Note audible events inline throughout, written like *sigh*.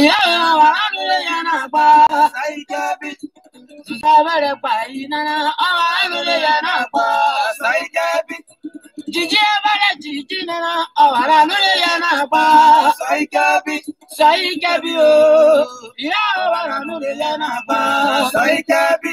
ìyá wàrà mi lè yànnà pa. Sáyíjábí. Ìyá bẹ̀rẹ̀ pa iná náà, ọ̀rọ̀ mi lè yànnà pa. Sáyíjábí. Jìjì abẹ́rẹ́ jìjì náà, ọ̀rọ̀ mi lè yànnà pa. Sáyíjábí. Sáyíjábí o. Ìyá wàrà mi lè yànnà pa. Sáyíjábí.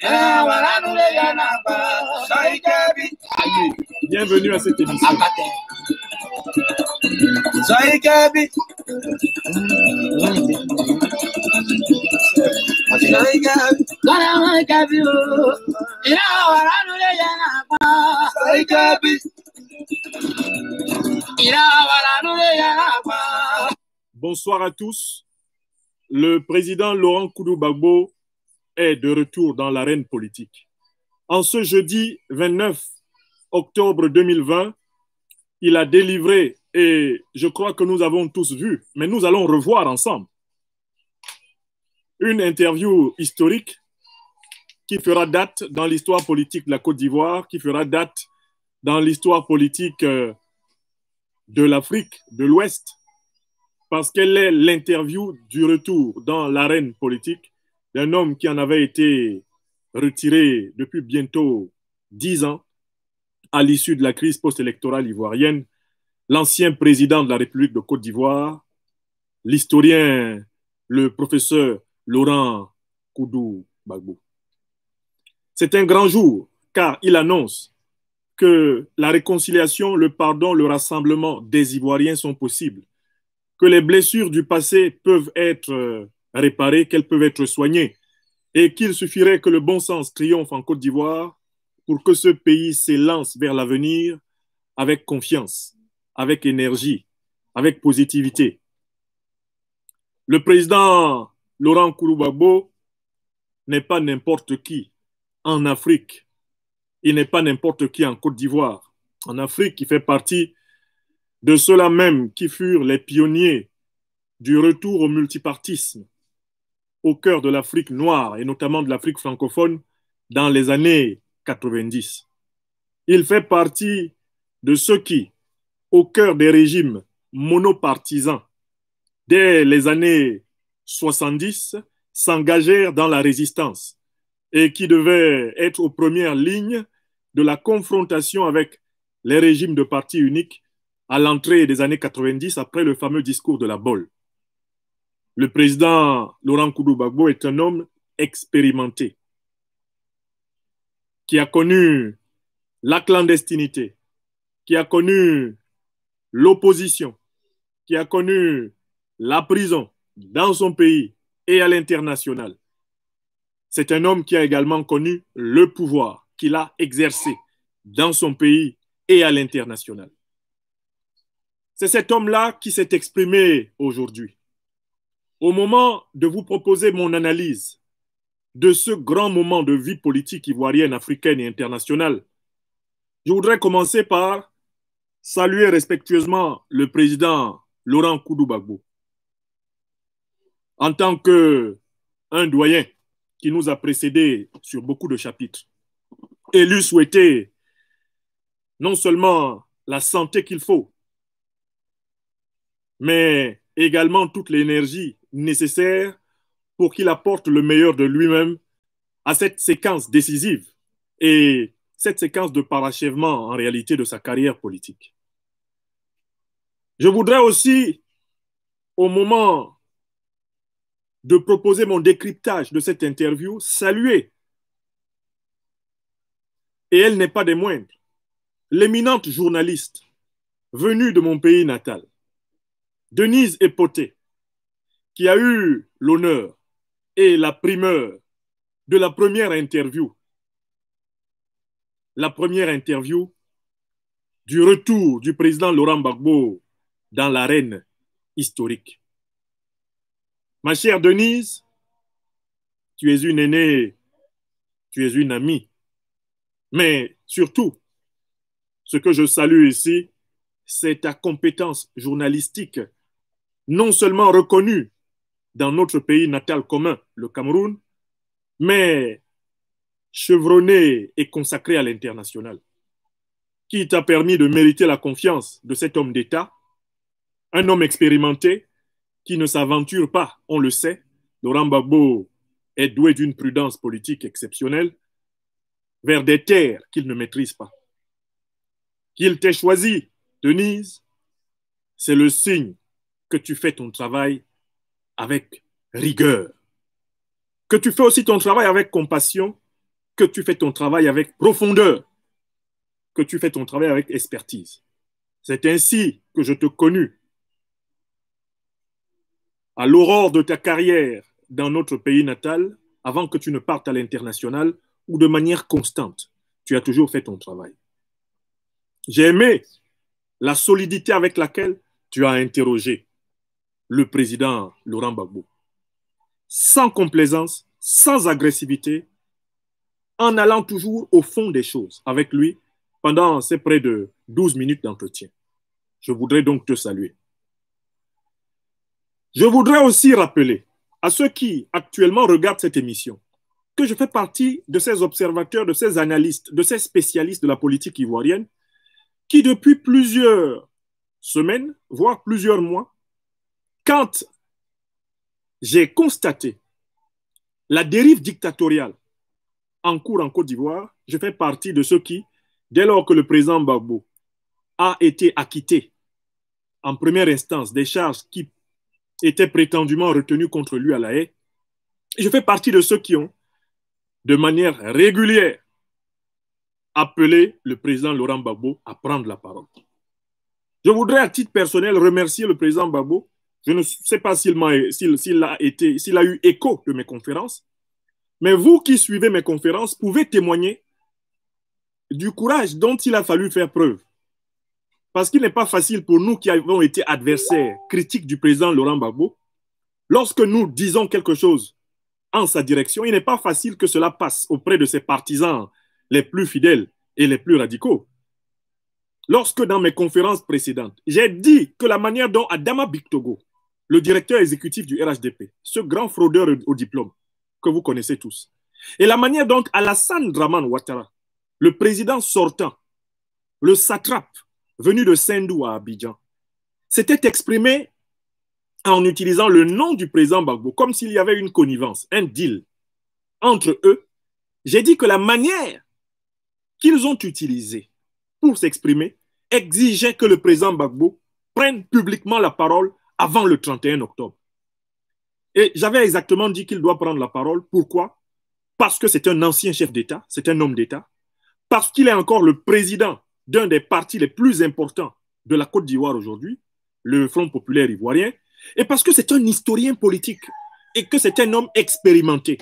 Bienvenue à cette émission. Bonsoir à tous. Le président Laurent Koudou est de retour dans l'arène politique. En ce jeudi 29 octobre 2020, il a délivré, et je crois que nous avons tous vu, mais nous allons revoir ensemble, une interview historique qui fera date dans l'histoire politique de la Côte d'Ivoire, qui fera date dans l'histoire politique euh, de l'Afrique, de l'Ouest, parce qu'elle est l'interview du retour dans l'arène politique d'un homme qui en avait été retiré depuis bientôt dix ans à l'issue de la crise post-électorale ivoirienne, l'ancien président de la République de Côte d'Ivoire, l'historien, le professeur Laurent Koudou Magbou. C'est un grand jour car il annonce que la réconciliation, le pardon, le rassemblement des Ivoiriens sont possibles, que les blessures du passé peuvent être euh, réparer, qu'elles peuvent être soignées, et qu'il suffirait que le bon sens triomphe en Côte d'Ivoire pour que ce pays s'élance vers l'avenir avec confiance, avec énergie, avec positivité. Le président Laurent Kouroubabo n'est pas n'importe qui en Afrique. Il n'est pas n'importe qui en Côte d'Ivoire. En Afrique, il fait partie de ceux-là même qui furent les pionniers du retour au multipartisme, au cœur de l'Afrique noire et notamment de l'Afrique francophone dans les années 90. Il fait partie de ceux qui, au cœur des régimes monopartisans, dès les années 70, s'engagèrent dans la résistance et qui devaient être aux premières lignes de la confrontation avec les régimes de parti unique à l'entrée des années 90 après le fameux discours de la Bolle. Le président Laurent Koudou est un homme expérimenté qui a connu la clandestinité, qui a connu l'opposition, qui a connu la prison dans son pays et à l'international. C'est un homme qui a également connu le pouvoir qu'il a exercé dans son pays et à l'international. C'est cet homme-là qui s'est exprimé aujourd'hui au moment de vous proposer mon analyse de ce grand moment de vie politique ivoirienne, africaine et internationale, je voudrais commencer par saluer respectueusement le président Laurent Koudou en tant que un doyen qui nous a précédés sur beaucoup de chapitres et lui souhaiter non seulement la santé qu'il faut, mais également toute l'énergie nécessaire pour qu'il apporte le meilleur de lui-même à cette séquence décisive et cette séquence de parachèvement en réalité de sa carrière politique. Je voudrais aussi, au moment de proposer mon décryptage de cette interview, saluer, et elle n'est pas des moindres, l'éminente journaliste venue de mon pays natal, Denise Epoté, qui a eu l'honneur et la primeur de la première interview. La première interview du retour du président Laurent Gbagbo dans l'arène historique. Ma chère Denise, tu es une aînée, tu es une amie, mais surtout, ce que je salue ici, c'est ta compétence journalistique, non seulement reconnue dans notre pays natal commun, le Cameroun, mais chevronné et consacré à l'international, qui t'a permis de mériter la confiance de cet homme d'État, un homme expérimenté qui ne s'aventure pas, on le sait. Laurent Gbagbo est doué d'une prudence politique exceptionnelle vers des terres qu'il ne maîtrise pas. Qu'il t'ait choisi, Denise, c'est le signe que tu fais ton travail avec rigueur, que tu fais aussi ton travail avec compassion, que tu fais ton travail avec profondeur, que tu fais ton travail avec expertise. C'est ainsi que je te connus à l'aurore de ta carrière dans notre pays natal, avant que tu ne partes à l'international ou de manière constante. Tu as toujours fait ton travail. J'ai aimé la solidité avec laquelle tu as interrogé le président Laurent Gbagbo. Sans complaisance, sans agressivité, en allant toujours au fond des choses avec lui pendant ces près de 12 minutes d'entretien. Je voudrais donc te saluer. Je voudrais aussi rappeler à ceux qui actuellement regardent cette émission que je fais partie de ces observateurs, de ces analystes, de ces spécialistes de la politique ivoirienne qui, depuis plusieurs semaines, voire plusieurs mois, quand j'ai constaté la dérive dictatoriale en cours en Côte d'Ivoire, je fais partie de ceux qui, dès lors que le président Gbagbo a été acquitté en première instance des charges qui étaient prétendument retenues contre lui à la haie, je fais partie de ceux qui ont, de manière régulière, appelé le président Laurent Gbagbo à prendre la parole. Je voudrais à titre personnel remercier le président Gbagbo je ne sais pas s'il a, été, s'il a eu écho de mes conférences, mais vous qui suivez mes conférences pouvez témoigner du courage dont il a fallu faire preuve. Parce qu'il n'est pas facile pour nous qui avons été adversaires, critiques du président Laurent Gbagbo, lorsque nous disons quelque chose en sa direction, il n'est pas facile que cela passe auprès de ses partisans les plus fidèles et les plus radicaux. Lorsque dans mes conférences précédentes, j'ai dit que la manière dont Adama Bictogo le directeur exécutif du RHDP, ce grand fraudeur au diplôme que vous connaissez tous. Et la manière dont Alassane Draman Ouattara, le président sortant, le satrape venu de Sindou à Abidjan, s'était exprimé en utilisant le nom du président Bagbo, comme s'il y avait une connivence, un deal entre eux, j'ai dit que la manière qu'ils ont utilisée pour s'exprimer exigeait que le président Bagbo prenne publiquement la parole avant le 31 octobre. Et j'avais exactement dit qu'il doit prendre la parole. Pourquoi Parce que c'est un ancien chef d'État, c'est un homme d'État, parce qu'il est encore le président d'un des partis les plus importants de la Côte d'Ivoire aujourd'hui, le Front populaire ivoirien, et parce que c'est un historien politique et que c'est un homme expérimenté.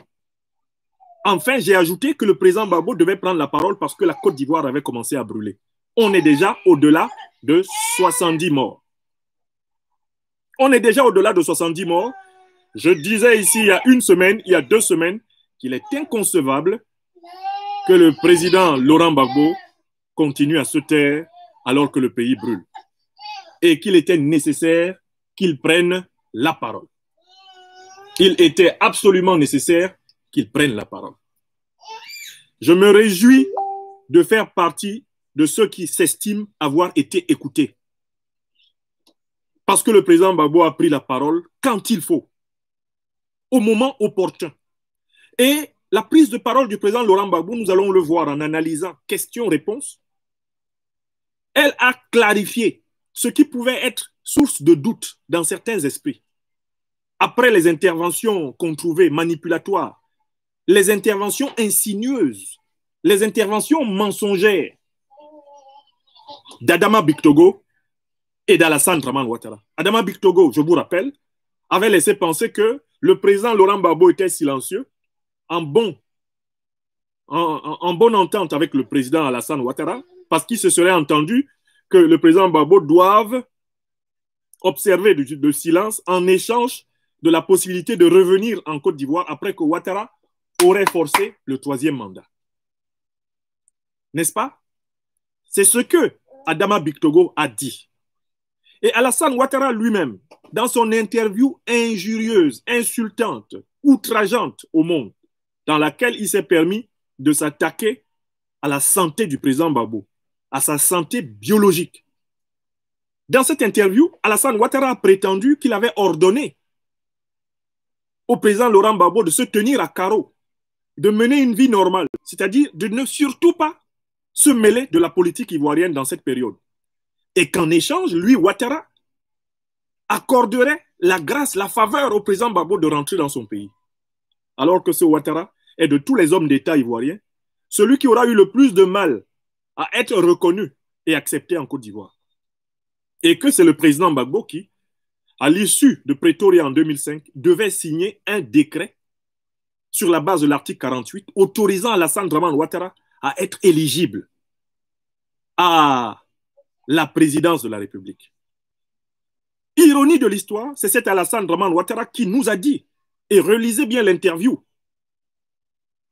Enfin, j'ai ajouté que le président Babo devait prendre la parole parce que la Côte d'Ivoire avait commencé à brûler. On est déjà au-delà de 70 morts. On est déjà au-delà de 70 morts. Je disais ici il y a une semaine, il y a deux semaines, qu'il est inconcevable que le président Laurent Gbagbo continue à se taire alors que le pays brûle et qu'il était nécessaire qu'il prenne la parole. Il était absolument nécessaire qu'il prenne la parole. Je me réjouis de faire partie de ceux qui s'estiment avoir été écoutés. Parce que le président Babou a pris la parole quand il faut, au moment opportun. Et la prise de parole du président Laurent Gbagbo, nous allons le voir en analysant question réponses elle a clarifié ce qui pouvait être source de doute dans certains esprits. Après les interventions qu'on trouvait manipulatoires, les interventions insinueuses, les interventions mensongères d'Adama Bictogo, et d'Alassane Raman Ouattara. Adama Bictogo, je vous rappelle, avait laissé penser que le président Laurent Babo était silencieux, en bon, en, bonne entente avec le président Alassane Ouattara, parce qu'il se serait entendu que le président Babo doive observer du silence en échange de la possibilité de revenir en Côte d'Ivoire après que Ouattara aurait forcé le troisième mandat. N'est-ce pas C'est ce que Adama Bictogo a dit. Et Alassane Ouattara lui-même, dans son interview injurieuse, insultante, outrageante au monde, dans laquelle il s'est permis de s'attaquer à la santé du président Babo, à sa santé biologique. Dans cette interview, Alassane Ouattara a prétendu qu'il avait ordonné au président Laurent Babo de se tenir à carreau, de mener une vie normale, c'est-à-dire de ne surtout pas se mêler de la politique ivoirienne dans cette période et qu'en échange, lui, Ouattara, accorderait la grâce, la faveur au président Babo de rentrer dans son pays. Alors que ce Ouattara est de tous les hommes d'État ivoiriens, celui qui aura eu le plus de mal à être reconnu et accepté en Côte d'Ivoire. Et que c'est le président Babo qui, à l'issue de Pretoria en 2005, devait signer un décret sur la base de l'article 48 autorisant Alassane Draman Ouattara à être éligible à la présidence de la République. Ironie de l'histoire, c'est cet Alassane Draman Ouattara qui nous a dit, et relisez bien l'interview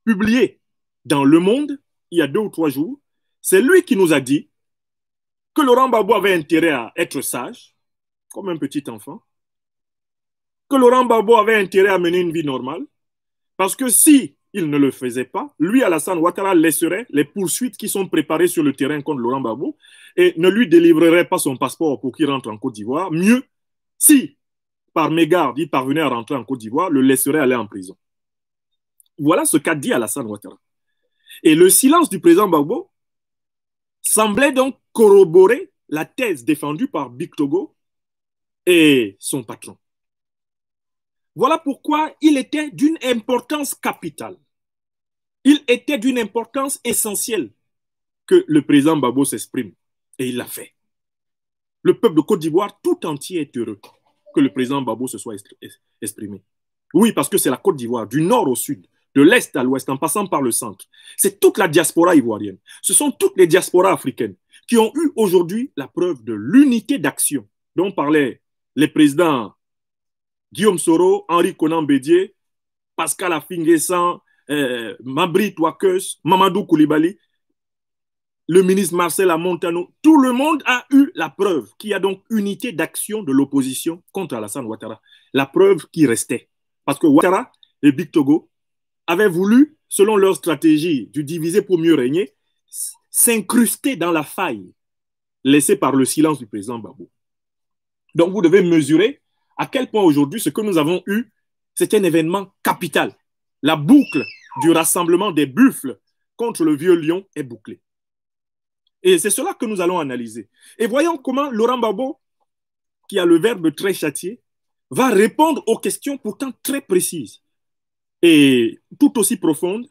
publiée dans Le Monde il y a deux ou trois jours, c'est lui qui nous a dit que Laurent Babou avait intérêt à être sage, comme un petit enfant, que Laurent Babou avait intérêt à mener une vie normale, parce que si il ne le faisait pas. Lui, Alassane Ouattara, laisserait les poursuites qui sont préparées sur le terrain contre Laurent Gbagbo et ne lui délivrerait pas son passeport pour qu'il rentre en Côte d'Ivoire. Mieux, si, par mégarde, il parvenait à rentrer en Côte d'Ivoire, le laisserait aller en prison. Voilà ce qu'a dit Alassane Ouattara. Et le silence du président Gbagbo semblait donc corroborer la thèse défendue par Big Togo et son patron. Voilà pourquoi il était d'une importance capitale il était d'une importance essentielle que le président Babo s'exprime. Et il l'a fait. Le peuple de Côte d'Ivoire tout entier est heureux que le président Babo se soit exprimé. Oui, parce que c'est la Côte d'Ivoire, du nord au sud, de l'est à l'ouest, en passant par le centre. C'est toute la diaspora ivoirienne. Ce sont toutes les diasporas africaines qui ont eu aujourd'hui la preuve de l'unité d'action dont parlaient les présidents Guillaume Soro, Henri Conan Bédier, Pascal Afinguesan, eh, Mabri Mamadou Koulibaly, le ministre Marcel Montano, tout le monde a eu la preuve qu'il y a donc unité d'action de l'opposition contre Alassane Ouattara. La preuve qui restait. Parce que Ouattara et Big Togo avaient voulu, selon leur stratégie du diviser pour mieux régner, s'incruster dans la faille laissée par le silence du président Babou. Donc vous devez mesurer à quel point aujourd'hui ce que nous avons eu, c'est un événement capital la boucle du rassemblement des buffles contre le vieux lion est bouclée. Et c'est cela que nous allons analyser. Et voyons comment Laurent Babo, qui a le verbe très châtié, va répondre aux questions pourtant très précises et tout aussi profondes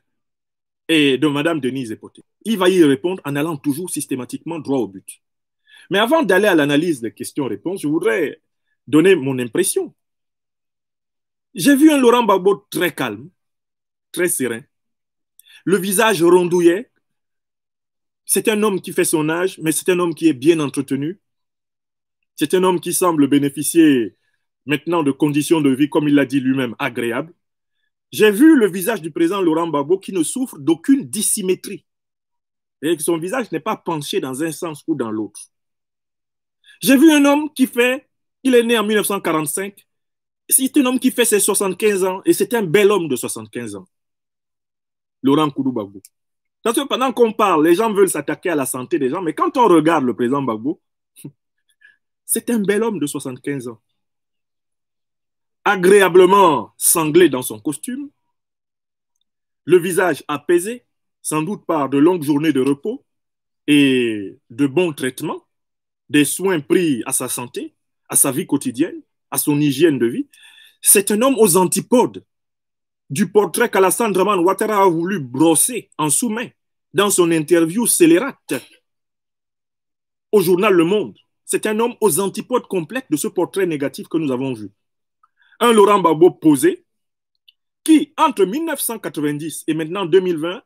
et de Mme Denise Epoté. Il va y répondre en allant toujours systématiquement droit au but. Mais avant d'aller à l'analyse des questions-réponses, je voudrais donner mon impression. J'ai vu un Laurent Babo très calme, très serein, le visage rondouillet. C'est un homme qui fait son âge, mais c'est un homme qui est bien entretenu. C'est un homme qui semble bénéficier maintenant de conditions de vie, comme il l'a dit lui-même, agréables. J'ai vu le visage du président Laurent Babo qui ne souffre d'aucune dissymétrie. Et son visage n'est pas penché dans un sens ou dans l'autre. J'ai vu un homme qui fait, il est né en 1945, c'est un homme qui fait ses 75 ans et c'est un bel homme de 75 ans. Laurent Bagbo. Parce que pendant qu'on parle, les gens veulent s'attaquer à la santé des gens, mais quand on regarde le président Bagbo, *laughs* c'est un bel homme de 75 ans, agréablement sanglé dans son costume, le visage apaisé, sans doute par de longues journées de repos et de bons traitements, des soins pris à sa santé, à sa vie quotidienne, à son hygiène de vie. C'est un homme aux antipodes du portrait qu'Alassandre Draman a voulu brosser en sous-main dans son interview scélérate au journal Le Monde. C'est un homme aux antipodes complètes de ce portrait négatif que nous avons vu. Un Laurent Babo posé qui, entre 1990 et maintenant 2020,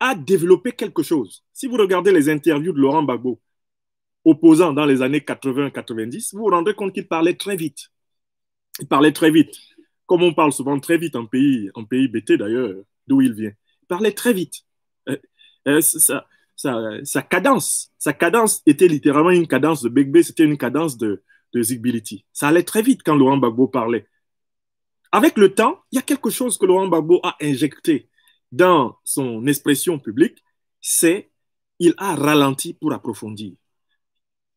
a développé quelque chose. Si vous regardez les interviews de Laurent Babo opposant dans les années 80-90, vous vous rendrez compte qu'il parlait très vite. Il parlait très vite comme on parle souvent très vite en pays, en pays BT d'ailleurs, d'où il vient, il parlait très vite. Euh, euh, sa, cadence, sa cadence était littéralement une cadence de Begbe, c'était une cadence de, de Zigbility. Ça allait très vite quand Laurent Gbagbo parlait. Avec le temps, il y a quelque chose que Laurent Gbagbo a injecté dans son expression publique, c'est il a ralenti pour approfondir.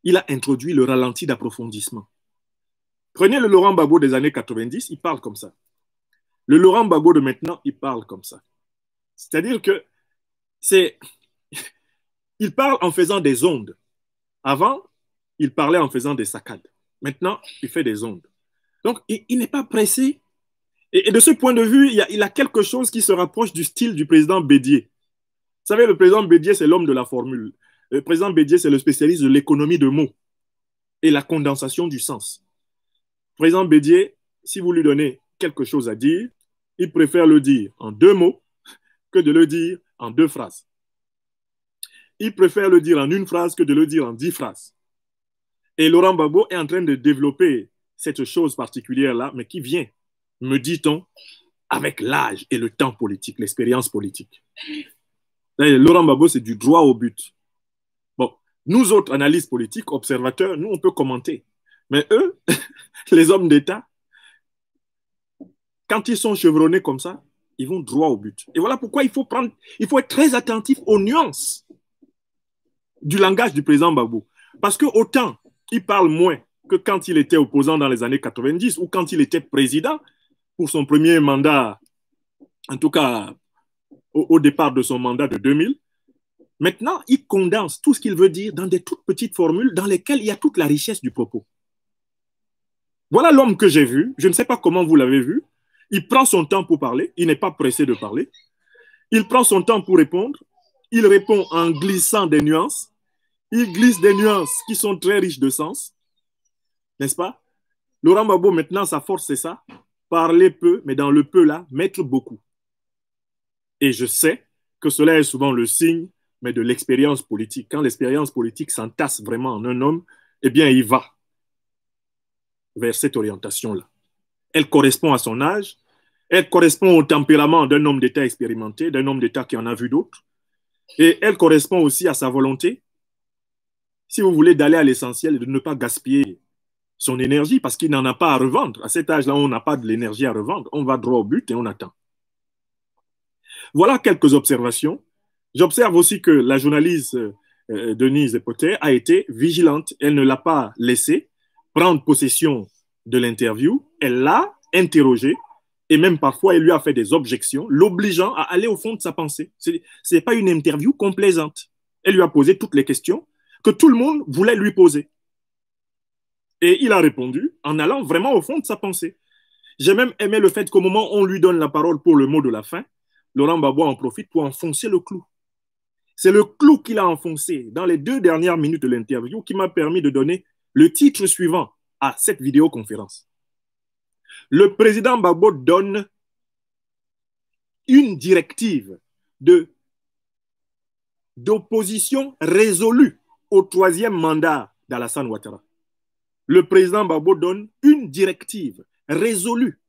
Il a introduit le ralenti d'approfondissement. Prenez le Laurent Babo des années 90, il parle comme ça. Le Laurent Babo de maintenant, il parle comme ça. C'est-à-dire que c'est il parle en faisant des ondes. Avant, il parlait en faisant des saccades. Maintenant, il fait des ondes. Donc, il, n'est pas précis. Et, de ce point de vue, il a, a quelque chose qui se rapproche du style du président Bédié. Vous savez, le président Bédier, c'est l'homme de la formule. Le président Bédier, c'est le spécialiste de l'économie de mots et la condensation du sens. Président Bédier, si vous lui donnez quelque chose à dire, il préfère le dire en deux mots que de le dire en deux phrases. Il préfère le dire en une phrase que de le dire en dix phrases. Et Laurent Babo est en train de développer cette chose particulière-là, mais qui vient, me dit-on, avec l'âge et le temps politique, l'expérience politique. Laurent Babo, c'est du droit au but. Bon, nous autres, analystes politiques, observateurs, nous, on peut commenter. Mais eux, *laughs* les hommes d'État, quand ils sont chevronnés comme ça, ils vont droit au but. Et voilà pourquoi il faut, prendre, il faut être très attentif aux nuances du langage du président Babou. Parce que autant il parle moins que quand il était opposant dans les années 90 ou quand il était président pour son premier mandat, en tout cas au, au départ de son mandat de 2000. Maintenant, il condense tout ce qu'il veut dire dans des toutes petites formules dans lesquelles il y a toute la richesse du propos. Voilà l'homme que j'ai vu. Je ne sais pas comment vous l'avez vu. Il prend son temps pour parler. Il n'est pas pressé de parler. Il prend son temps pour répondre. Il répond en glissant des nuances. Il glisse des nuances qui sont très riches de sens. N'est-ce pas Laurent Babo, maintenant, sa force, c'est ça. Parler peu, mais dans le peu là, mettre beaucoup. Et je sais que cela est souvent le signe, mais de l'expérience politique. Quand l'expérience politique s'entasse vraiment en un homme, eh bien, il va vers cette orientation-là. Elle correspond à son âge, elle correspond au tempérament d'un homme d'État expérimenté, d'un homme d'État qui en a vu d'autres, et elle correspond aussi à sa volonté, si vous voulez, d'aller à l'essentiel et de ne pas gaspiller son énergie parce qu'il n'en a pas à revendre. À cet âge-là, on n'a pas de l'énergie à revendre, on va droit au but et on attend. Voilà quelques observations. J'observe aussi que la journaliste euh, euh, Denise Potter a été vigilante, elle ne l'a pas laissée prendre possession de l'interview, elle l'a interrogé et même parfois elle lui a fait des objections, l'obligeant à aller au fond de sa pensée. Ce n'est pas une interview complaisante. Elle lui a posé toutes les questions que tout le monde voulait lui poser. Et il a répondu en allant vraiment au fond de sa pensée. J'ai même aimé le fait qu'au moment où on lui donne la parole pour le mot de la fin, Laurent Babois en profite pour enfoncer le clou. C'est le clou qu'il a enfoncé dans les deux dernières minutes de l'interview qui m'a permis de donner le titre suivant à cette vidéoconférence. Le président Babo donne une directive de d'opposition résolue au troisième mandat d'Alassane Ouattara. Le président Babo donne une directive résolue,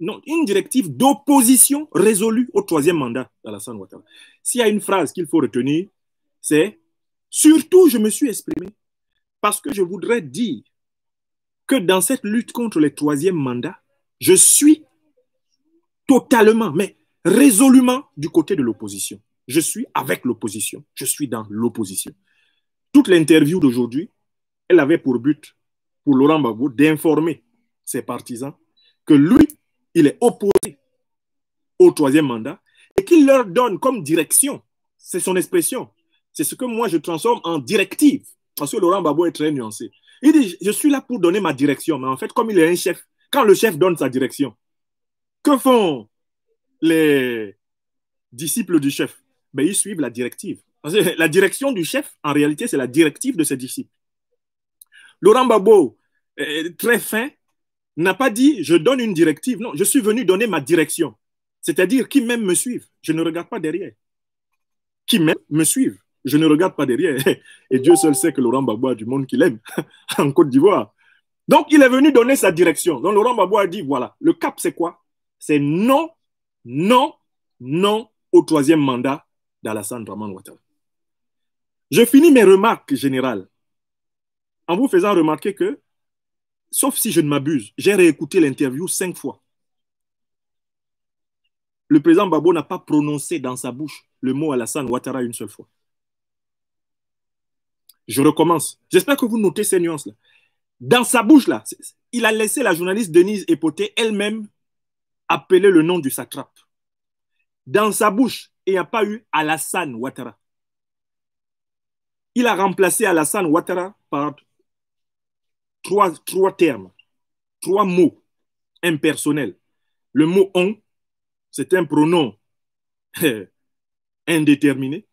non, une directive d'opposition résolue au troisième mandat d'Alassane Ouattara. S'il y a une phrase qu'il faut retenir, c'est Surtout, je me suis exprimé parce que je voudrais dire que dans cette lutte contre le troisième mandat, je suis totalement, mais résolument du côté de l'opposition. Je suis avec l'opposition. Je suis dans l'opposition. Toute l'interview d'aujourd'hui, elle avait pour but, pour Laurent Babou, d'informer ses partisans que lui, il est opposé au troisième mandat et qu'il leur donne comme direction, c'est son expression, c'est ce que moi je transforme en directive, parce que Laurent Babo est très nuancé. Il dit, je suis là pour donner ma direction. Mais en fait, comme il est un chef, quand le chef donne sa direction, que font les disciples du chef ben, Ils suivent la directive. la direction du chef, en réalité, c'est la directive de ses disciples. Laurent Babo, euh, très fin, n'a pas dit je donne une directive. Non, je suis venu donner ma direction. C'est-à-dire qui m'aime me suivent. Je ne regarde pas derrière. Qui m'aime me suivent. Je ne regarde pas derrière. Et Dieu seul sait que Laurent Babou a du monde qu'il aime *laughs* en Côte d'Ivoire. Donc, il est venu donner sa direction. Donc, Laurent Babou a dit, voilà, le cap, c'est quoi C'est non, non, non au troisième mandat d'Alassane Draman Ouattara. Je finis mes remarques générales en vous faisant remarquer que, sauf si je ne m'abuse, j'ai réécouté l'interview cinq fois. Le président Babo n'a pas prononcé dans sa bouche le mot Alassane Ouattara une seule fois. Je recommence. J'espère que vous notez ces nuances-là. Dans sa bouche-là, il a laissé la journaliste Denise Epoté elle-même appeler le nom du satrape. Dans sa bouche, il n'y a pas eu Alassane Ouattara. Il a remplacé Alassane Ouattara par trois, trois termes, trois mots impersonnels. Le mot on, c'est un pronom *laughs* indéterminé.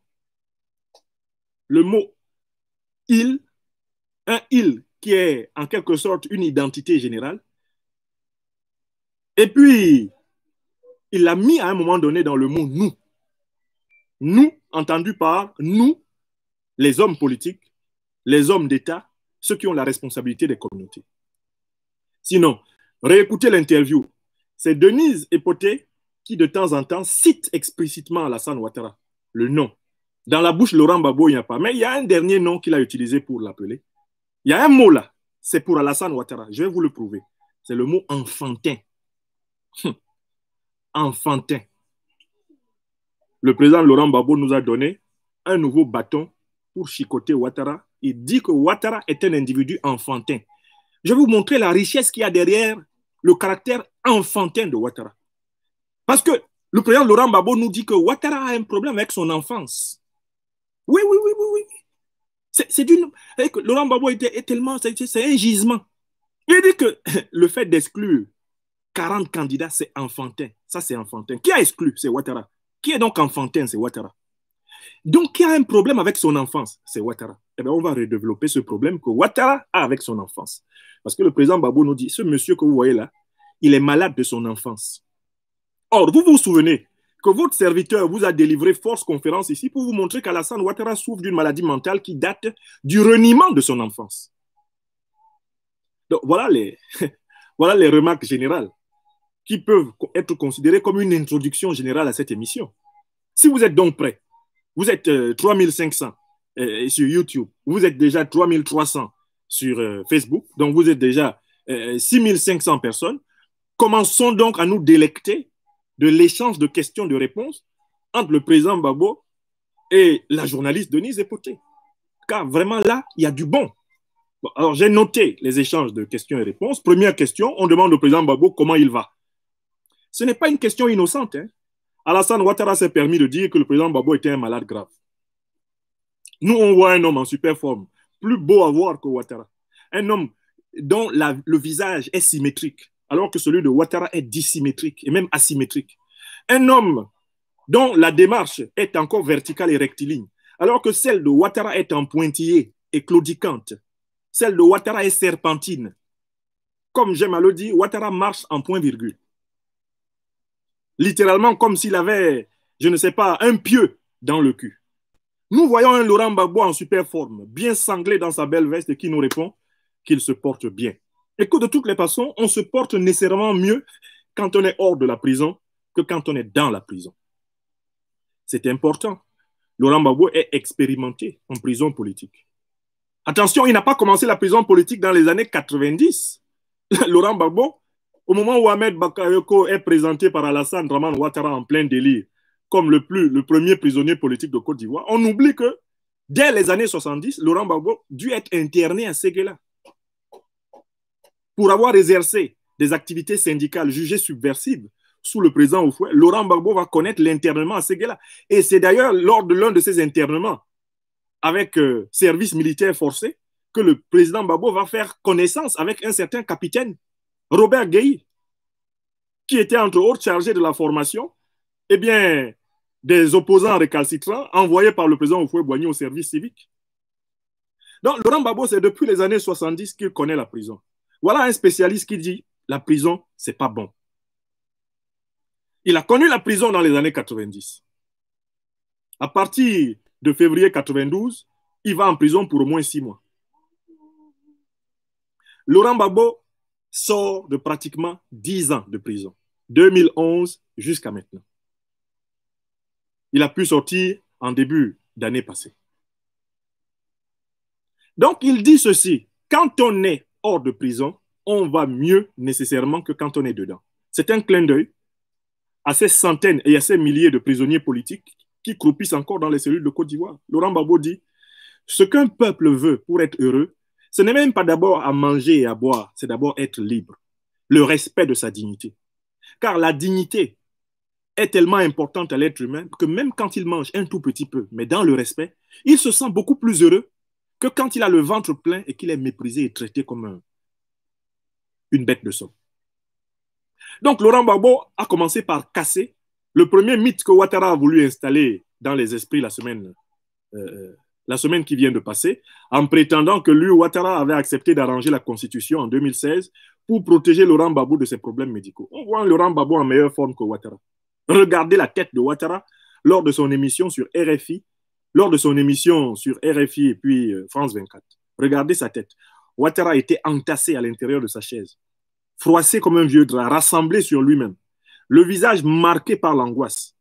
Le mot il, un il qui est en quelque sorte une identité générale. Et puis, il l'a mis à un moment donné dans le mot nous. Nous, entendu par nous, les hommes politiques, les hommes d'État, ceux qui ont la responsabilité des communautés. Sinon, réécoutez l'interview. C'est Denise Epoté qui, de temps en temps, cite explicitement Alassane Ouattara, le nom dans la bouche, Laurent Babo, il n'y a pas. Mais il y a un dernier nom qu'il a utilisé pour l'appeler. Il y a un mot là, c'est pour Alassane Ouattara. Je vais vous le prouver. C'est le mot enfantin. Hum. Enfantin. Le président Laurent Babo nous a donné un nouveau bâton pour chicoter Ouattara. Il dit que Ouattara est un individu enfantin. Je vais vous montrer la richesse qu'il y a derrière le caractère enfantin de Ouattara. Parce que le président Laurent Babo nous dit que Ouattara a un problème avec son enfance. Oui, oui, oui, oui, oui. C'est d'une. Laurent Babo était, est tellement. C'est un gisement. Il dit que *laughs* le fait d'exclure 40 candidats, c'est enfantin. Ça, c'est enfantin. Qui a exclu C'est Ouattara. Qui est donc enfantin C'est Ouattara. Donc, qui a un problème avec son enfance C'est Ouattara. Eh bien, on va redévelopper ce problème que Ouattara a avec son enfance. Parce que le président Babou nous dit ce monsieur que vous voyez là, il est malade de son enfance. Or, vous vous souvenez, que votre serviteur vous a délivré force conférence ici pour vous montrer qu'Alassane Ouattara souffre d'une maladie mentale qui date du reniement de son enfance. Donc voilà les, *laughs* voilà les remarques générales qui peuvent être considérées comme une introduction générale à cette émission. Si vous êtes donc prêts, vous êtes 3500 euh, euh, sur YouTube, vous êtes déjà 3300 sur euh, Facebook, donc vous êtes déjà 6500 personnes. Commençons donc à nous délecter de l'échange de questions de réponses entre le président Babo et la journaliste Denise Epoté. Car vraiment là, il y a du bon. alors j'ai noté les échanges de questions et réponses. Première question, on demande au président Babo comment il va. Ce n'est pas une question innocente. Hein. Alassane Ouattara s'est permis de dire que le président Babo était un malade grave. Nous, on voit un homme en super forme, plus beau à voir que Ouattara. Un homme dont le visage est symétrique, alors que celui de Ouattara est dissymétrique et même asymétrique. Un homme dont la démarche est encore verticale et rectiligne, alors que celle de Ouattara est en pointillé et claudicante. Celle de Ouattara est serpentine. Comme j'aime à le dire, Ouattara marche en point-virgule. Littéralement comme s'il avait, je ne sais pas, un pieu dans le cul. Nous voyons un Laurent Babois en super forme, bien sanglé dans sa belle veste, qui nous répond qu'il se porte bien et que de toutes les façons, on se porte nécessairement mieux quand on est hors de la prison que quand on est dans la prison. C'est important. Laurent Gbagbo est expérimenté en prison politique. Attention, il n'a pas commencé la prison politique dans les années 90. *laughs* Laurent Gbagbo, au moment où Ahmed Bakayoko est présenté par Alassane Draman Ouattara en plein délire comme le, plus, le premier prisonnier politique de Côte d'Ivoire, on oublie que dès les années 70, Laurent Gbagbo dut être interné à Séguéla pour avoir exercé des activités syndicales jugées subversives sous le président Oufouet, Laurent Gbagbo va connaître l'internement à Séguéla. Et c'est d'ailleurs lors de l'un de ces internements avec euh, service militaire forcé que le président Babo va faire connaissance avec un certain capitaine, Robert Gueye, qui était entre autres chargé de la formation eh bien, des opposants récalcitrants envoyés par le président Oufouet Boigny au service civique. Donc, Laurent Babo, c'est depuis les années 70 qu'il connaît la prison. Voilà un spécialiste qui dit la prison, c'est pas bon. Il a connu la prison dans les années 90. À partir de février 92, il va en prison pour au moins six mois. Laurent Babo sort de pratiquement dix ans de prison, 2011 jusqu'à maintenant. Il a pu sortir en début d'année passée. Donc, il dit ceci, quand on est hors de prison, on va mieux nécessairement que quand on est dedans. C'est un clin d'œil à ces centaines et à ces milliers de prisonniers politiques qui croupissent encore dans les cellules de Côte d'Ivoire. Laurent Babo dit Ce qu'un peuple veut pour être heureux, ce n'est même pas d'abord à manger et à boire, c'est d'abord être libre. Le respect de sa dignité. Car la dignité est tellement importante à l'être humain que même quand il mange un tout petit peu, mais dans le respect, il se sent beaucoup plus heureux que quand il a le ventre plein et qu'il est méprisé et traité comme un, une bête de somme. Donc Laurent Gbagbo a commencé par casser le premier mythe que Ouattara a voulu installer dans les esprits la semaine, euh, euh, la semaine qui vient de passer, en prétendant que lui, Ouattara, avait accepté d'arranger la Constitution en 2016 pour protéger Laurent Gbagbo de ses problèmes médicaux. On voit Laurent Babo en meilleure forme que Ouattara. Regardez la tête de Ouattara lors de son émission sur RFI lors de son émission sur RFI et puis euh, France 24. Regardez sa tête. Ouattara était entassé à l'intérieur de sa chaise, froissé comme un vieux drap, rassemblé sur lui-même, le visage marqué par l'angoisse.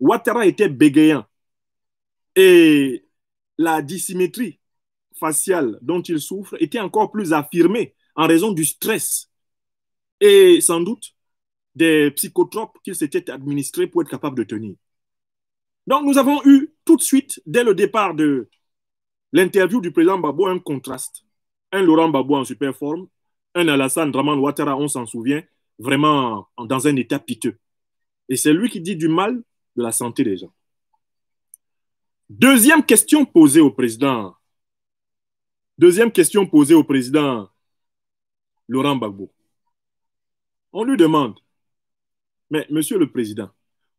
Ouattara était bégayant et la dissymétrie faciale dont il souffre était encore plus affirmée en raison du stress et sans doute des psychotropes qu'il s'était administrés pour être capable de tenir. Donc nous avons eu tout de suite, dès le départ de l'interview du président Babou, un contraste. Un Laurent Babou en super forme, un Alassane Draman Ouattara, on s'en souvient, vraiment dans un état piteux. Et c'est lui qui dit du mal de la santé des gens. Deuxième question posée au président. Deuxième question posée au président Laurent Gbagbo. On lui demande, mais monsieur le président,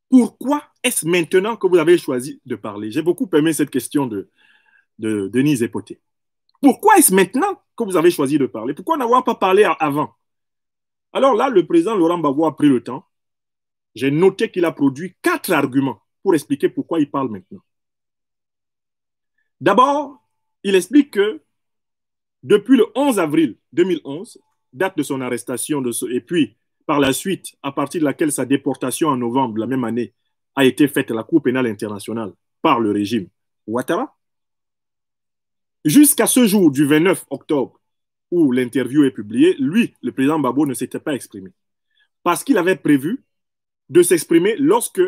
pourquoi est-ce maintenant que vous avez choisi de parler J'ai beaucoup aimé cette question de, Denise Epoté. Pourquoi est-ce maintenant que vous avez choisi de parler Pourquoi n'avoir pas parlé avant Alors là, le président Laurent Gbagbo a pris le temps. J'ai noté qu'il a produit quatre arguments pour expliquer pourquoi il parle maintenant. D'abord, il explique que depuis le 11 avril 2011, date de son arrestation de ce, et puis par la suite, à partir de laquelle sa déportation en novembre de la même année a été faite à la Cour pénale internationale par le régime Ouattara. Jusqu'à ce jour du 29 octobre où l'interview est publiée, lui, le président Babo, ne s'était pas exprimé. Parce qu'il avait prévu de s'exprimer lorsque,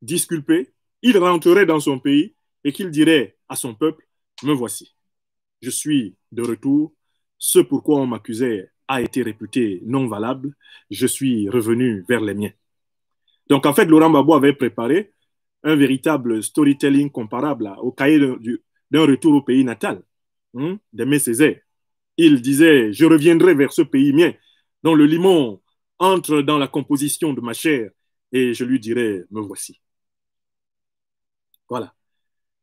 disculpé, il rentrerait dans son pays et qu'il dirait à son peuple, me voici, je suis de retour, ce pourquoi on m'accusait a été réputé non valable, je suis revenu vers les miens. Donc en fait, Laurent Babou avait préparé un véritable storytelling comparable au cahier d'un retour au pays natal hein, d'Aimé Il disait, je reviendrai vers ce pays mien dont le limon entre dans la composition de ma chair et je lui dirai, me voici. Voilà.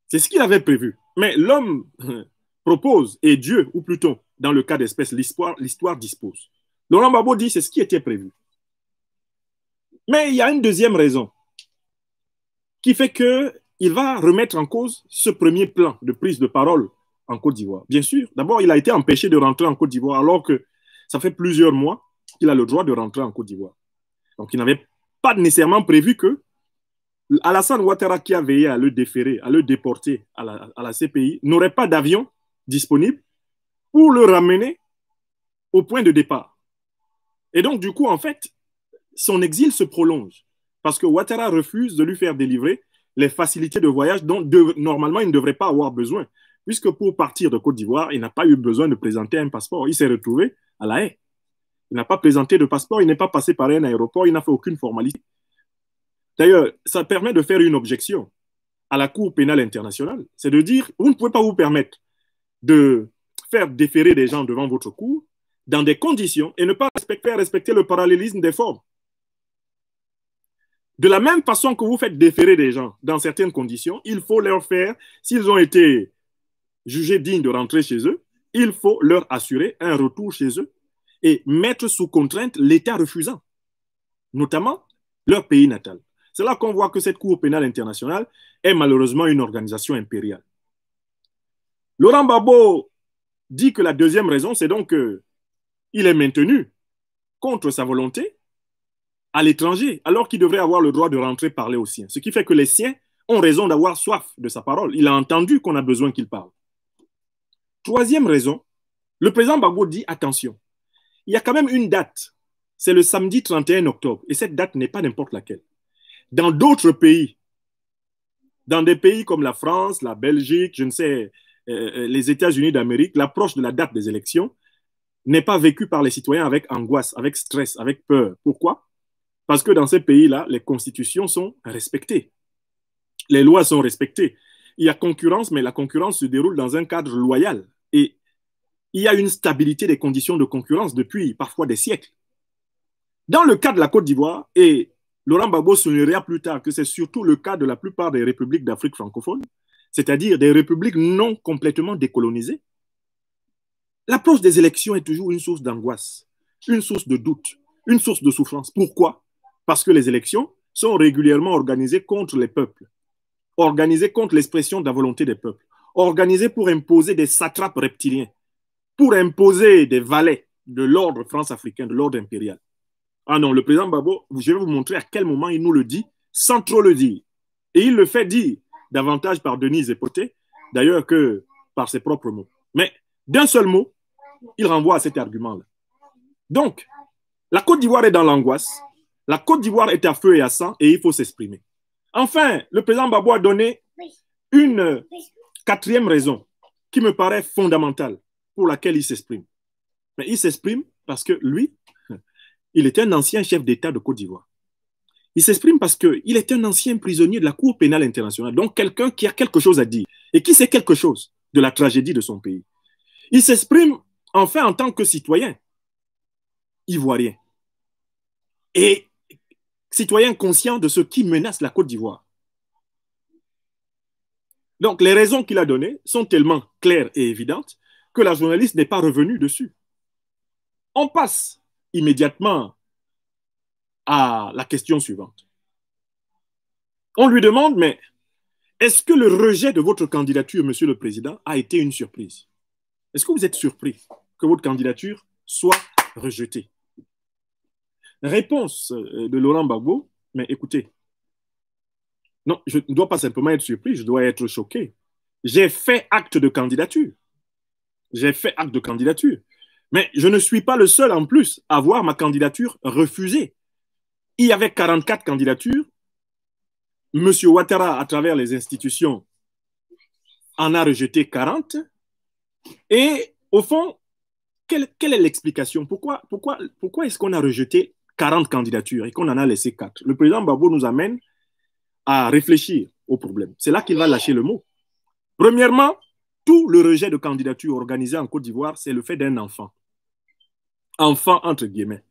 C'est ce qu'il avait prévu. Mais l'homme euh, propose, et Dieu, ou plutôt dans le cas d'espèce, l'histoire dispose. Laurent Babo dit c'est ce qui était prévu. Mais il y a une deuxième raison qui fait qu'il va remettre en cause ce premier plan de prise de parole en Côte d'Ivoire. Bien sûr, d'abord, il a été empêché de rentrer en Côte d'Ivoire alors que ça fait plusieurs mois qu'il a le droit de rentrer en Côte d'Ivoire. Donc, il n'avait pas nécessairement prévu que Alassane Ouattara, qui a veillé à le déférer, à le déporter à la CPI, n'aurait pas d'avion disponible pour le ramener au point de départ. Et donc, du coup, en fait, son exil se prolonge parce que Ouattara refuse de lui faire délivrer les facilités de voyage dont normalement il ne devrait pas avoir besoin, puisque pour partir de Côte d'Ivoire, il n'a pas eu besoin de présenter un passeport. Il s'est retrouvé à La Haye. Il n'a pas présenté de passeport, il n'est pas passé par un aéroport, il n'a fait aucune formalité. D'ailleurs, ça permet de faire une objection à la Cour pénale internationale, c'est de dire, vous ne pouvez pas vous permettre de déférer des gens devant votre cour dans des conditions et ne pas respecter, respecter le parallélisme des formes. De la même façon que vous faites déférer des gens dans certaines conditions, il faut leur faire, s'ils ont été jugés dignes de rentrer chez eux, il faut leur assurer un retour chez eux et mettre sous contrainte l'État refusant, notamment leur pays natal. C'est là qu'on voit que cette Cour pénale internationale est malheureusement une organisation impériale. Laurent Babo dit que la deuxième raison, c'est donc qu'il est maintenu contre sa volonté à l'étranger, alors qu'il devrait avoir le droit de rentrer parler aux siens. Ce qui fait que les siens ont raison d'avoir soif de sa parole. Il a entendu qu'on a besoin qu'il parle. Troisième raison, le président Bagbo dit attention, il y a quand même une date, c'est le samedi 31 octobre, et cette date n'est pas n'importe laquelle. Dans d'autres pays, dans des pays comme la France, la Belgique, je ne sais, euh, euh, les États-Unis d'Amérique, l'approche de la date des élections n'est pas vécue par les citoyens avec angoisse, avec stress, avec peur. Pourquoi Parce que dans ces pays-là, les constitutions sont respectées. Les lois sont respectées. Il y a concurrence, mais la concurrence se déroule dans un cadre loyal. Et il y a une stabilité des conditions de concurrence depuis parfois des siècles. Dans le cas de la Côte d'Ivoire, et Laurent Babo soulignera plus tard que c'est surtout le cas de la plupart des républiques d'Afrique francophone, c'est-à-dire des républiques non complètement décolonisées, l'approche des élections est toujours une source d'angoisse, une source de doute, une source de souffrance. Pourquoi Parce que les élections sont régulièrement organisées contre les peuples, organisées contre l'expression de la volonté des peuples, organisées pour imposer des satrapes reptiliens, pour imposer des valets de l'ordre france-africain, de l'ordre impérial. Ah non, le président Babo, je vais vous montrer à quel moment il nous le dit, sans trop le dire. Et il le fait dire davantage par Denise et Poté, d'ailleurs que par ses propres mots. Mais d'un seul mot, il renvoie à cet argument-là. Donc, la Côte d'Ivoire est dans l'angoisse, la Côte d'Ivoire est à feu et à sang et il faut s'exprimer. Enfin, le président Babou a donné une quatrième raison qui me paraît fondamentale pour laquelle il s'exprime. Mais il s'exprime parce que lui, *laughs* il était un ancien chef d'État de Côte d'Ivoire. Il s'exprime parce qu'il est un ancien prisonnier de la Cour pénale internationale, donc quelqu'un qui a quelque chose à dire et qui sait quelque chose de la tragédie de son pays. Il s'exprime enfin en tant que citoyen ivoirien et citoyen conscient de ce qui menace la Côte d'Ivoire. Donc les raisons qu'il a données sont tellement claires et évidentes que la journaliste n'est pas revenue dessus. On passe immédiatement à la question suivante. On lui demande, mais est-ce que le rejet de votre candidature, Monsieur le Président, a été une surprise Est-ce que vous êtes surpris que votre candidature soit rejetée Réponse euh, de Laurent Gbagbo, mais écoutez, non, je ne dois pas simplement être surpris, je dois être choqué. J'ai fait acte de candidature. J'ai fait acte de candidature. Mais je ne suis pas le seul en plus à voir ma candidature refusée il y avait 44 candidatures. Monsieur Ouattara, à travers les institutions, en a rejeté 40. Et au fond, quelle, est l'explication Pourquoi, pourquoi, pourquoi est-ce qu'on a rejeté 40 candidatures et qu'on en a laissé 4 Le président Babou nous amène à réfléchir au problème. C'est là qu'il va lâcher le mot. Premièrement, tout le rejet de candidatures organisé en Côte d'Ivoire, c'est le fait d'un enfant. Enfant, entre guillemets.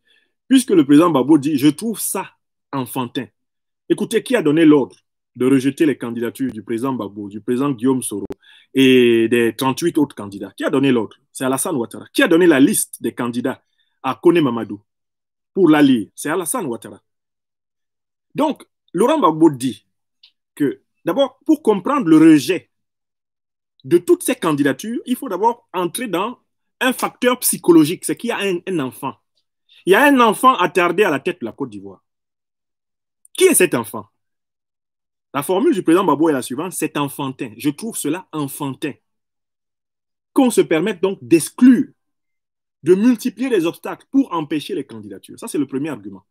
Puisque le président Babo dit, je trouve ça enfantin. Écoutez, qui a donné l'ordre de rejeter les candidatures du président Babo, du président Guillaume Soro et des 38 autres candidats Qui a donné l'ordre C'est Alassane Ouattara. Qui a donné la liste des candidats à Kone Mamadou pour la lire C'est Alassane Ouattara. Donc, Laurent Babou dit que, d'abord, pour comprendre le rejet de toutes ces candidatures, il faut d'abord entrer dans un facteur psychologique, c'est qu'il y a un enfant il y a un enfant attardé à la tête de la Côte d'Ivoire. Qui est cet enfant La formule du président Babo est la suivante, c'est enfantin. Je trouve cela enfantin. Qu'on se permette donc d'exclure, de multiplier les obstacles pour empêcher les candidatures. Ça, c'est le premier argument.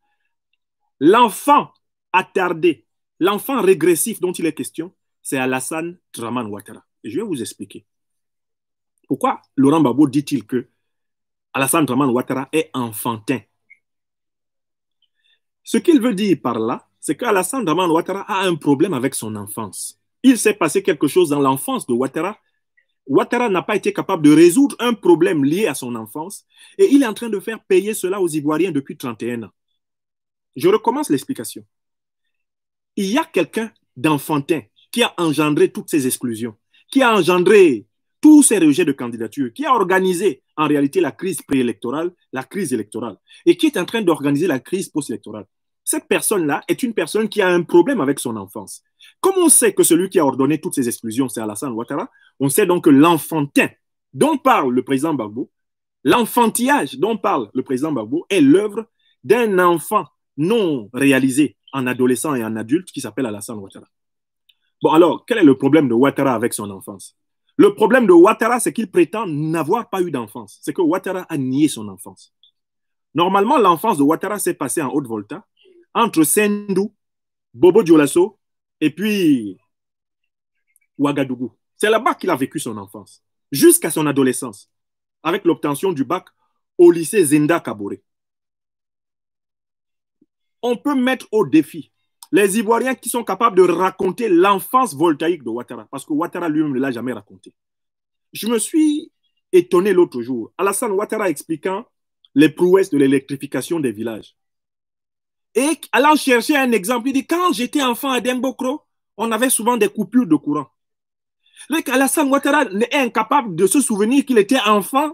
L'enfant attardé, l'enfant régressif dont il est question, c'est Alassane Draman Ouattara. Et je vais vous expliquer. Pourquoi Laurent Babo dit-il que Alassane Draman Ouattara est enfantin. Ce qu'il veut dire par là, c'est qu'Alassane Draman Ouattara a un problème avec son enfance. Il s'est passé quelque chose dans l'enfance de Ouattara. Ouattara n'a pas été capable de résoudre un problème lié à son enfance et il est en train de faire payer cela aux Ivoiriens depuis 31 ans. Je recommence l'explication. Il y a quelqu'un d'enfantin qui a engendré toutes ces exclusions, qui a engendré tous ces rejets de candidature, qui a organisé en réalité la crise préélectorale, la crise électorale, et qui est en train d'organiser la crise post-électorale. Cette personne-là est une personne qui a un problème avec son enfance. Comme on sait que celui qui a ordonné toutes ces exclusions, c'est Alassane Ouattara, on sait donc que l'enfantin dont parle le président Gbagbo, l'enfantillage dont parle le président Gbagbo est l'œuvre d'un enfant non réalisé en adolescent et en adulte qui s'appelle Alassane Ouattara. Bon, alors, quel est le problème de Ouattara avec son enfance le problème de Ouattara, c'est qu'il prétend n'avoir pas eu d'enfance. C'est que Ouattara a nié son enfance. Normalement, l'enfance de Ouattara s'est passée en Haute-Volta, entre Sendou, Bobo Dioulasso et puis Ouagadougou. C'est là-bas qu'il a vécu son enfance, jusqu'à son adolescence, avec l'obtention du bac au lycée Zenda Kabore. On peut mettre au défi les Ivoiriens qui sont capables de raconter l'enfance voltaïque de Ouattara, parce que Ouattara lui-même ne l'a jamais raconté. Je me suis étonné l'autre jour, Alassane Ouattara expliquant les prouesses de l'électrification des villages. Et allant chercher un exemple, il dit, quand j'étais enfant à Dembokro, on avait souvent des coupures de courant. Donc Alassane Ouattara est incapable de se souvenir qu'il était enfant,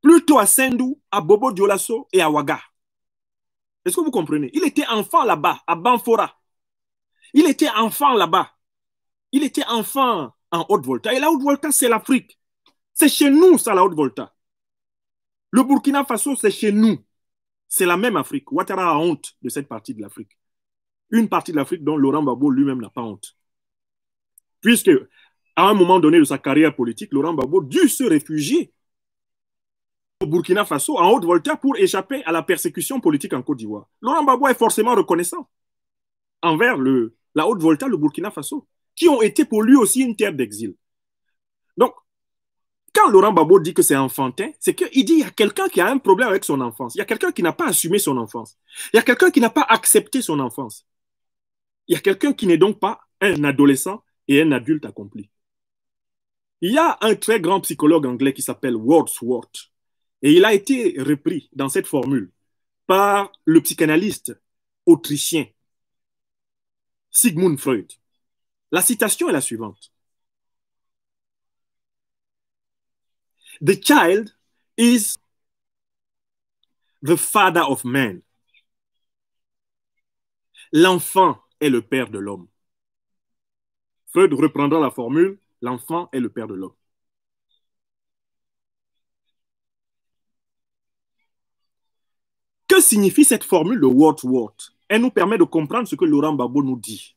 plutôt à Sendou, à Bobo Dioulasso et à Ouaga. Est-ce que vous comprenez Il était enfant là-bas, à Banfora. Il était enfant là-bas. Il était enfant en Haute-Volta. Et la Haute-Volta, c'est l'Afrique. C'est chez nous, ça, la Haute-Volta. Le Burkina Faso, c'est chez nous. C'est la même Afrique. Ouattara a honte de cette partie de l'Afrique. Une partie de l'Afrique dont Laurent Babo lui-même n'a pas honte. Puisque, à un moment donné de sa carrière politique, Laurent Babo dut se réfugier Burkina Faso en haute voltaire pour échapper à la persécution politique en Côte d'Ivoire. Laurent Babo est forcément reconnaissant envers le, la haute voltaire, le Burkina Faso, qui ont été pour lui aussi une terre d'exil. Donc, quand Laurent Babo dit que c'est enfantin, c'est qu'il dit qu'il y a quelqu'un qui a un problème avec son enfance. Il y a quelqu'un qui n'a pas assumé son enfance. Il y a quelqu'un qui n'a pas accepté son enfance. Il y a quelqu'un qui n'est donc pas un adolescent et un adulte accompli. Il y a un très grand psychologue anglais qui s'appelle Wordsworth, et il a été repris dans cette formule par le psychanalyste autrichien Sigmund Freud. La citation est la suivante. The child is the father of man. L'enfant est le père de l'homme. Freud reprendra la formule, l'enfant est le père de l'homme. signifie cette formule de what » Elle nous permet de comprendre ce que Laurent Babo nous dit.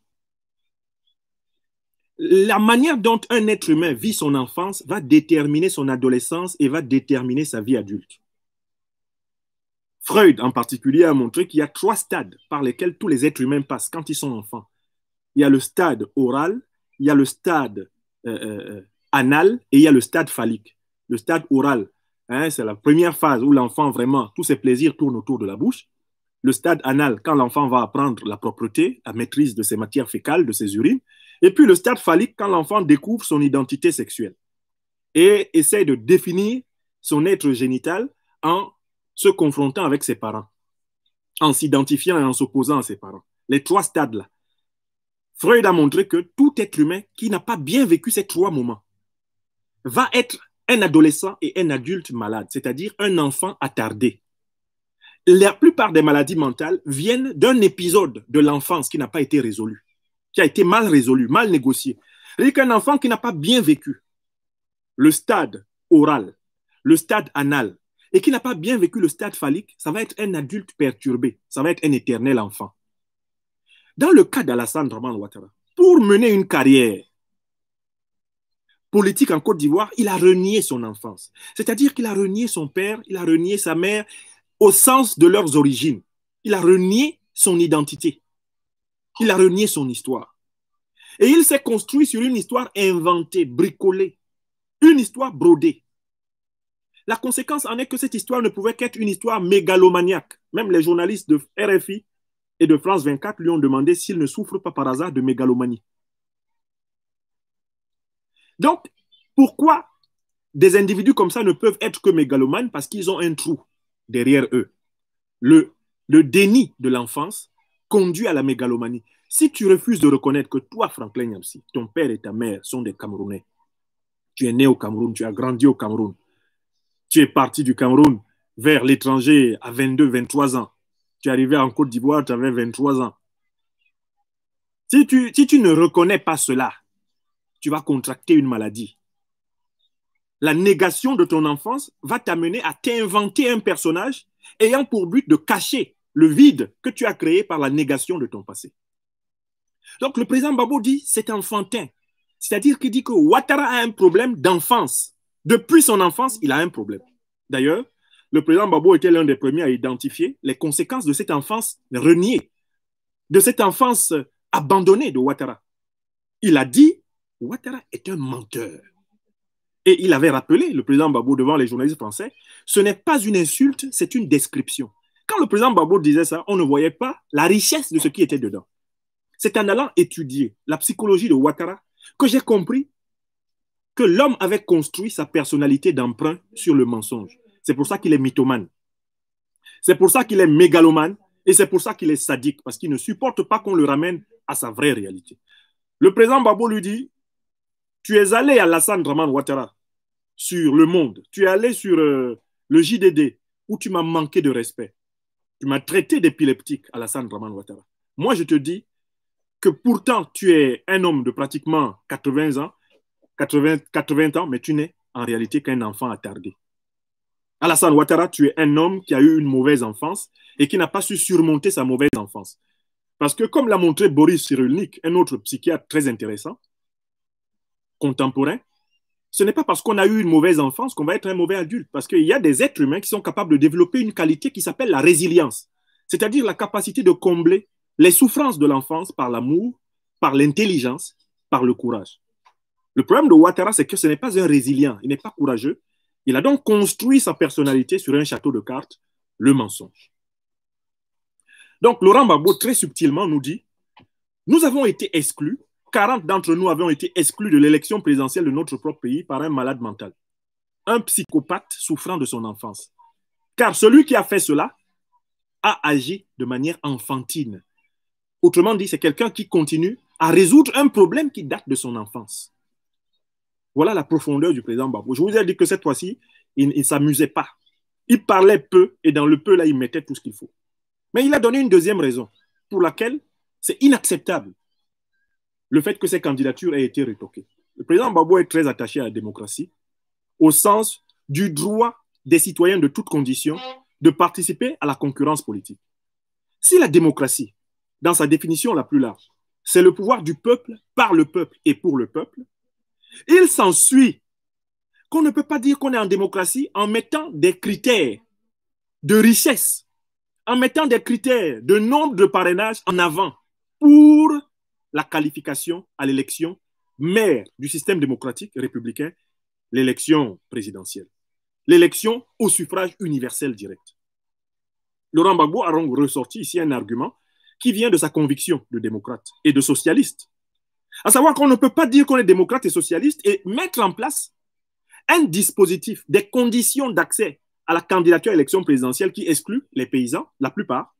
La manière dont un être humain vit son enfance va déterminer son adolescence et va déterminer sa vie adulte. Freud en particulier a montré qu'il y a trois stades par lesquels tous les êtres humains passent quand ils sont enfants. Il y a le stade oral, il y a le stade euh, euh, euh, anal et il y a le stade phallique. Le stade oral, Hein, c'est la première phase où l'enfant vraiment, tous ses plaisirs tournent autour de la bouche. Le stade anal, quand l'enfant va apprendre la propreté, la maîtrise de ses matières fécales, de ses urines. Et puis le stade phallique, quand l'enfant découvre son identité sexuelle et essaie de définir son être génital en se confrontant avec ses parents, en s'identifiant et en s'opposant à ses parents. Les trois stades-là. Freud a montré que tout être humain qui n'a pas bien vécu ces trois moments va être un adolescent et un adulte malade, c'est-à-dire un enfant attardé. La plupart des maladies mentales viennent d'un épisode de l'enfance qui n'a pas été résolu, qui a été mal résolu, mal négocié. cest qu'un enfant qui n'a pas bien vécu le stade oral, le stade anal, et qui n'a pas bien vécu le stade phallique, ça va être un adulte perturbé, ça va être un éternel enfant. Dans le cas d'Alassane Draman Ouattara, pour mener une carrière, politique en Côte d'Ivoire, il a renié son enfance. C'est-à-dire qu'il a renié son père, il a renié sa mère au sens de leurs origines. Il a renié son identité. Il a renié son histoire. Et il s'est construit sur une histoire inventée, bricolée, une histoire brodée. La conséquence en est que cette histoire ne pouvait qu'être une histoire mégalomaniaque. Même les journalistes de RFI et de France 24 lui ont demandé s'il ne souffre pas par hasard de mégalomanie. Donc, pourquoi des individus comme ça ne peuvent être que mégalomanes Parce qu'ils ont un trou derrière eux. Le, le déni de l'enfance conduit à la mégalomanie. Si tu refuses de reconnaître que toi, Franklin Yamsi, ton père et ta mère sont des Camerounais, tu es né au Cameroun, tu as grandi au Cameroun, tu es parti du Cameroun vers l'étranger à 22, 23 ans, tu es arrivé en Côte d'Ivoire, tu avais 23 ans. Si si tu ne reconnais pas cela, tu vas contracter une maladie. La négation de ton enfance va t'amener à t'inventer un personnage ayant pour but de cacher le vide que tu as créé par la négation de ton passé. Donc le président Babo dit c'est enfantin. C'est-à-dire qu'il dit que Ouattara a un problème d'enfance. Depuis son enfance, il a un problème. D'ailleurs, le président Babo était l'un des premiers à identifier les conséquences de cette enfance reniée, de cette enfance abandonnée de Ouattara. Il a dit Ouattara est un menteur. Et il avait rappelé, le président Babo, devant les journalistes français, ce n'est pas une insulte, c'est une description. Quand le président Babo disait ça, on ne voyait pas la richesse de ce qui était dedans. C'est en allant étudier la psychologie de Ouattara que j'ai compris que l'homme avait construit sa personnalité d'emprunt sur le mensonge. C'est pour ça qu'il est mythomane. C'est pour ça qu'il est mégalomane et c'est pour ça qu'il est sadique, parce qu'il ne supporte pas qu'on le ramène à sa vraie réalité. Le président Babo lui dit, tu es allé à Raman Ouattara sur Le Monde. Tu es allé sur euh, le JDD où tu m'as manqué de respect. Tu m'as traité d'épileptique à Raman Ouattara. Moi, je te dis que pourtant, tu es un homme de pratiquement 80 ans, 80, 80 ans, mais tu n'es en réalité qu'un enfant attardé. Alassane Ouattara, tu es un homme qui a eu une mauvaise enfance et qui n'a pas su surmonter sa mauvaise enfance. Parce que comme l'a montré Boris Cyrulnik, un autre psychiatre très intéressant, contemporain, ce n'est pas parce qu'on a eu une mauvaise enfance qu'on va être un mauvais adulte, parce qu'il y a des êtres humains qui sont capables de développer une qualité qui s'appelle la résilience, c'est-à-dire la capacité de combler les souffrances de l'enfance par l'amour, par l'intelligence, par le courage. Le problème de Ouattara, c'est que ce n'est pas un résilient, il n'est pas courageux. Il a donc construit sa personnalité sur un château de cartes, le mensonge. Donc Laurent Barbeau, très subtilement, nous dit, nous avons été exclus 40 d'entre nous avons été exclus de l'élection présidentielle de notre propre pays par un malade mental, un psychopathe souffrant de son enfance. Car celui qui a fait cela a agi de manière enfantine. Autrement dit, c'est quelqu'un qui continue à résoudre un problème qui date de son enfance. Voilà la profondeur du président Babou. Je vous ai dit que cette fois-ci, il ne s'amusait pas. Il parlait peu et dans le peu, là, il mettait tout ce qu'il faut. Mais il a donné une deuxième raison pour laquelle c'est inacceptable le fait que ces candidatures aient été retoquées. Le président Babou est très attaché à la démocratie, au sens du droit des citoyens de toutes conditions de participer à la concurrence politique. Si la démocratie, dans sa définition la plus large, c'est le pouvoir du peuple, par le peuple et pour le peuple, il s'ensuit qu'on ne peut pas dire qu'on est en démocratie en mettant des critères de richesse, en mettant des critères de nombre de parrainage en avant pour la qualification à l'élection maire du système démocratique républicain, l'élection présidentielle. L'élection au suffrage universel direct. Laurent Gbagbo a ressorti ici un argument qui vient de sa conviction de démocrate et de socialiste. À savoir qu'on ne peut pas dire qu'on est démocrate et socialiste et mettre en place un dispositif, des conditions d'accès à la candidature à l'élection présidentielle qui exclut les paysans, la plupart,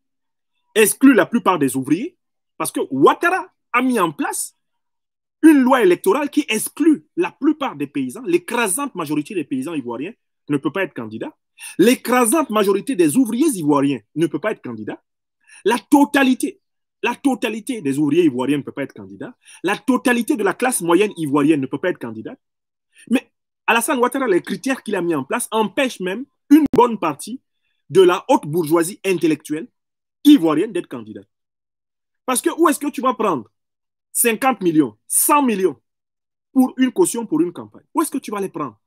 exclut la plupart des ouvriers, parce que Ouattara a mis en place une loi électorale qui exclut la plupart des paysans, l'écrasante majorité des paysans ivoiriens ne peut pas être candidat, l'écrasante majorité des ouvriers ivoiriens ne peut pas être candidat, la totalité, la totalité des ouvriers ivoiriens ne peut pas être candidat, la totalité de la classe moyenne ivoirienne ne peut pas être candidat, Mais Alassane Ouattara, les critères qu'il a mis en place empêchent même une bonne partie de la haute bourgeoisie intellectuelle ivoirienne d'être candidate. Parce que où est-ce que tu vas prendre 50 millions, 100 millions pour une caution, pour une campagne. Où est-ce que tu vas les prendre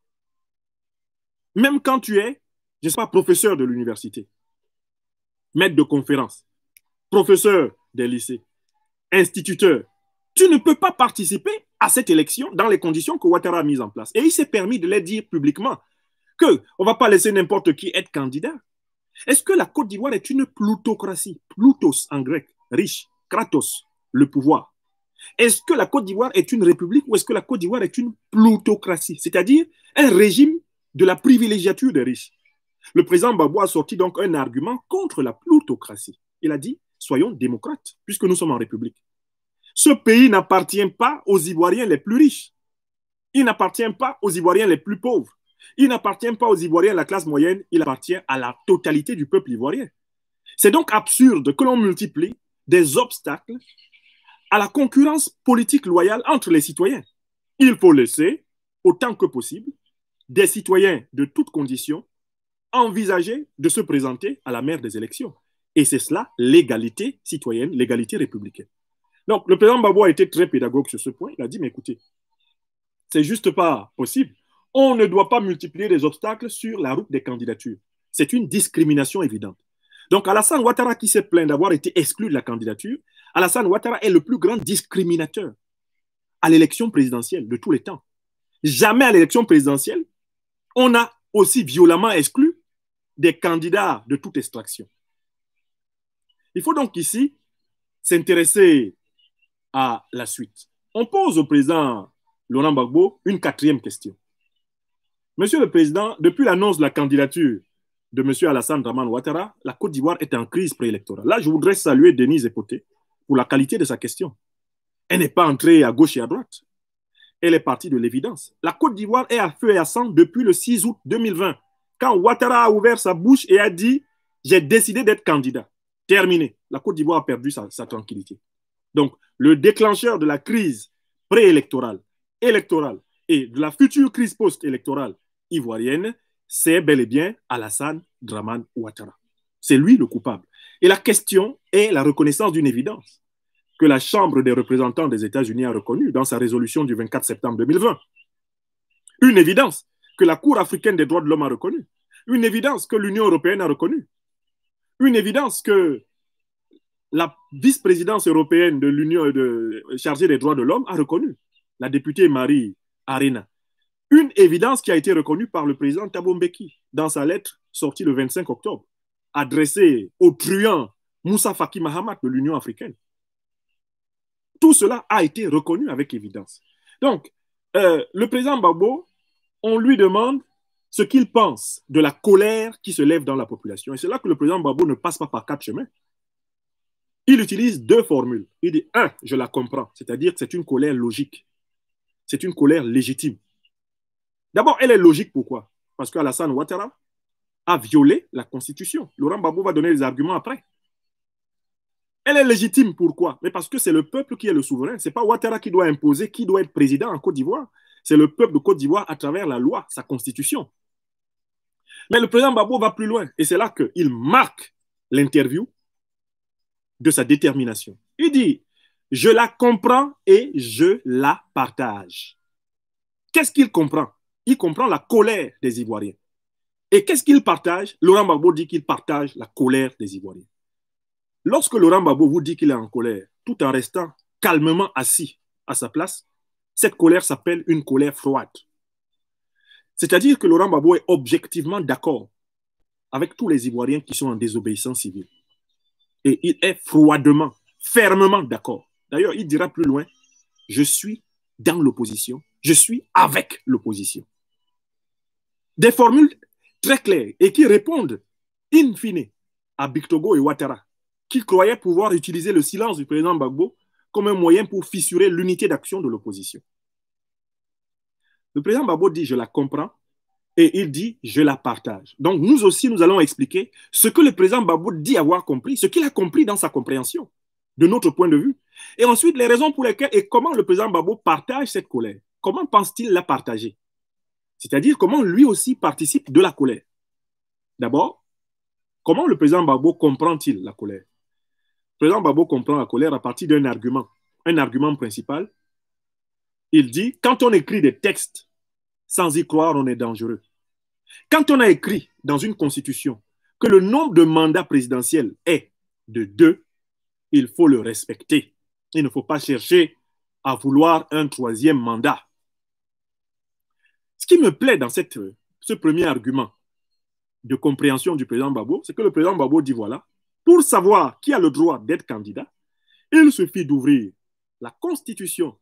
Même quand tu es, je ne sais pas, professeur de l'université, maître de conférence, professeur des lycées, instituteur, tu ne peux pas participer à cette élection dans les conditions que Ouattara a mises en place. Et il s'est permis de les dire publiquement que on va pas laisser n'importe qui être candidat. Est-ce que la Côte d'Ivoire est une plutocratie Plutos en grec, riche, Kratos, le pouvoir est-ce que la Côte d'Ivoire est une république ou est-ce que la Côte d'Ivoire est une plutocratie, c'est-à-dire un régime de la privilégiature des riches Le président Babou a sorti donc un argument contre la plutocratie. Il a dit soyons démocrates, puisque nous sommes en république. Ce pays n'appartient pas aux Ivoiriens les plus riches. Il n'appartient pas aux Ivoiriens les plus pauvres. Il n'appartient pas aux Ivoiriens de la classe moyenne, il appartient à la totalité du peuple ivoirien. C'est donc absurde que l'on multiplie des obstacles à la concurrence politique loyale entre les citoyens. Il faut laisser, autant que possible, des citoyens de toutes conditions envisager de se présenter à la mère des élections. Et c'est cela l'égalité citoyenne, l'égalité républicaine. Donc, le président Babou a été très pédagogue sur ce point. Il a dit, mais écoutez, c'est juste pas possible. On ne doit pas multiplier les obstacles sur la route des candidatures. C'est une discrimination évidente. Donc, Alassane Ouattara, qui s'est plaint d'avoir été exclu de la candidature, Alassane Ouattara est le plus grand discriminateur à l'élection présidentielle de tous les temps. Jamais à l'élection présidentielle, on a aussi violemment exclu des candidats de toute extraction. Il faut donc ici s'intéresser à la suite. On pose au président Laurent Gbagbo une quatrième question. Monsieur le Président, depuis l'annonce de la candidature de monsieur Alassane Draman Ouattara, la Côte d'Ivoire est en crise préélectorale. Là, je voudrais saluer Denise Epoté, pour la qualité de sa question. Elle n'est pas entrée à gauche et à droite. Elle est partie de l'évidence. La Côte d'Ivoire est à feu et à sang depuis le 6 août 2020, quand Ouattara a ouvert sa bouche et a dit J'ai décidé d'être candidat. Terminé. La Côte d'Ivoire a perdu sa, tranquillité. Donc, le déclencheur de la crise préélectorale, électorale et de la future crise post-électorale ivoirienne, c'est bel et bien Alassane Draman Ouattara. C'est lui le coupable. Et la question est la reconnaissance d'une évidence que la Chambre des représentants des États-Unis a reconnue dans sa résolution du 24 septembre 2020. Une évidence que la Cour africaine des droits de l'homme a reconnue. Une évidence que l'Union européenne a reconnue. Une évidence que la vice-présidence européenne de l'Union euh, chargée des droits de l'homme a reconnue, la députée Marie Arena. Une évidence qui a été reconnue par le président Thabo dans sa lettre sortie le 25 octobre adressé au truand Moussa Faki Mahamat de l'Union africaine. Tout cela a été reconnu avec évidence. Donc, euh, le président Babo, on lui demande ce qu'il pense de la colère qui se lève dans la population. Et c'est là que le président Babo ne passe pas par quatre chemins. Il utilise deux formules. Il dit, un, je la comprends, c'est-à-dire que c'est une colère logique. C'est une colère légitime. D'abord, elle est logique, pourquoi Parce qu'Alassane Ouattara, a violé la Constitution. Laurent Babou va donner les arguments après. Elle est légitime, pourquoi Mais parce que c'est le peuple qui est le souverain. Ce n'est pas Ouattara qui doit imposer qui doit être président en Côte d'Ivoire. C'est le peuple de Côte d'Ivoire à travers la loi, sa constitution. Mais le président Babo va plus loin. Et c'est là qu'il marque l'interview de sa détermination. Il dit, je la comprends et je la partage. Qu'est-ce qu'il comprend Il comprend la colère des Ivoiriens. Et qu'est-ce qu'il partage Laurent Gbagbo dit qu'il partage la colère des Ivoiriens. Lorsque Laurent Gbagbo vous dit qu'il est en colère, tout en restant calmement assis à sa place, cette colère s'appelle une colère froide. C'est-à-dire que Laurent Gbagbo est objectivement d'accord avec tous les Ivoiriens qui sont en désobéissance civile. Et il est froidement, fermement d'accord. D'ailleurs, il dira plus loin, je suis dans l'opposition, je suis avec l'opposition. Des formules très clair et qui répondent in fine à Bictogo et Ouattara, qui croyaient pouvoir utiliser le silence du président Babo comme un moyen pour fissurer l'unité d'action de l'opposition. Le président Babo dit je la comprends et il dit je la partage. Donc nous aussi nous allons expliquer ce que le président Babo dit avoir compris, ce qu'il a compris dans sa compréhension de notre point de vue et ensuite les raisons pour lesquelles et comment le président Babo partage cette colère. Comment pense-t-il la partager c'est-à-dire comment lui aussi participe de la colère. D'abord, comment le président Babo comprend-il la colère Le président Babo comprend la colère à partir d'un argument, un argument principal. Il dit, quand on écrit des textes sans y croire, on est dangereux. Quand on a écrit dans une constitution que le nombre de mandats présidentiels est de deux, il faut le respecter. Il ne faut pas chercher à vouloir un troisième mandat. Ce qui me plaît dans euh, ce premier argument de compréhension du président Babo, c'est que le président Babo dit voilà, pour savoir qui a le droit d'être candidat, il suffit d'ouvrir la constitution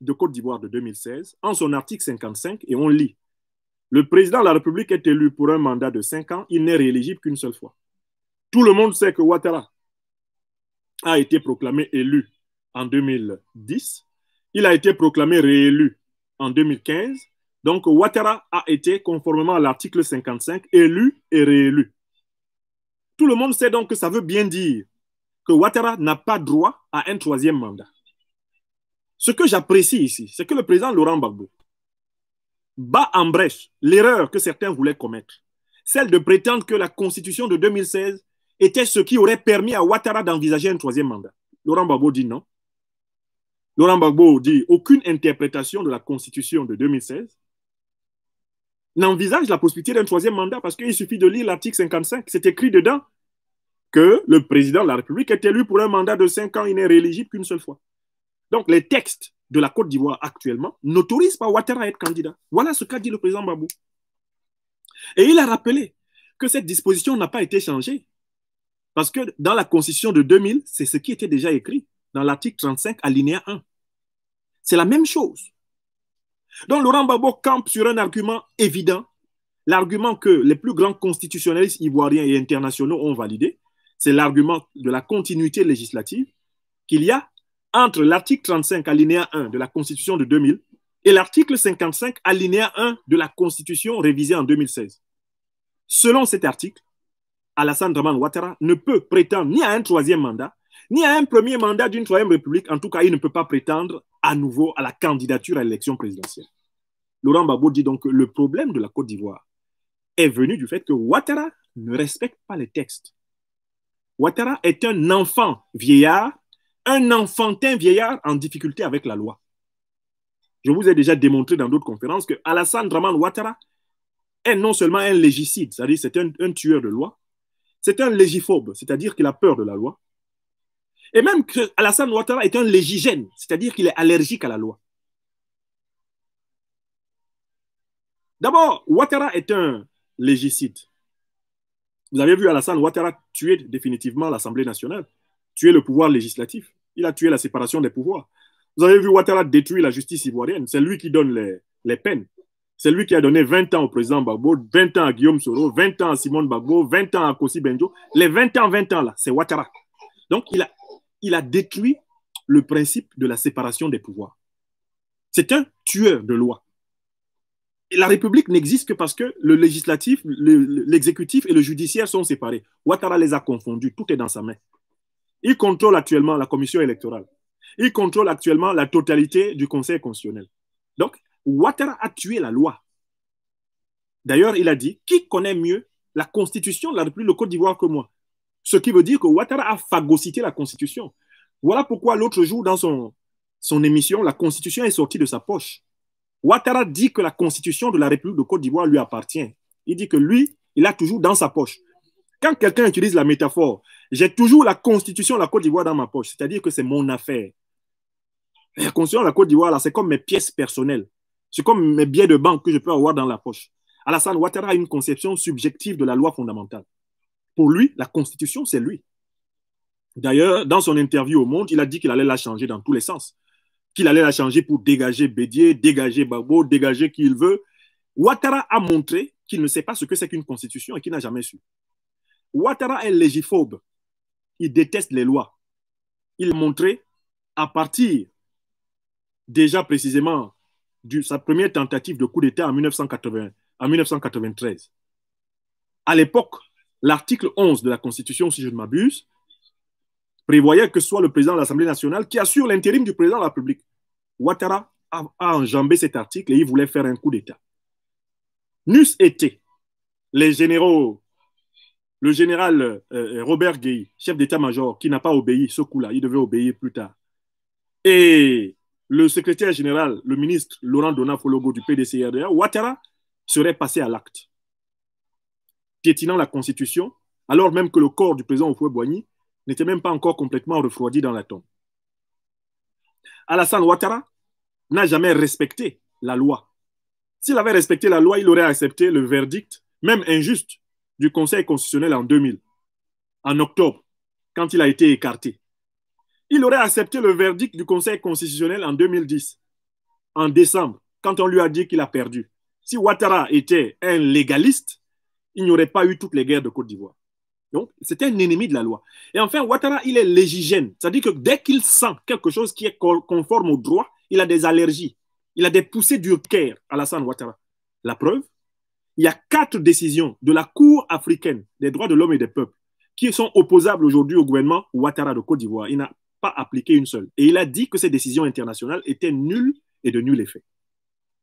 de Côte d'Ivoire de 2016 en son article 55 et on lit le président de la République est élu pour un mandat de 5 ans, il n'est rééligible qu'une seule fois. Tout le monde sait que Ouattara a été proclamé élu en 2010, il a été proclamé réélu en 2015 donc, Ouattara a été, conformément à l'article 55, élu et réélu. Tout le monde sait donc que ça veut bien dire que Ouattara n'a pas droit à un troisième mandat. Ce que j'apprécie ici, c'est que le président Laurent Gbagbo bat en brèche l'erreur que certains voulaient commettre, celle de prétendre que la constitution de 2016 était ce qui aurait permis à Ouattara d'envisager un troisième mandat. Laurent Gbagbo dit non. Laurent Gbagbo dit aucune interprétation de la constitution de 2016 n'envisage la possibilité d'un troisième mandat parce qu'il suffit de lire l'article 55. C'est écrit dedans que le président de la République est élu pour un mandat de 5 ans, il n'est rééligible qu'une seule fois. Donc les textes de la Côte d'Ivoire actuellement n'autorisent pas Ouattara à être candidat. Voilà ce qu'a dit le président Babou. Et il a rappelé que cette disposition n'a pas été changée parce que dans la Constitution de 2000, c'est ce qui était déjà écrit dans l'article 35 alinéa 1. C'est la même chose. Donc Laurent Gbagbo campe sur un argument évident, l'argument que les plus grands constitutionnalistes ivoiriens et internationaux ont validé, c'est l'argument de la continuité législative qu'il y a entre l'article 35 alinéa 1 de la Constitution de 2000 et l'article 55 alinéa 1 de la Constitution révisée en 2016. Selon cet article, Alassane Draman Ouattara ne peut prétendre ni à un troisième mandat, ni à un premier mandat d'une troisième république. En tout cas, il ne peut pas prétendre à nouveau à la candidature à l'élection présidentielle. Laurent Gbagbo dit donc que le problème de la Côte d'Ivoire est venu du fait que Ouattara ne respecte pas les textes. Ouattara est un enfant vieillard, un enfantin vieillard en difficulté avec la loi. Je vous ai déjà démontré dans d'autres conférences que Alassane Draman Ouattara est non seulement un légicide, c'est-à-dire c'est un, un tueur de loi, c'est un légiphobe, c'est-à-dire qu'il a peur de la loi, et même que Alassane Ouattara est un légigène, c'est-à-dire qu'il est allergique à la loi. D'abord, Ouattara est un légicide. Vous avez vu Alassane Ouattara tuer définitivement l'Assemblée nationale, tuer le pouvoir législatif. Il a tué la séparation des pouvoirs. Vous avez vu Ouattara détruire la justice ivoirienne. C'est lui qui donne les, les peines. C'est lui qui a donné 20 ans au président Bagbo, 20 ans à Guillaume Soro, 20 ans à Simone Bagbo, 20 ans à Kossi Benjo. Les 20 ans, 20 ans là, c'est Ouattara. Donc, il a il a détruit le principe de la séparation des pouvoirs. C'est un tueur de loi. la République n'existe que parce que le législatif, l'exécutif et le judiciaire sont séparés. Ouattara les a confondus, tout est dans sa main. Il contrôle actuellement la commission électorale. Il contrôle actuellement la totalité du Conseil constitutionnel. Donc, Ouattara a tué la loi. D'ailleurs, il a dit, qui connaît mieux la constitution de la République, le Côte d'Ivoire que moi ce qui veut dire que Ouattara a phagocyté la Constitution. Voilà pourquoi l'autre jour, dans son, son émission, la Constitution est sortie de sa poche. Ouattara dit que la Constitution de la République de Côte d'Ivoire lui appartient. Il dit que lui, il a toujours dans sa poche. Quand quelqu'un utilise la métaphore, j'ai toujours la Constitution de la Côte d'Ivoire dans ma poche, c'est-à-dire que c'est mon affaire. La Constitution de la Côte d'Ivoire, c'est comme mes pièces personnelles. C'est comme mes billets de banque que je peux avoir dans la poche. Alassane Ouattara a une conception subjective de la loi fondamentale. Pour lui, la Constitution, c'est lui. D'ailleurs, dans son interview au Monde, il a dit qu'il allait la changer dans tous les sens. Qu'il allait la changer pour dégager Bédier, dégager Babo, dégager qui il veut. Ouattara a montré qu'il ne sait pas ce que c'est qu'une constitution et qu'il n'a jamais su. Ouattara est légiphobe. Il déteste les lois. Il a montré à partir déjà précisément de sa première tentative de coup d'État en, en 1993. À l'époque, l'article 11 de la Constitution, si je ne m'abuse, prévoyait que ce soit le président de l'Assemblée nationale qui assure l'intérim du président de la République. Ouattara a, enjambé cet article et il voulait faire un coup d'État. N'eussent été les généraux, le général euh, euh, Robert Gueye, chef d'état-major, qui n'a pas obéi ce coup-là, il devait obéir plus tard, et le secrétaire général, le ministre Laurent Donafologo Fologo du rda Ouattara serait passé à l'acte piétinant la Constitution, alors même que le corps du président Oufoué-Boigny n'était même pas encore complètement refroidi dans la tombe. Alassane Ouattara n'a jamais respecté la loi. S'il avait respecté la loi, il aurait accepté le verdict, même injuste, du Conseil constitutionnel en 2000, en octobre, quand il a été écarté. Il aurait accepté le verdict du Conseil constitutionnel en 2010, en décembre, quand on lui a dit qu'il a perdu. Si Ouattara était un légaliste, il n'y aurait pas eu toutes les guerres de Côte d'Ivoire. Donc, c'était un ennemi de la loi. Et enfin, Ouattara, il est légigène. C'est-à-dire que dès qu'il sent quelque chose qui est conforme au droit, il a des allergies. Il a des poussées cœur à Alassane Ouattara. La preuve, il y a quatre décisions de la Cour africaine des droits de l'homme et des peuples qui sont opposables aujourd'hui au gouvernement Ouattara de Côte d'Ivoire. Il n'a pas appliqué une seule. Et il a dit que ces décisions internationales étaient nulles et de nul effet.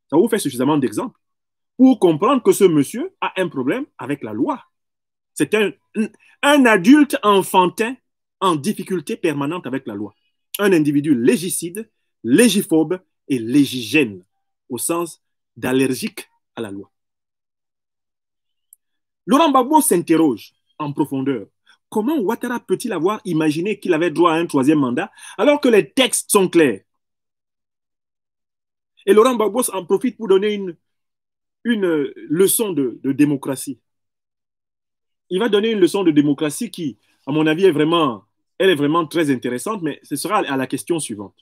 Ça vous fait suffisamment d'exemples pour comprendre que ce monsieur a un problème avec la loi. C'est un, adulte enfantin en difficulté permanente avec la loi. Un individu légicide, légiphobe et légigène au sens d'allergique à la loi. Laurent Babos s'interroge en profondeur. Comment Ouattara peut-il avoir imaginé qu'il avait droit à un troisième mandat alors que les textes sont clairs Et Laurent Babos en profite pour donner une, une leçon de, démocratie. Il va donner une leçon de démocratie qui, à mon avis, est vraiment, elle est vraiment très intéressante, mais ce sera à la question suivante.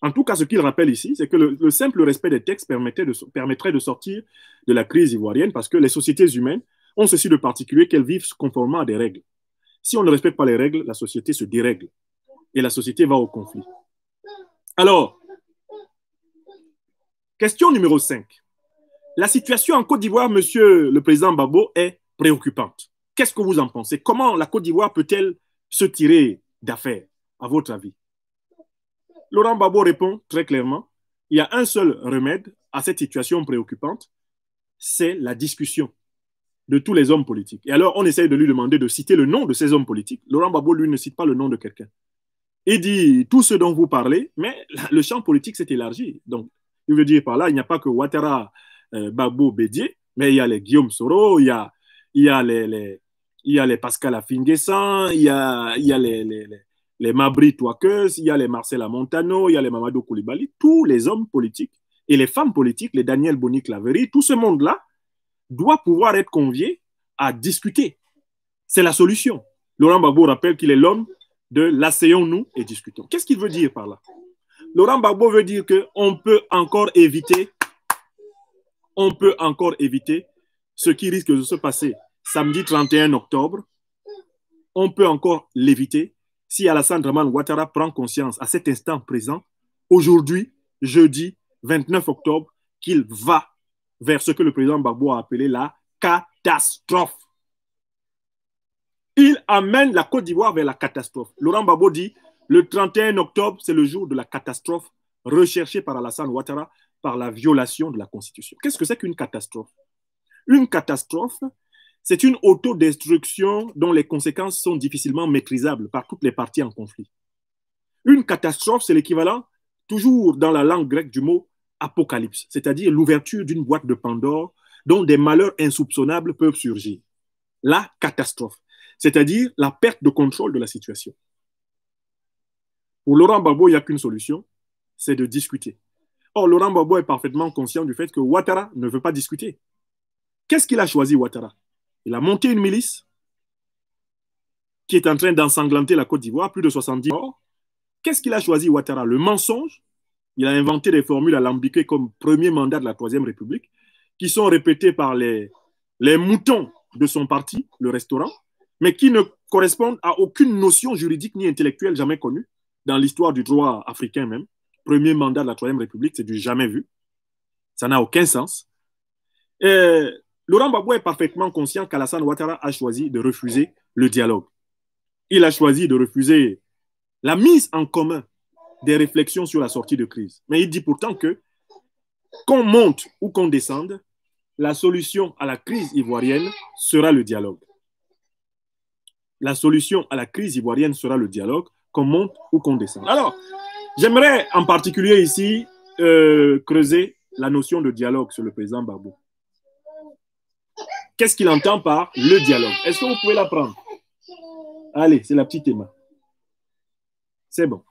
En tout cas, ce qu'il rappelle ici, c'est que le, simple respect des textes permettrait de sortir de la crise ivoirienne parce que les sociétés humaines ont ceci de particulier qu'elles vivent conformément à des règles. Si on ne respecte pas les règles, la société se dérègle et la société va au conflit. Alors, question numéro 5. La situation en Côte d'Ivoire, monsieur le président Babo, est préoccupante. Qu'est-ce que vous en pensez Comment la Côte d'Ivoire peut-elle se tirer d'affaire, à votre avis Laurent Babo répond très clairement, il y a un seul remède à cette situation préoccupante, c'est la discussion de tous les hommes politiques. Et alors, on essaye de lui demander de citer le nom de ces hommes politiques. Laurent Babo, lui, ne cite pas le nom de quelqu'un. Il dit tout ce dont vous parlez, mais le champ politique s'est élargi. Donc, il veut dire par là, il n'y a pas que Ouattara, euh, Babou Bédier, mais il y a les Guillaume Soro, il y a, il y a les, il y a les Pascal Afinguessan, il y a, il y a les, les, les, Mabri Touakeus, il y a les Marcela Montano, il y a les Mamadou Koulibaly, tous les hommes politiques et les femmes politiques, les Daniel Boni laverie tout ce monde-là doit pouvoir être convié à discuter. C'est la solution. Laurent Babou rappelle qu'il est l'homme de l'asseyons-nous et discutons. Qu'est-ce qu'il veut dire par là Laurent Babou veut dire qu'on peut encore éviter on peut encore éviter ce qui risque de se passer samedi 31 octobre. On peut encore l'éviter si Alassane Draman Ouattara prend conscience à cet instant présent, aujourd'hui, jeudi 29 octobre, qu'il va vers ce que le président Babou a appelé la catastrophe. Il amène la Côte d'Ivoire vers la catastrophe. Laurent Babo dit, le 31 octobre, c'est le jour de la catastrophe recherchée par Alassane Ouattara, par la violation de la Constitution. Qu'est-ce que c'est qu'une catastrophe Une catastrophe, c'est une autodestruction dont les conséquences sont difficilement maîtrisables par toutes les parties en conflit. Une catastrophe, c'est l'équivalent, toujours dans la langue grecque, du mot apocalypse, c'est-à-dire l'ouverture d'une boîte de Pandore dont des malheurs insoupçonnables peuvent surgir. La catastrophe, c'est-à-dire la perte de contrôle de la situation. Pour Laurent Barbeau, il n'y a qu'une solution, c'est de discuter. Or, Laurent Bobo est parfaitement conscient du fait que Ouattara ne veut pas discuter. Qu'est-ce qu'il a choisi, Ouattara Il a monté une milice qui est en train d'ensanglanter la Côte d'Ivoire, plus de 70 morts. Qu'est-ce qu'il a choisi, Ouattara Le mensonge. Il a inventé des formules alambiquées comme premier mandat de la Troisième République, qui sont répétées par les, les moutons de son parti, le restaurant, mais qui ne correspondent à aucune notion juridique ni intellectuelle jamais connue dans l'histoire du droit africain même premier mandat de la Troisième République, c'est du jamais vu. Ça n'a aucun sens. Laurent Babou est parfaitement conscient qu'Alassane Ouattara a choisi de refuser le dialogue. Il a choisi de refuser la mise en commun des réflexions sur la sortie de crise. Mais il dit pourtant que qu'on monte ou qu'on descende, la solution à la crise ivoirienne sera le dialogue. La solution à la crise ivoirienne sera le dialogue, qu'on monte ou qu'on descende. Alors, J'aimerais en particulier ici euh, creuser la notion de dialogue sur le président Babou. Qu'est-ce qu'il entend par le dialogue Est-ce que vous pouvez l'apprendre Allez, c'est la petite Emma. C'est bon.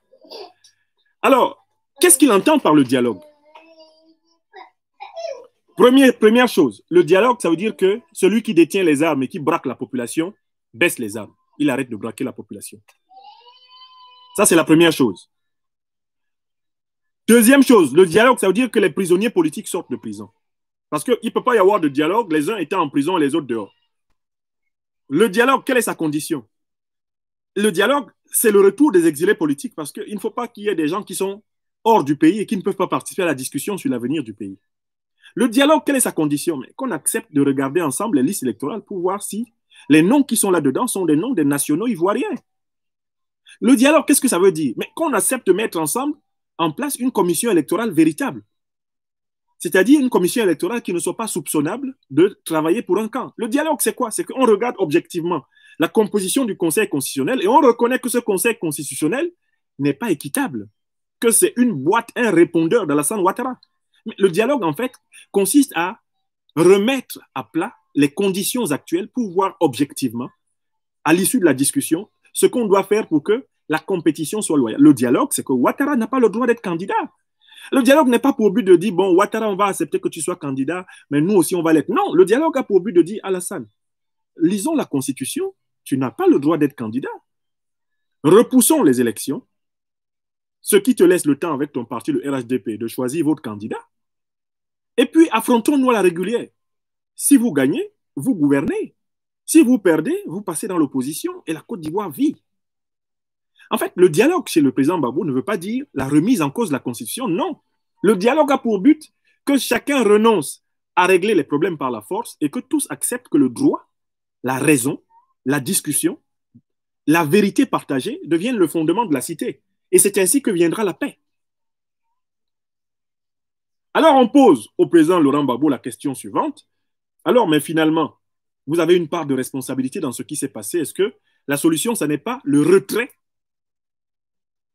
Alors, qu'est-ce qu'il entend par le dialogue première chose, le dialogue, ça veut dire que celui qui détient les armes et qui braque la population baisse les armes. Il arrête de braquer la population. Ça, c'est la première chose. Deuxième chose, le dialogue, ça veut dire que les prisonniers politiques sortent de prison. Parce qu'il ne peut pas y avoir de dialogue, les uns étant en prison et les autres dehors. Le dialogue, quelle est sa condition Le dialogue, c'est le retour des exilés politiques parce qu'il ne faut pas qu'il y ait des gens qui sont hors du pays et qui ne peuvent pas participer à la discussion sur l'avenir du pays. Le dialogue, quelle est sa condition Qu'on accepte de regarder ensemble les listes électorales pour voir si les noms qui sont là-dedans sont des noms des nationaux ivoiriens. Le dialogue, qu'est-ce que ça veut dire Mais qu'on accepte de mettre ensemble en place une commission électorale véritable. C'est-à-dire une commission électorale qui ne soit pas soupçonnable de travailler pour un camp. Le dialogue, c'est quoi C'est qu'on regarde objectivement la composition du Conseil constitutionnel et on reconnaît que ce Conseil constitutionnel n'est pas équitable, que c'est une boîte, un répondeur de la salle Ouattara. le dialogue, en fait, consiste à remettre à plat les conditions actuelles pour voir objectivement, à l'issue de la discussion, ce qu'on doit faire pour que la compétition soit loyale. Le dialogue, c'est que Ouattara n'a pas le droit d'être candidat. Le dialogue n'est pas pour but de dire, bon, Ouattara, on va accepter que tu sois candidat, mais nous aussi, on va l'être. Non, le dialogue a pour but de dire, Alassane, lisons la Constitution, tu n'as pas le droit d'être candidat. Repoussons les élections, ce qui te laisse le temps avec ton parti, le RHDP, de choisir votre candidat. Et puis, affrontons-nous à la régulière. Si vous gagnez, vous gouvernez. Si vous perdez, vous passez dans l'opposition et la Côte d'Ivoire vit. En fait, le dialogue chez le président Babou ne veut pas dire la remise en cause de la Constitution, non. Le dialogue a pour but que chacun renonce à régler les problèmes par la force et que tous acceptent que le droit, la raison, la discussion, la vérité partagée deviennent le fondement de la cité. Et c'est ainsi que viendra la paix. Alors on pose au président Laurent Babou la question suivante. Alors, mais finalement, vous avez une part de responsabilité dans ce qui s'est passé. Est-ce que la solution, ce n'est pas le retrait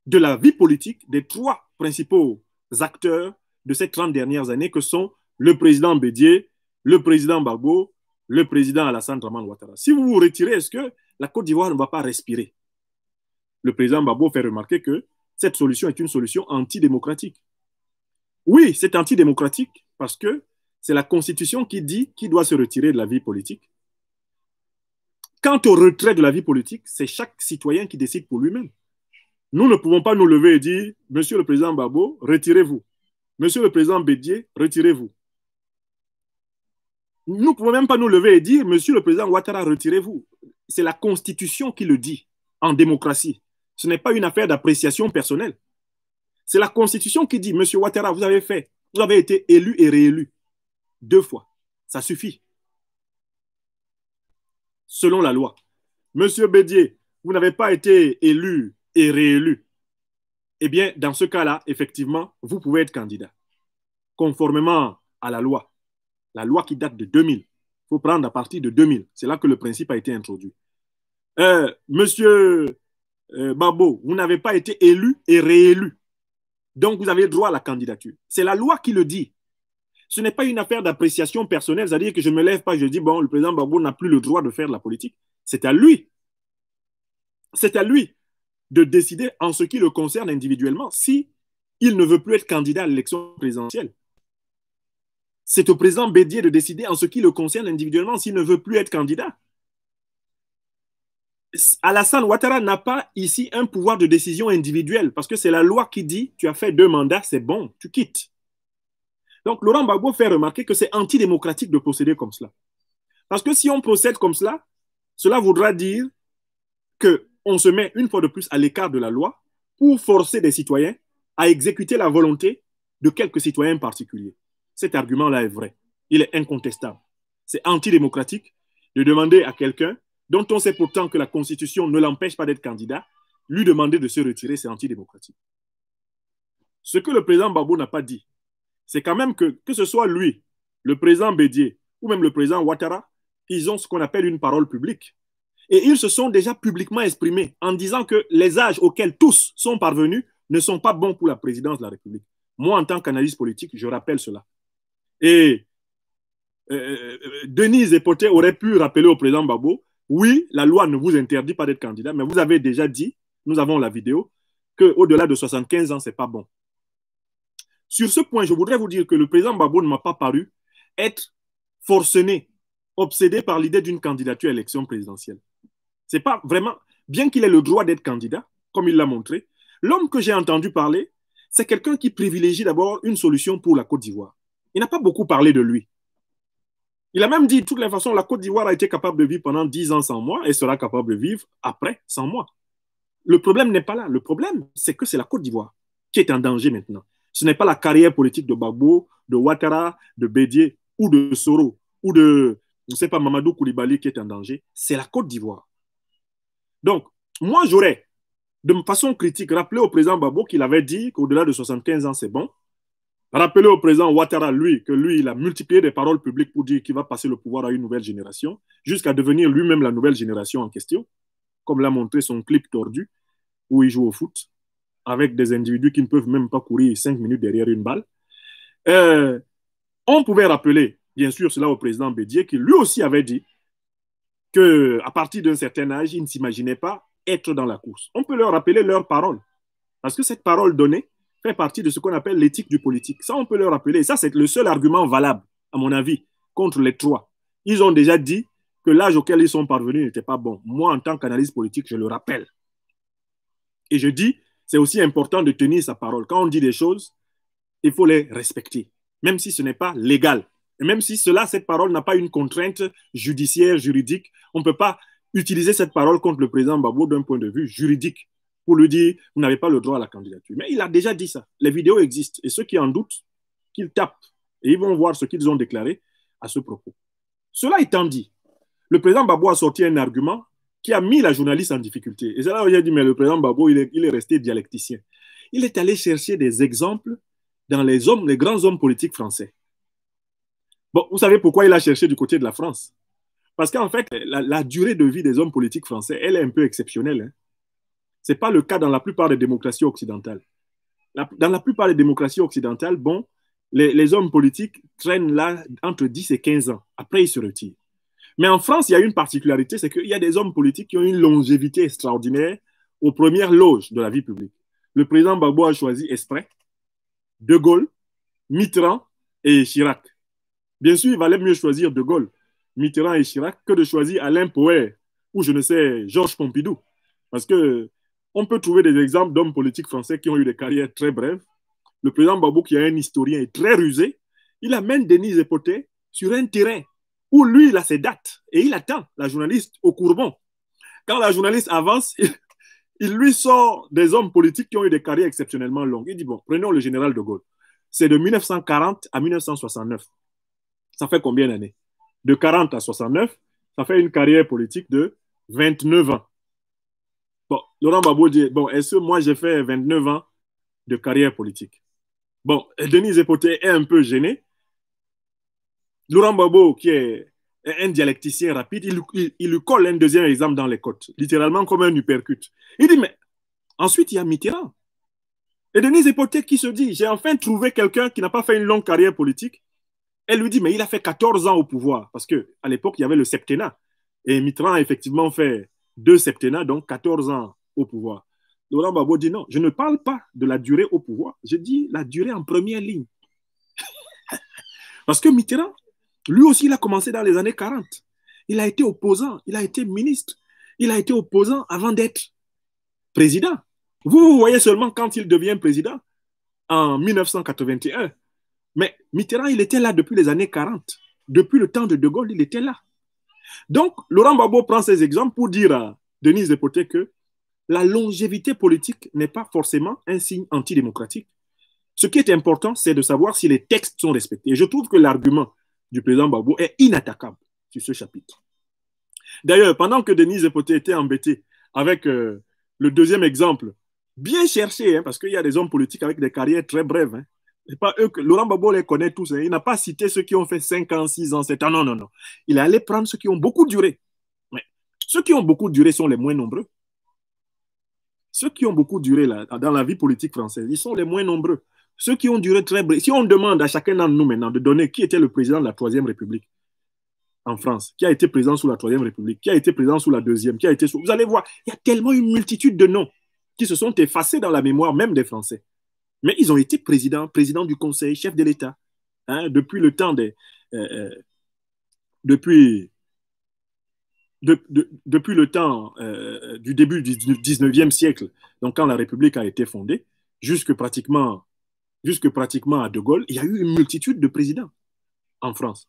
de la vie politique des trois principaux acteurs de ces 30 dernières années que sont le président Bédié, le président barbo le président Alassane Draman Ouattara. Si vous vous retirez, est-ce que la Côte d'Ivoire ne va pas respirer Le président barbo fait remarquer que cette solution est une solution antidémocratique. Oui, c'est antidémocratique parce que c'est la Constitution qui dit qui doit se retirer de la vie politique. Quant au retrait de la vie politique, c'est chaque citoyen qui décide pour lui-même. Nous ne pouvons pas nous lever et dire, Monsieur le Président Babo, retirez-vous. Monsieur le Président Bédier, retirez-vous. Nous ne pouvons même pas nous lever et dire, Monsieur le Président Ouattara, retirez-vous. C'est la Constitution qui le dit en démocratie. Ce n'est pas une affaire d'appréciation personnelle. C'est la Constitution qui dit, Monsieur Ouattara, vous avez fait, vous avez été élu et réélu deux fois. Ça suffit. Selon la loi. Monsieur Bédier, vous n'avez pas été élu et réélu, eh bien, dans ce cas-là, effectivement, vous pouvez être candidat, conformément à la loi. La loi qui date de 2000. Il faut prendre à partir de 2000. C'est là que le principe a été introduit. Euh, monsieur euh, vous n'avez pas été élu et réélu. Donc, vous avez droit à la candidature. C'est la loi qui le dit. Ce n'est pas une affaire d'appréciation personnelle, c'est-à-dire que je ne me lève pas, je dis, bon, le président Babo n'a plus le droit de faire de la politique. C'est à lui. C'est à lui de décider en ce qui le concerne individuellement si il ne veut plus être candidat à l'élection présidentielle. C'est au président Bédier de décider en ce qui le concerne individuellement s'il ne veut plus être candidat. Alassane Ouattara n'a pas ici un pouvoir de décision individuelle parce que c'est la loi qui dit tu as fait deux mandats, c'est bon, tu quittes. Donc Laurent Gbagbo fait remarquer que c'est antidémocratique de procéder comme cela. Parce que si on procède comme cela, cela voudra dire que on se met une fois de plus à l'écart de la loi pour forcer des citoyens à exécuter la volonté de quelques citoyens particuliers. Cet argument-là est vrai. Il est incontestable. C'est antidémocratique de demander à quelqu'un dont on sait pourtant que la Constitution ne l'empêche pas d'être candidat, lui demander de se retirer, c'est antidémocratique. Ce que le président Babou n'a pas dit, c'est quand même que, que ce soit lui, le président Bédier ou même le président Ouattara, ils ont ce qu'on appelle une parole publique. Et ils se sont déjà publiquement exprimés en disant que les âges auxquels tous sont parvenus ne sont pas bons pour la présidence de la République. Moi, en tant qu'analyste politique, je rappelle cela. Et Denise euh, euh, euh, Denise Epoté aurait pu rappeler au président Babo, oui, la loi ne vous interdit pas d'être candidat, mais vous avez déjà dit, nous avons la vidéo, qu'au-delà de 75 ans, ce n'est pas bon. Sur ce point, je voudrais vous dire que le président Babo ne m'a pas paru être forcené, obsédé par l'idée d'une candidature à l'élection présidentielle. C'est pas vraiment, bien qu'il ait le droit d'être candidat, comme il l'a montré, l'homme que j'ai entendu parler, c'est quelqu'un qui privilégie d'abord une solution pour la Côte d'Ivoire. Il n'a pas beaucoup parlé de lui. Il a même dit, de toutes les façons, la Côte d'Ivoire a été capable de vivre pendant 10 ans sans moi et sera capable de vivre après sans moi. Le problème n'est pas là. Le problème, c'est que c'est la Côte d'Ivoire qui est en danger maintenant. Ce n'est pas la carrière politique de Babou, de Ouattara, de Bédier ou de Soro ou de, je ne sais pas, Mamadou Koulibaly qui est en danger. C'est la Côte d'Ivoire. Donc, moi, j'aurais, de façon critique, rappelé au président Babo qu'il avait dit qu'au-delà de 75 ans, c'est bon. Rappelé au président Ouattara, lui, que lui, il a multiplié des paroles publiques pour dire qu'il va passer le pouvoir à une nouvelle génération, jusqu'à devenir lui-même la nouvelle génération en question, comme l'a montré son clip tordu, où il joue au foot, avec des individus qui ne peuvent même pas courir cinq minutes derrière une balle. Euh, on pouvait rappeler, bien sûr, cela au président Bédier, qui lui aussi avait dit que à partir d'un certain âge, ils ne s'imaginaient pas être dans la course. On peut leur rappeler leurs parole, parce que cette parole donnée fait partie de ce qu'on appelle l'éthique du politique. Ça, on peut leur rappeler. Ça, c'est le seul argument valable, à mon avis, contre les trois. Ils ont déjà dit que l'âge auquel ils sont parvenus n'était pas bon. Moi, en tant qu'analyste politique, je le rappelle. Et je dis, c'est aussi important de tenir sa parole. Quand on dit des choses, il faut les respecter, même si ce n'est pas légal. Et même si cela, cette parole n'a pas une contrainte judiciaire, juridique, on ne peut pas utiliser cette parole contre le président Babo d'un point de vue juridique pour lui dire, vous n'avez pas le droit à la candidature. Mais il a déjà dit ça. Les vidéos existent. Et ceux qui en doutent, qu'ils tapent. Et ils vont voir ce qu'ils ont déclaré à ce propos. Cela étant dit, le président Babou a sorti un argument qui a mis la journaliste en difficulté. Et c'est là où j'ai dit, mais le président Babo, il est, il est, resté dialecticien. Il est allé chercher des exemples dans les, hommes, les grands hommes politiques français. Bon, vous savez pourquoi il a cherché du côté de la France Parce qu'en fait, la, durée de vie des hommes politiques français, elle est un peu exceptionnelle. Hein. Ce n'est pas le cas dans la plupart des démocraties occidentales. dans la plupart des démocraties occidentales, bon, les, hommes politiques traînent là entre 10 et 15 ans. Après, ils se retirent. Mais en France, il y a une particularité, c'est qu'il y a des hommes politiques qui ont une longévité extraordinaire aux premières loges de la vie publique. Le président Babou a choisi Esprit, De Gaulle, Mitterrand et Chirac. Bien sûr, il valait mieux choisir De Gaulle, Mitterrand et Chirac que de choisir Alain Poët ou, je ne sais, Georges Pompidou. Parce que on peut trouver des exemples d'hommes politiques français qui ont eu des carrières très brèves. Le président Babou, qui est un historien très rusé, il amène Denise Epoté sur un terrain où lui, il a ses dates et il attend la journaliste au courbon. Quand la journaliste avance, *laughs* il, il lui sort des hommes politiques qui ont eu des carrières exceptionnellement longues. Il dit, bon, prenons le général de Gaulle. C'est de 1940 à 1969 ça fait combien d'années De 40 à 69, ça fait une carrière politique de 29 ans. Bon, Laurent Babo dit, bon, est-ce que moi j'ai fait 29 ans de carrière politique Bon, Denise Epoté est un peu gêné. Laurent Babo, qui est un dialecticien rapide, il, lui colle un deuxième exemple dans les côtes, littéralement comme un hypercute. Il dit, mais ensuite, il y a Mitterrand. Et Denise Epoté qui se dit, j'ai enfin trouvé quelqu'un qui n'a pas fait une longue carrière politique elle lui dit, mais il a fait 14 ans au pouvoir, parce qu'à l'époque, il y avait le septennat. Et Mitterrand a effectivement fait deux septennats, donc 14 ans au pouvoir. Laurent Babo dit non, je ne parle pas de la durée au pouvoir, je dis la durée en première ligne. *laughs* parce que Mitterrand, lui aussi, il a commencé dans les années 40. Il a été opposant, il a été ministre, il a été opposant avant d'être président. Vous, vous voyez seulement quand il devient président en 1981. Mais Mitterrand, il était là depuis les années 40. Depuis le temps de De Gaulle, il était là. Donc, Laurent Babo prend ces exemples pour dire à Denise Depoté que la longévité politique n'est pas forcément un signe antidémocratique. Ce qui est important, c'est de savoir si les textes sont respectés. Et je trouve que l'argument du président Babo est inattaquable sur ce chapitre. D'ailleurs, pendant que Denise Depoté était embêtée avec euh, le deuxième exemple, bien cherché, hein, parce qu'il y a des hommes politiques avec des carrières très brèves, hein, pas eux que Laurent Babo les connaît tous. Hein. Il n'a pas cité ceux qui ont fait 5 ans, 6 ans, 7 ans. Non, non, non. Il est allé prendre ceux qui ont beaucoup duré. Mais ceux qui ont beaucoup duré sont les moins nombreux. Ceux qui ont beaucoup duré dans la vie politique française, ils sont les moins nombreux. Ceux qui ont duré très Si on demande à chacun d'entre nous maintenant de donner qui était le président de la Troisième République en France, qui a été président sous la Troisième République, qui a été présent sous la Deuxième, qui a été sous... Vous allez voir, il y a tellement une multitude de noms qui se sont effacés dans la mémoire même des Français. Mais ils ont été présidents, présidents du Conseil, chef de l'État, hein, depuis le temps euh, euh, depuis, depuis le temps euh, du début du 19e siècle, donc quand la République a été fondée, jusque pratiquement, jusque pratiquement à De Gaulle, il y a eu une multitude de présidents en France,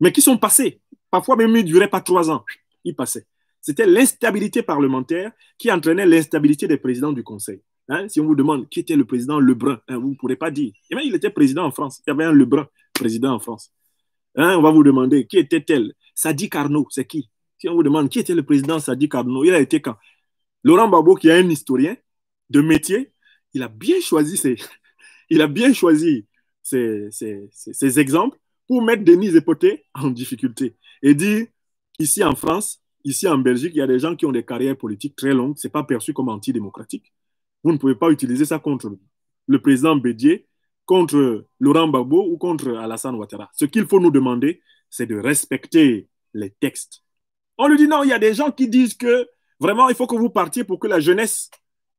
mais qui sont passés. Parfois même, ils ne duraient pas trois ans, ils passaient. C'était l'instabilité parlementaire qui entraînait l'instabilité des présidents du Conseil. Hein, si on vous demande qui était le président Lebrun, hein, vous ne pourrez pas dire. Eh il était président en France. Il y avait un Lebrun, président en France. Hein, on va vous demander qui était-elle Sadi Carnot, c'est qui Si on vous demande qui était le président Sadi Carnot, il a été quand Laurent Babo, qui est un historien de métier, il a bien choisi ses, *laughs* il a bien choisi ses, exemples pour mettre Denise Epoté en difficulté et dire ici en France, ici en Belgique, il y a des gens qui ont des carrières politiques très longues, ce n'est pas perçu comme antidémocratique. Vous ne pouvez pas utiliser ça contre le président Bédier, contre Laurent Gbagbo ou contre Alassane Ouattara. Ce qu'il faut nous demander, c'est de respecter les textes. On lui dit non, il y a des gens qui disent que vraiment, il faut que vous partiez pour que la jeunesse,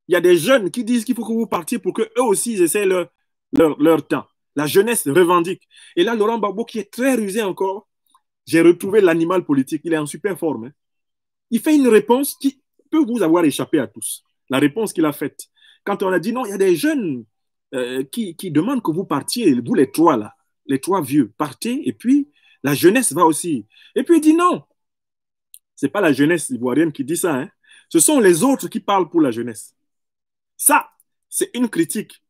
il y a des jeunes qui disent qu'il faut que vous partiez pour qu'eux aussi, ils essaient leur, temps. La jeunesse revendique. Et là, Laurent Gbagbo, qui est très rusé encore, j'ai retrouvé l'animal politique. Il est en super forme. Hein. Il fait une réponse qui peut vous avoir échappé à tous. La réponse qu'il a faite, quand on a dit non, il y a des jeunes euh, qui, demandent que vous partiez, vous les trois là, les trois vieux, partez et puis la jeunesse va aussi. Et puis il dit non. C'est pas la jeunesse ivoirienne qui dit ça. Hein. Ce sont les autres qui parlent pour la jeunesse. Ça, c'est une critique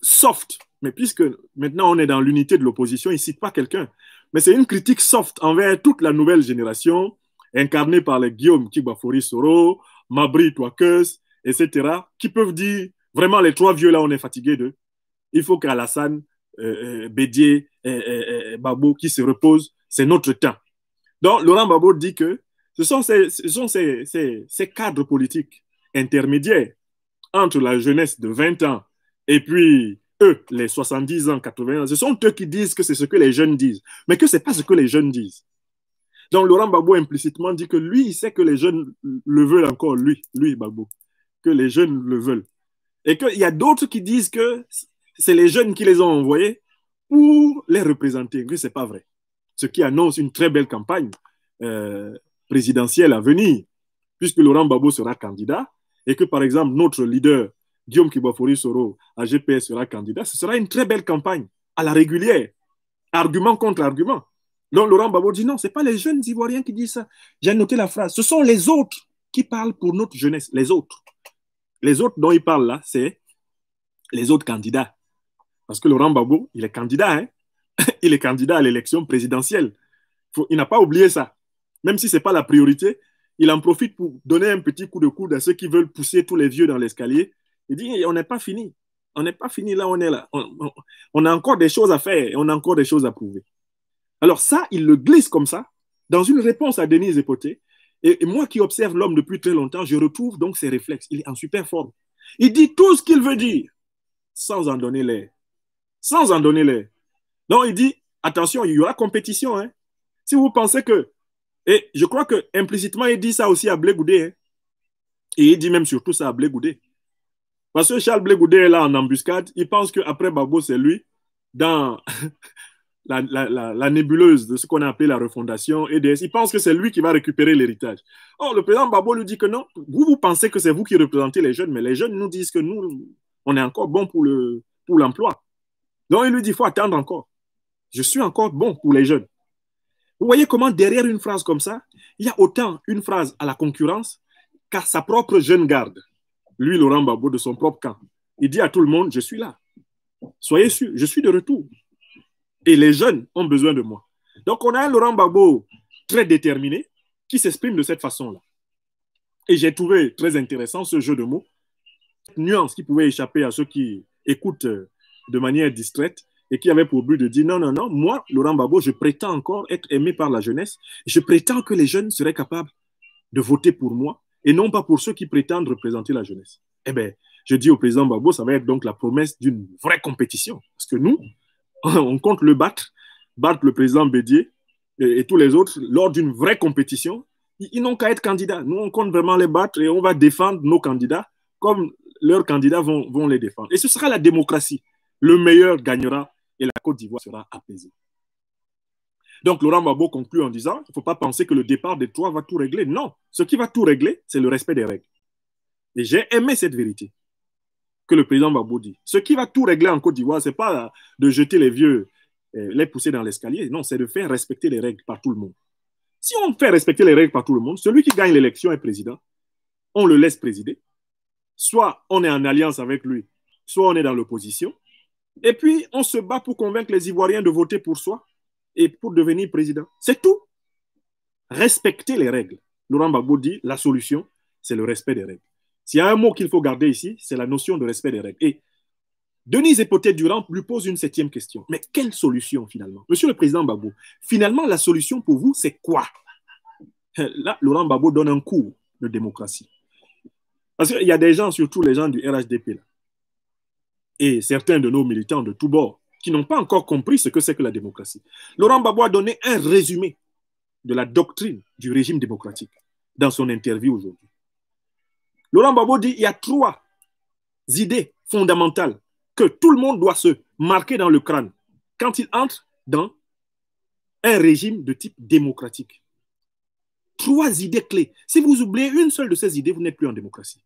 soft. Mais puisque maintenant on est dans l'unité de l'opposition, il ne cite pas quelqu'un. Mais c'est une critique soft envers toute la nouvelle génération, incarnée par les Guillaume Kigbafori Soro, Mabri Toakes, etc., qui peuvent dire, vraiment, les trois vieux là, on est fatigué d'eux. Il faut qu'Alassane, euh, euh, Bédié Bédier, euh, et, qui se reposent, c'est notre temps. Donc, Laurent Babou dit que ce sont ces, sont ces, cadres politiques intermédiaires entre la jeunesse de 20 ans et puis eux, les 70 ans, 80 ans, ce sont eux qui disent que c'est ce que les jeunes disent, mais que ce n'est pas ce que les jeunes disent. Donc Laurent Babou implicitement dit que lui, il sait que les jeunes le veulent encore, lui, lui Babou que les jeunes le veulent. Et qu'il y a d'autres qui disent que c'est les jeunes qui les ont envoyés pour les représenter, mais ce n'est pas vrai. Ce qui annonce une très belle campagne euh, présidentielle à venir, puisque Laurent Babo sera candidat et que, par exemple, notre leader, Guillaume Kibafori Soro, à GPS, sera candidat, ce sera une très belle campagne à la régulière, argument contre argument. Donc Laurent Babo dit non, ce n'est pas les jeunes Ivoiriens qui disent ça. J'ai noté la phrase, ce sont les autres qui parlent pour notre jeunesse, les autres. Les autres dont il parle là, c'est les autres candidats. Parce que Laurent Babo, il est candidat. Hein. *laughs* il est candidat à l'élection présidentielle. il n'a pas oublié ça. Même si ce n'est pas la priorité, il en profite pour donner un petit coup de coude à ceux qui veulent pousser tous les vieux dans l'escalier. Il dit, on n'est pas fini. On n'est pas fini là, on est là. On, a encore des choses à faire et on a encore des choses à prouver. Alors ça, il le glisse comme ça dans une réponse à Denise Epoté et, moi qui observe l'homme depuis très longtemps, je retrouve donc ses réflexes. Il est en super forme. Il dit tout ce qu'il veut dire sans en donner l'air. Sans en donner l'air. Donc il dit, attention, il y aura compétition. Hein. Si vous pensez que, et je crois que implicitement il dit ça aussi à Blé hein. et il dit même surtout ça à Blé Parce que Charles Blé est là en embuscade, il pense qu'après Babo, c'est lui. Dans, *laughs* la, nébuleuse de ce qu'on a appelé la refondation, EDS. Il pense que c'est lui qui va récupérer l'héritage. Or, le président Babo lui dit que non, vous, vous pensez que c'est vous qui représentez les jeunes, mais les jeunes nous disent que nous, on est encore bon pour l'emploi. Le, pour Donc, il lui dit, il faut attendre encore. Je suis encore bon pour les jeunes. Vous voyez comment derrière une phrase comme ça, il y a autant une phrase à la concurrence qu'à sa propre jeune garde. Lui, Laurent Babo, de son propre camp. Il dit à tout le monde, je suis là. Soyez sûrs, je suis de retour. Et les jeunes ont besoin de moi. Donc, on a un Laurent Gbagbo très déterminé qui s'exprime de cette façon-là. Et j'ai trouvé très intéressant ce jeu de mots, cette nuance qui pouvait échapper à ceux qui écoutent euh, de manière distraite et qui avait pour but de dire non, non, non, moi, Laurent Babo, je prétends encore être aimé par la jeunesse. Je prétends que les jeunes seraient capables de voter pour moi et non pas pour ceux qui prétendent représenter la jeunesse. Eh bien, je dis au président Gbagbo, ça va être donc la promesse d'une vraie compétition. Parce que nous, *laughs* on compte le battre, battre le président Bédier et, tous les autres lors d'une vraie compétition. Ils, n'ont qu'à être candidats. Nous, on compte vraiment les battre et on va défendre nos candidats comme leurs candidats vont, les défendre. Et ce sera la démocratie. Le meilleur gagnera et la Côte d'Ivoire sera apaisée. Donc Laurent Mabo conclut en disant, il ne faut pas penser que le départ des trois va tout régler. Non, ce qui va tout régler, c'est le respect des règles. Et j'ai aimé cette vérité que le président va dit. Ce qui va tout régler en Côte d'Ivoire, ce n'est pas de jeter les vieux, euh, les pousser dans l'escalier. Non, c'est de faire respecter les règles par tout le monde. Si on fait respecter les règles par tout le monde, celui qui gagne l'élection est président. On le laisse présider. Soit on est en alliance avec lui, soit on est dans l'opposition. Et puis, on se bat pour convaincre les Ivoiriens de voter pour soi et pour devenir président. C'est tout. Respecter les règles. Laurent Gbagbo dit, la solution, c'est le respect des règles. S'il y a un mot qu'il faut garder ici, c'est la notion de respect des règles. Et Denise Epoté-Durand lui pose une septième question. Mais quelle solution finalement Monsieur le Président Babo, finalement la solution pour vous, c'est quoi *laughs* Là, Laurent Babo donne un cours de démocratie. Parce qu'il y a des gens, surtout les gens du RHDP, et certains de nos militants de tous bords, qui n'ont pas encore compris ce que c'est que la démocratie. Laurent Babo a donné un résumé de la doctrine du régime démocratique dans son interview aujourd'hui. Laurent Babo dit il y a trois idées fondamentales que tout le monde doit se marquer dans le crâne quand il entre dans un régime de type démocratique. Trois idées clés. Si vous oubliez une seule de ces idées, vous n'êtes plus en démocratie.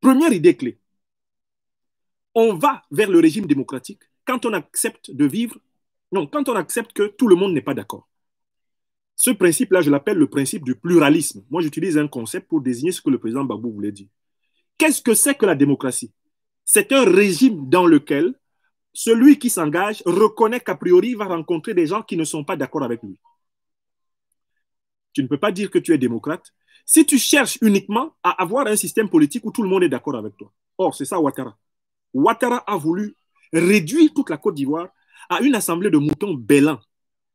Première idée clé. On va vers le régime démocratique quand on accepte de vivre, non, quand on accepte que tout le monde n'est pas d'accord. Ce principe-là, je l'appelle le principe du pluralisme. Moi, j'utilise un concept pour désigner ce que le président Babou voulait dire. Qu'est-ce que c'est que la démocratie C'est un régime dans lequel celui qui s'engage reconnaît qu'a priori il va rencontrer des gens qui ne sont pas d'accord avec lui. Tu ne peux pas dire que tu es démocrate si tu cherches uniquement à avoir un système politique où tout le monde est d'accord avec toi. Or, c'est ça Ouattara. Ouattara a voulu réduire toute la Côte d'Ivoire à une assemblée de moutons bêlants,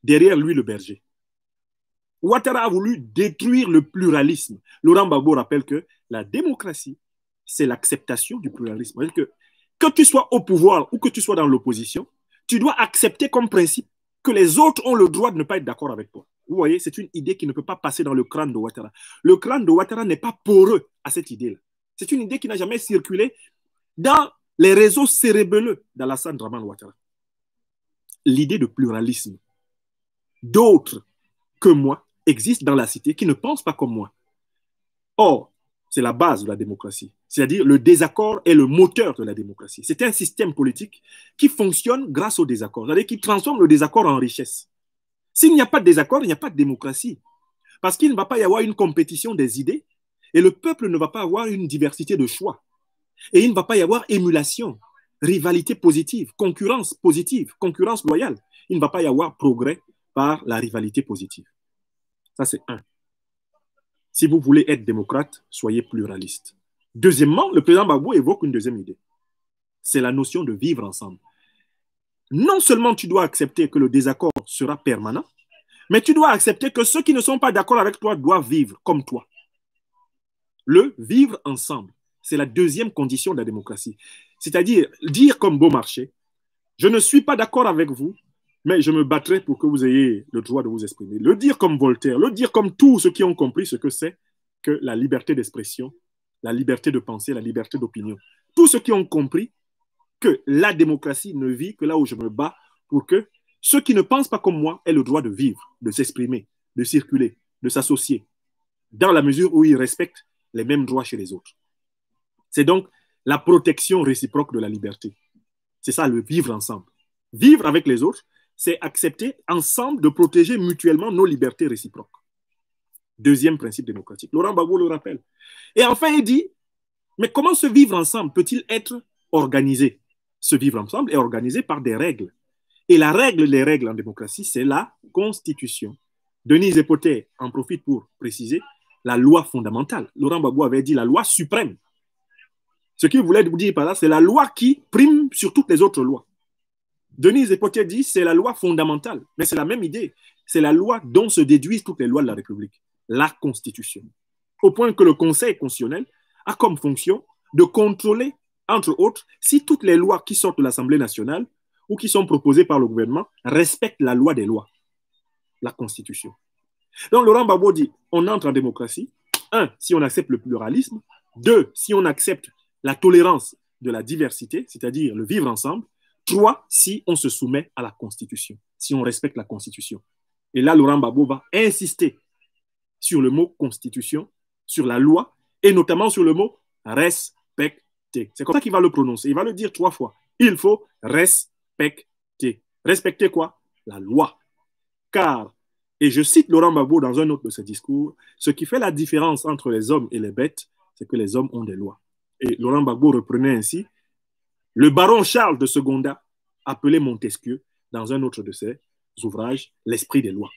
derrière lui le berger. Ouattara a voulu détruire le pluralisme. Laurent Babo rappelle que la démocratie, c'est l'acceptation du pluralisme. cest que que tu sois au pouvoir ou que tu sois dans l'opposition, tu dois accepter comme principe que les autres ont le droit de ne pas être d'accord avec toi. Vous voyez, c'est une idée qui ne peut pas passer dans le crâne de Ouattara. Le crâne de Ouattara n'est pas poreux à cette idée-là. C'est une idée qui n'a jamais circulé dans les réseaux cérébelleux d'Alassane Draman Ouattara. L'idée de pluralisme. D'autres que moi existent dans la cité qui ne pense pas comme moi. Or, c'est la base de la démocratie. C'est-à-dire le désaccord est le moteur de la démocratie. C'est un système politique qui fonctionne grâce au désaccord, c'est-à-dire qui transforme le désaccord en richesse. S'il n'y a pas de désaccord, il n'y a pas de démocratie. Parce qu'il ne va pas y avoir une compétition des idées et le peuple ne va pas avoir une diversité de choix. Et il ne va pas y avoir émulation, rivalité positive, concurrence positive, concurrence loyale. Il ne va pas y avoir progrès par la rivalité positive. Ça, c'est un. Si vous voulez être démocrate, soyez pluraliste. Deuxièmement, le président Babou évoque une deuxième idée. C'est la notion de vivre ensemble. Non seulement tu dois accepter que le désaccord sera permanent, mais tu dois accepter que ceux qui ne sont pas d'accord avec toi doivent vivre comme toi. Le vivre ensemble, c'est la deuxième condition de la démocratie. C'est-à-dire dire comme Beaumarchais, je ne suis pas d'accord avec vous, mais je me battrai pour que vous ayez le droit de vous exprimer. Le dire comme Voltaire, le dire comme tous ceux qui ont compris ce que c'est que la liberté d'expression, la liberté de penser, la liberté d'opinion. Tous ceux qui ont compris que la démocratie ne vit que là où je me bats pour que ceux qui ne pensent pas comme moi aient le droit de vivre, de s'exprimer, de circuler, de s'associer, dans la mesure où ils respectent les mêmes droits chez les autres. C'est donc la protection réciproque de la liberté. C'est ça le vivre ensemble. Vivre avec les autres, c'est accepter ensemble de protéger mutuellement nos libertés réciproques. Deuxième principe démocratique. Laurent Bagou le rappelle. Et enfin, il dit, mais comment se vivre ensemble peut-il être organisé Se vivre ensemble est organisé par des règles. Et la règle des règles en démocratie, c'est la Constitution. Denise Epoté en profite pour préciser la loi fondamentale. Laurent Babou avait dit la loi suprême. Ce qu'il voulait vous dire par là, c'est la loi qui prime sur toutes les autres lois. Denise Epotier dit c'est la loi fondamentale, mais c'est la même idée. C'est la loi dont se déduisent toutes les lois de la République, la Constitution. Au point que le Conseil constitutionnel a comme fonction de contrôler, entre autres, si toutes les lois qui sortent de l'Assemblée nationale ou qui sont proposées par le gouvernement respectent la loi des lois, la Constitution. Donc Laurent Babo dit, on entre en démocratie, un, si on accepte le pluralisme, deux, si on accepte la tolérance de la diversité, c'est-à-dire le vivre ensemble, Trois, si on se soumet à la Constitution, si on respecte la Constitution. Et là, Laurent babo va insister sur le mot Constitution, sur la loi, et notamment sur le mot respecter. C'est comme ça qu'il va le prononcer. Il va le dire trois fois. Il faut respecter. Respecter quoi La loi. Car, et je cite Laurent Babo dans un autre de ses discours, ce qui fait la différence entre les hommes et les bêtes, c'est que les hommes ont des lois. Et Laurent Babo reprenait ainsi le baron Charles de Seconda appelait Montesquieu dans un autre de ses ouvrages, L'esprit des lois.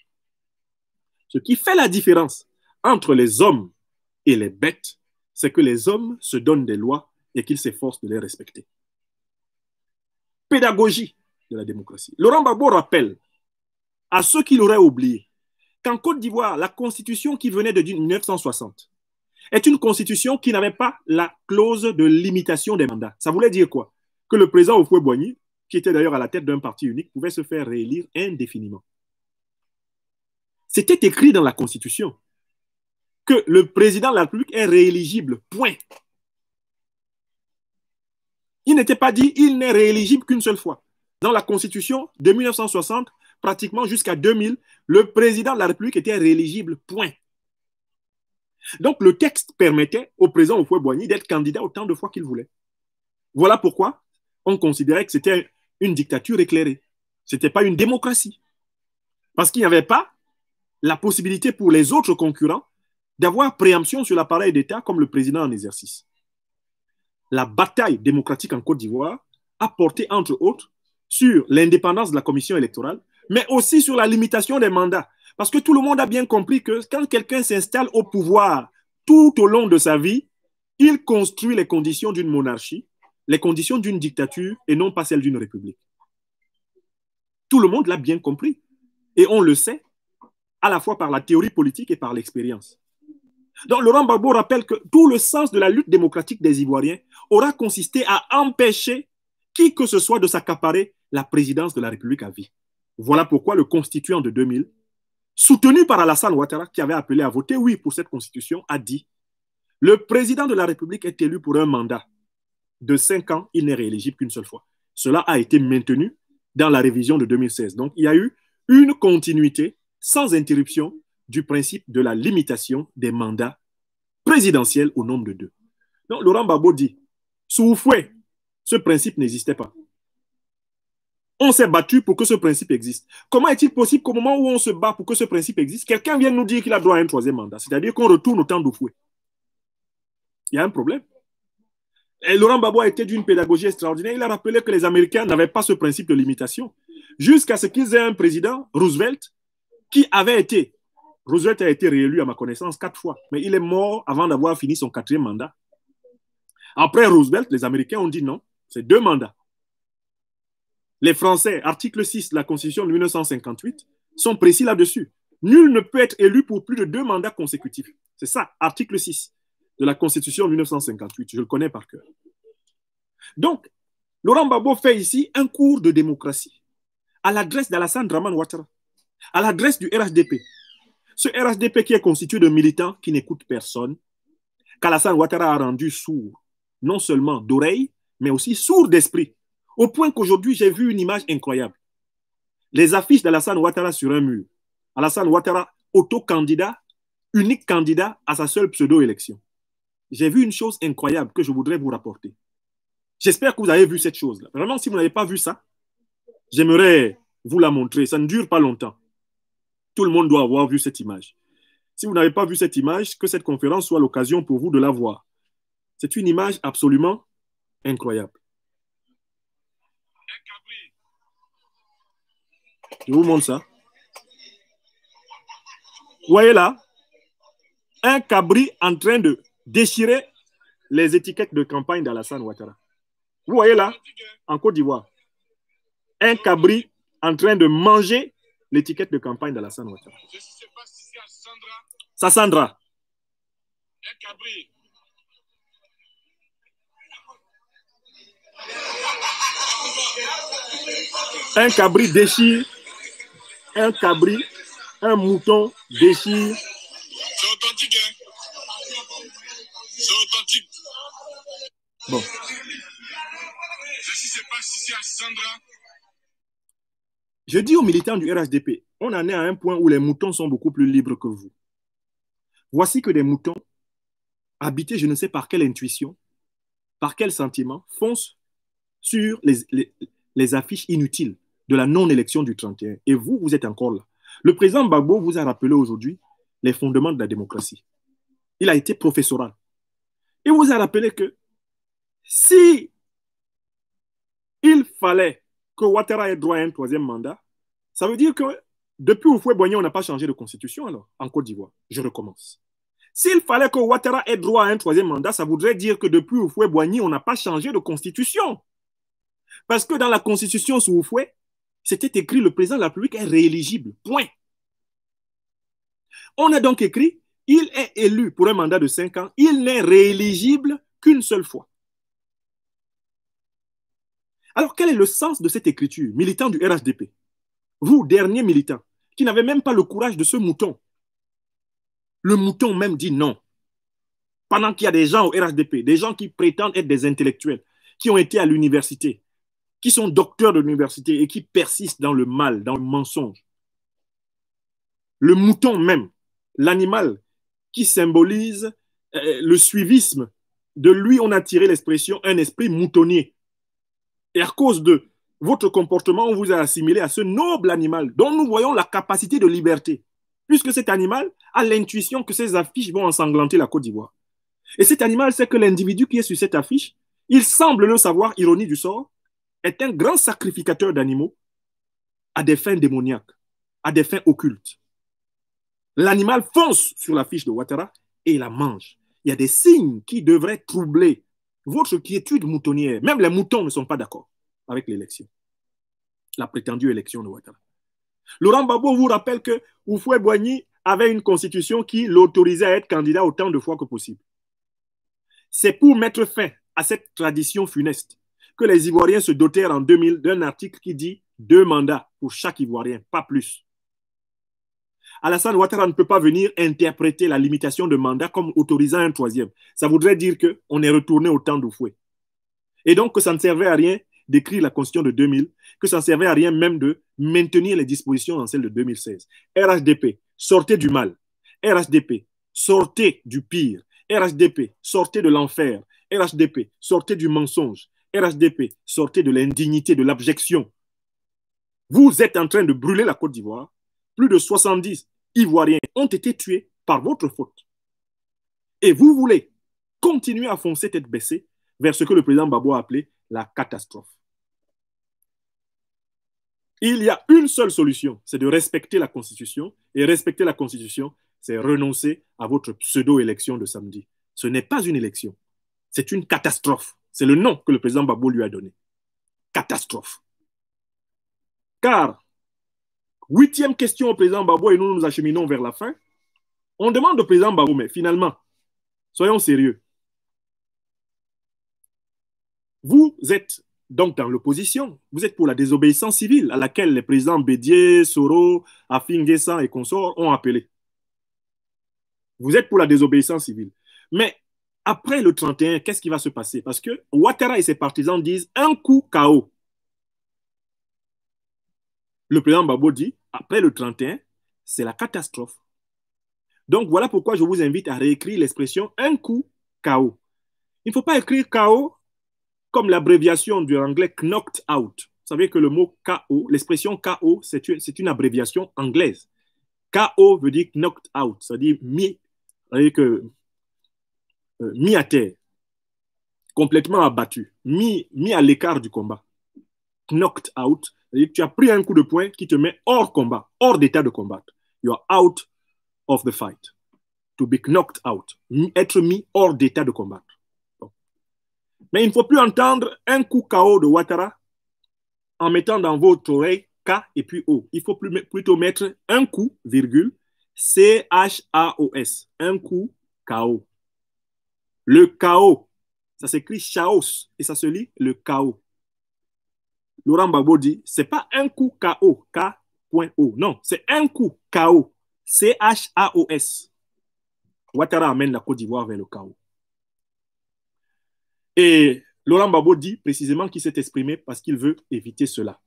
Ce qui fait la différence entre les hommes et les bêtes, c'est que les hommes se donnent des lois et qu'ils s'efforcent de les respecter. Pédagogie de la démocratie. Laurent Barbeau rappelle à ceux qui l'auraient oublié qu'en Côte d'Ivoire, la constitution qui venait de 1960 est une constitution qui n'avait pas la clause de limitation des mandats. Ça voulait dire quoi que le président Oufoué-Boigny, qui était d'ailleurs à la tête d'un parti unique, pouvait se faire réélire indéfiniment. C'était écrit dans la Constitution que le président de la République est rééligible, point. Il n'était pas dit il n'est rééligible qu'une seule fois. Dans la Constitution de 1960, pratiquement jusqu'à 2000, le président de la République était rééligible, point. Donc le texte permettait au président Oufoué-Boigny d'être candidat autant de fois qu'il voulait. Voilà pourquoi on considérait que c'était une dictature éclairée. Ce n'était pas une démocratie. Parce qu'il n'y avait pas la possibilité pour les autres concurrents d'avoir préemption sur l'appareil d'État comme le président en exercice. La bataille démocratique en Côte d'Ivoire a porté, entre autres, sur l'indépendance de la commission électorale, mais aussi sur la limitation des mandats. Parce que tout le monde a bien compris que quand quelqu'un s'installe au pouvoir tout au long de sa vie, il construit les conditions d'une monarchie les conditions d'une dictature et non pas celles d'une république. Tout le monde l'a bien compris. Et on le sait, à la fois par la théorie politique et par l'expérience. Donc Laurent Barbeau rappelle que tout le sens de la lutte démocratique des Ivoiriens aura consisté à empêcher qui que ce soit de s'accaparer la présidence de la République à vie. Voilà pourquoi le constituant de 2000, soutenu par Alassane Ouattara, qui avait appelé à voter oui pour cette constitution, a dit Le président de la République est élu pour un mandat de cinq ans, il n'est rééligible qu'une seule fois. Cela a été maintenu dans la révision de 2016. Donc, il y a eu une continuité sans interruption du principe de la limitation des mandats présidentiels au nombre de deux. Donc, Laurent Babo dit, sous fouet, ce principe n'existait pas. On s'est battu pour que ce principe existe. Comment est-il possible qu'au moment où on se bat pour que ce principe existe, quelqu'un vienne nous dire qu'il a droit à un troisième mandat C'est-à-dire qu'on retourne au temps d'Oufoué. Il y a un problème. Eh, Laurent Babo était d'une pédagogie extraordinaire. Il a rappelé que les Américains n'avaient pas ce principe de limitation jusqu'à ce qu'ils aient un président, Roosevelt, qui avait été, Roosevelt a été réélu à ma connaissance quatre fois, mais il est mort avant d'avoir fini son quatrième mandat. Après Roosevelt, les Américains ont dit non, c'est deux mandats. Les Français, article 6 de la Constitution de 1958, sont précis là-dessus. Nul ne peut être élu pour plus de deux mandats consécutifs. C'est ça, article 6 de la Constitution 1958. Je le connais par cœur. Donc, Laurent Babo fait ici un cours de démocratie à l'adresse d'Alassane Draman Ouattara, à l'adresse du RHDP. Ce RHDP qui est constitué de militants qui n'écoutent personne, qu'Alassane Ouattara a rendu sourd, non seulement d'oreille, mais aussi sourd d'esprit, au point qu'aujourd'hui j'ai vu une image incroyable. Les affiches d'Alassane Ouattara sur un mur. Alassane Ouattara, auto-candidat, unique candidat à sa seule pseudo-élection j'ai vu une chose incroyable que je voudrais vous rapporter. J'espère que vous avez vu cette chose-là. Vraiment, si vous n'avez pas vu ça, j'aimerais vous la montrer. Ça ne dure pas longtemps. Tout le monde doit avoir vu cette image. Si vous n'avez pas vu cette image, que cette conférence soit l'occasion pour vous de la voir. C'est une image absolument incroyable. Je vous montre ça. Vous voyez là, un cabri en train de déchirer les étiquettes de campagne d'Alassane Ouattara. Vous voyez là, en Côte d'Ivoire, un cabri en train de manger l'étiquette de campagne d'Alassane Ouattara. Ça, Sandra. Un cabri. Un cabri déchire, un cabri, un mouton déchire Je dis aux militants du RHDP, on en est à un point où les moutons sont beaucoup plus libres que vous. Voici que des moutons, habités je ne sais par quelle intuition, par quel sentiment, foncent sur les, affiches inutiles de la non-élection du 31. Et vous, vous êtes encore là. Le président Bagbo vous a rappelé aujourd'hui les fondements de la démocratie. Il a été professoral. Et vous a rappelé que si il fallait que Ouattara ait droit à un troisième mandat, ça veut dire que depuis Oufoué Boigny, on n'a pas changé de constitution alors, en Côte d'Ivoire. Je recommence. S'il fallait que Ouattara ait droit à un troisième mandat, ça voudrait dire que depuis Oufoué Boigny, on n'a pas changé de constitution. Parce que dans la constitution sous Oufoué, c'était écrit le président de la République est rééligible. Point. On a donc écrit il est élu pour un mandat de cinq ans, il n'est rééligible qu'une seule fois. Alors, quel est le sens de cette écriture, militant du RHDP Vous, dernier militant, qui n'avez même pas le courage de ce mouton. Le mouton même dit non. Pendant qu'il y a des gens au RHDP, des gens qui prétendent être des intellectuels, qui ont été à l'université, qui sont docteurs de l'université et qui persistent dans le mal, dans le mensonge. Le mouton même, l'animal qui symbolise euh, le suivisme, de lui on a tiré l'expression un esprit moutonnier. Et à cause de votre comportement, on vous a assimilé à ce noble animal dont nous voyons la capacité de liberté, puisque cet animal a l'intuition que ces affiches vont ensanglanter la Côte d'Ivoire. Et cet animal sait que l'individu qui est sur cette affiche, il semble le savoir, ironie du sort, est un grand sacrificateur d'animaux à des fins démoniaques, à des fins occultes. L'animal fonce sur l'affiche de Ouattara et la mange. Il y a des signes qui devraient troubler votre quiétude moutonnière, même les moutons ne sont pas d'accord avec l'élection, la prétendue élection de Ouattara. Laurent Babo vous rappelle que Oufoué-Boigny avait une constitution qui l'autorisait à être candidat autant de fois que possible. C'est pour mettre fin à cette tradition funeste que les Ivoiriens se dotèrent en 2000 d'un article qui dit deux mandats pour chaque Ivoirien, pas plus. Alassane Ouattara ne peut pas venir interpréter la limitation de mandat comme autorisant un troisième. Ça voudrait dire qu'on est retourné au temps fouet. Et donc que ça ne servait à rien d'écrire la Constitution de 2000, que ça ne servait à rien même de maintenir les dispositions dans celles de 2016. RHDP, sortez du mal. RHDP, sortez du pire. RHDP, sortez de l'enfer. RHDP, sortez du mensonge. RHDP, sortez de l'indignité, de l'abjection. Vous êtes en train de brûler la Côte d'Ivoire. Plus de 70, ivoiriens ont été tués par votre faute. Et vous voulez continuer à foncer tête baissée vers ce que le président Babo a appelé la catastrophe. Il y a une seule solution, c'est de respecter la Constitution. Et respecter la Constitution, c'est renoncer à votre pseudo-élection de samedi. Ce n'est pas une élection, c'est une catastrophe. C'est le nom que le président Babo lui a donné. Catastrophe. Car Huitième question au président Babo et nous nous acheminons vers la fin. On demande au président Babo, mais finalement, soyons sérieux. Vous êtes donc dans l'opposition, vous êtes pour la désobéissance civile à laquelle les présidents Bédier, Soro, Afinguesan et consorts ont appelé. Vous êtes pour la désobéissance civile. Mais après le 31, qu'est-ce qui va se passer Parce que Ouattara et ses partisans disent un coup KO. Le président Babo dit après le 31, c'est la catastrophe. Donc voilà pourquoi je vous invite à réécrire l'expression un coup KO. Il ne faut pas écrire KO comme l'abréviation du anglais knocked out. Vous savez que le mot KO, l'expression KO, c'est une abréviation anglaise. KO veut dire knocked out, c'est-à-dire mis, euh, mis à terre, complètement abattu, mis à l'écart du combat knocked out. C'est-à-dire que tu as pris un coup de poing qui te met hors combat, hors d'état de combattre. You are out of the fight. To be knocked out. Être mis hors d'état de combattre. Mais il ne faut plus entendre un coup KO de Ouattara en mettant dans votre oreille K et puis O. Il faut plus, plutôt mettre un coup, virgule, C-H-A-O-S. Un coup KO. Le K.O. Ça s'écrit chaos et ça se lit le chaos. Laurent Babo dit, c'est pas un coup KO, K.O. Non, c'est un coup KO, C-H-A-O-S. Ouattara amène la Côte d'Ivoire vers le chaos. Et Laurent Babo dit précisément qu'il s'est exprimé parce qu'il veut éviter cela.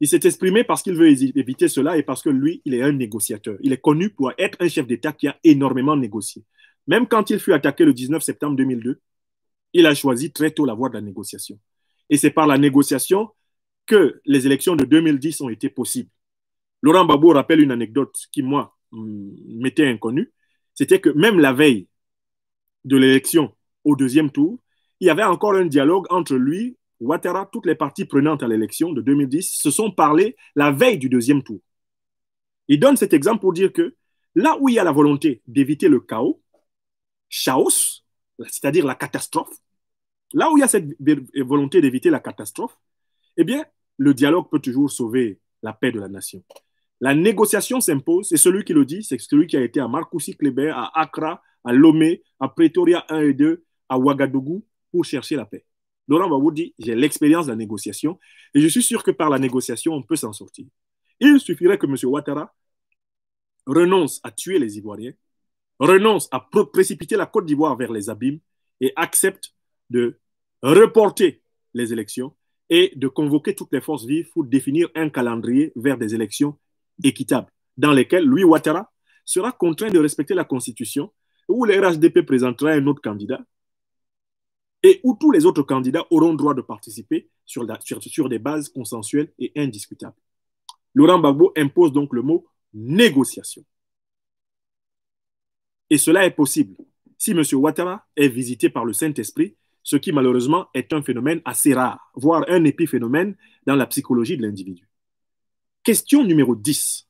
Il s'est exprimé parce qu'il veut éviter cela et parce que lui, il est un négociateur. Il est connu pour être un chef d'État qui a énormément négocié. Même quand il fut attaqué le 19 septembre 2002, il a choisi très tôt la voie de la négociation. Et c'est par la négociation que les élections de 2010 ont été possibles. Laurent Babou rappelle une anecdote qui, moi, m'était inconnue. C'était que même la veille de l'élection au deuxième tour, il y avait encore un dialogue entre lui, Ouattara, toutes les parties prenantes à l'élection de 2010 se sont parlé la veille du deuxième tour. Il donne cet exemple pour dire que là où il y a la volonté d'éviter le chaos, chaos, c'est-à-dire la catastrophe, Là où il y a cette volonté d'éviter la catastrophe, eh bien, le dialogue peut toujours sauver la paix de la nation. La négociation s'impose, et celui qui le dit, c'est celui qui a été à Marcoussi Kleber, à Accra, à Lomé, à Pretoria 1 et 2, à Ouagadougou, pour chercher la paix. Laurent vous dit, j'ai l'expérience de la négociation, et je suis sûr que par la négociation, on peut s'en sortir. Il suffirait que M. Ouattara renonce à tuer les Ivoiriens, renonce à précipiter la Côte d'Ivoire vers les abîmes, et accepte de reporter les élections et de convoquer toutes les forces vives pour définir un calendrier vers des élections équitables, dans lesquelles Louis Ouattara sera contraint de respecter la Constitution, où le RHDP présentera un autre candidat et où tous les autres candidats auront droit de participer sur, des bases consensuelles et indiscutables. Laurent Babo impose donc le mot négociation. Et cela est possible si M. Ouattara est visité par le Saint-Esprit ce qui malheureusement est un phénomène assez rare, voire un épiphénomène dans la psychologie de l'individu. Question numéro 10.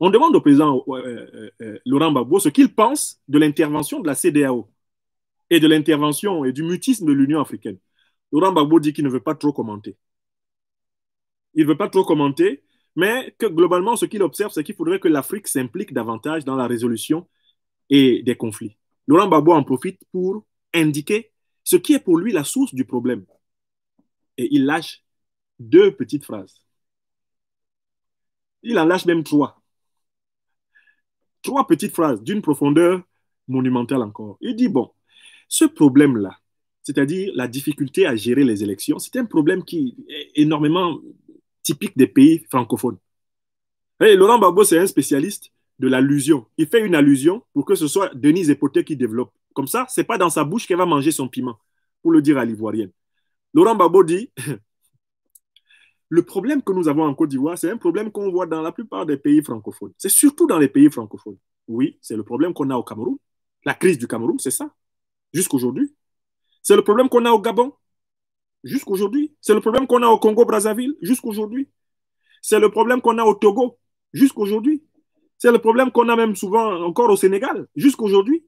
On demande au président euh, euh, euh, Laurent Gbagbo ce qu'il pense de l'intervention de la CDAO et de l'intervention et du mutisme de l'Union africaine. Laurent Gbagbo dit qu'il ne veut pas trop commenter. Il ne veut pas trop commenter, mais que globalement, ce qu'il observe, c'est qu'il faudrait que l'Afrique s'implique davantage dans la résolution des conflits. Laurent Babo en profite pour indiquer ce qui est pour lui la source du problème. Et il lâche deux petites phrases. Il en lâche même trois. Trois petites phrases d'une profondeur monumentale encore. Il dit, bon, ce problème-là, c'est-à-dire la difficulté à gérer les élections, c'est un problème qui est énormément typique des pays francophones. Et Laurent Babo, c'est un spécialiste de l'allusion. Il fait une allusion pour que ce soit Denise Epoté qui développe. Comme ça, c'est pas dans sa bouche qu'elle va manger son piment, pour le dire à l'ivoirienne. Laurent Babo dit *laughs* Le problème que nous avons en Côte d'Ivoire, c'est un problème qu'on voit dans la plupart des pays francophones. C'est surtout dans les pays francophones. Oui, c'est le problème qu'on a au Cameroun. La crise du Cameroun, c'est ça, jusqu'aujourd'hui. C'est le problème qu'on a au Gabon, jusqu'aujourd'hui. C'est le problème qu'on a au Congo-Brazzaville, jusqu'aujourd'hui. C'est le problème qu'on a au Togo, jusqu'aujourd'hui. C'est le problème qu'on a même souvent encore au Sénégal, jusqu'aujourd'hui.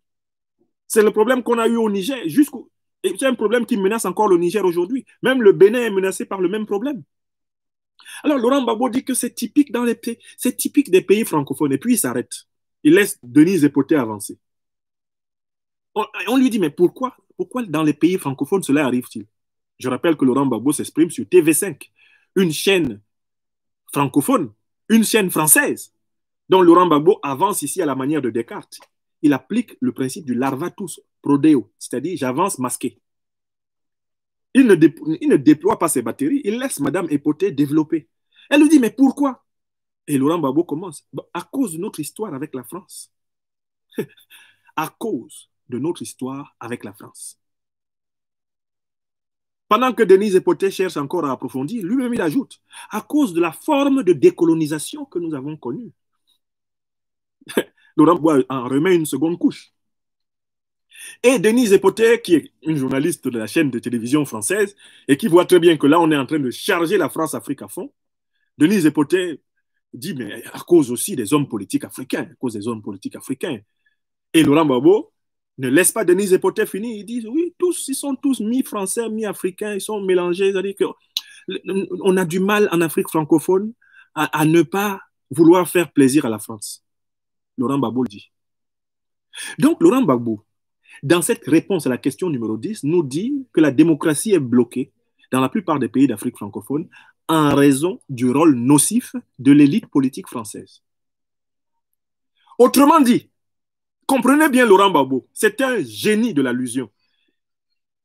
C'est le problème qu'on a eu au Niger, jusqu'au. C'est un problème qui menace encore le Niger aujourd'hui. Même le Bénin est menacé par le même problème. Alors Laurent Babo dit que c'est typique dans les pays, c'est typique des pays francophones. Et puis il s'arrête. Il laisse Denise Poté avancer. On, lui dit mais pourquoi, pourquoi dans les pays francophones cela arrive-t-il Je rappelle que Laurent Babo s'exprime sur TV5, une chaîne francophone, une chaîne française donc Laurent Gbagbo avance ici à la manière de Descartes. Il applique le principe du larvatus prodeo, c'est-à-dire j'avance masqué. Il ne, déploie pas ses batteries, il laisse Madame Époté développer. Elle lui dit, mais pourquoi Et Laurent Gbagbo commence, à cause de notre histoire avec la France. *laughs* à cause de notre histoire avec la France. Pendant que Denise Epoté cherche encore à approfondir, lui-même il ajoute, à cause de la forme de décolonisation que nous avons connue. Laurent en remet une seconde couche. Et Denise Epoté, qui est une journaliste de la chaîne de télévision française et qui voit très bien que là, on est en train de charger la France-Afrique à fond, Denise Epoté dit, mais à cause aussi des hommes politiques africains, à cause des hommes politiques africains. Et Laurent Babo ne laisse pas Denise Epoté finir. Il dit, oui, tous, ils sont tous mi-français, mi-africains, ils sont mélangés. C'est-à-dire qu'on a du mal en Afrique francophone à ne pas vouloir faire plaisir à la France. Laurent Babo dit. Donc, Laurent Babo, dans cette réponse à la question numéro 10, nous dit que la démocratie est bloquée dans la plupart des pays d'Afrique francophone en raison du rôle nocif de l'élite politique française. Autrement dit, comprenez bien Laurent Babo, c'est un génie de l'allusion.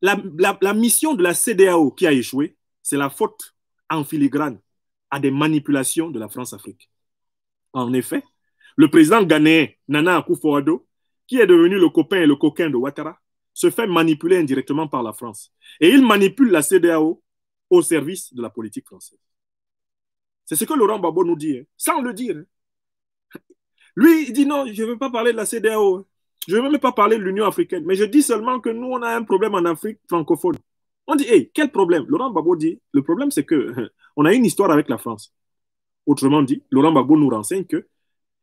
La, la mission de la CDAO qui a échoué, c'est la faute en filigrane à des manipulations de la France-Afrique. En effet, le président ghanéen Nana Akufo-Addo, qui est devenu le copain et le coquin de Ouattara, se fait manipuler indirectement par la France. Et il manipule la CDAO au service de la politique française. C'est ce que Laurent Babo nous dit, hein. sans le dire. Hein. Lui, il dit non, je ne veux pas parler de la CDAO. Hein. Je ne veux même pas parler de l'Union africaine. Mais je dis seulement que nous, on a un problème en Afrique francophone. On dit, hé, quel problème Laurent Babo dit, le problème, c'est que on a une histoire avec la France. Autrement dit, Laurent Babo nous renseigne que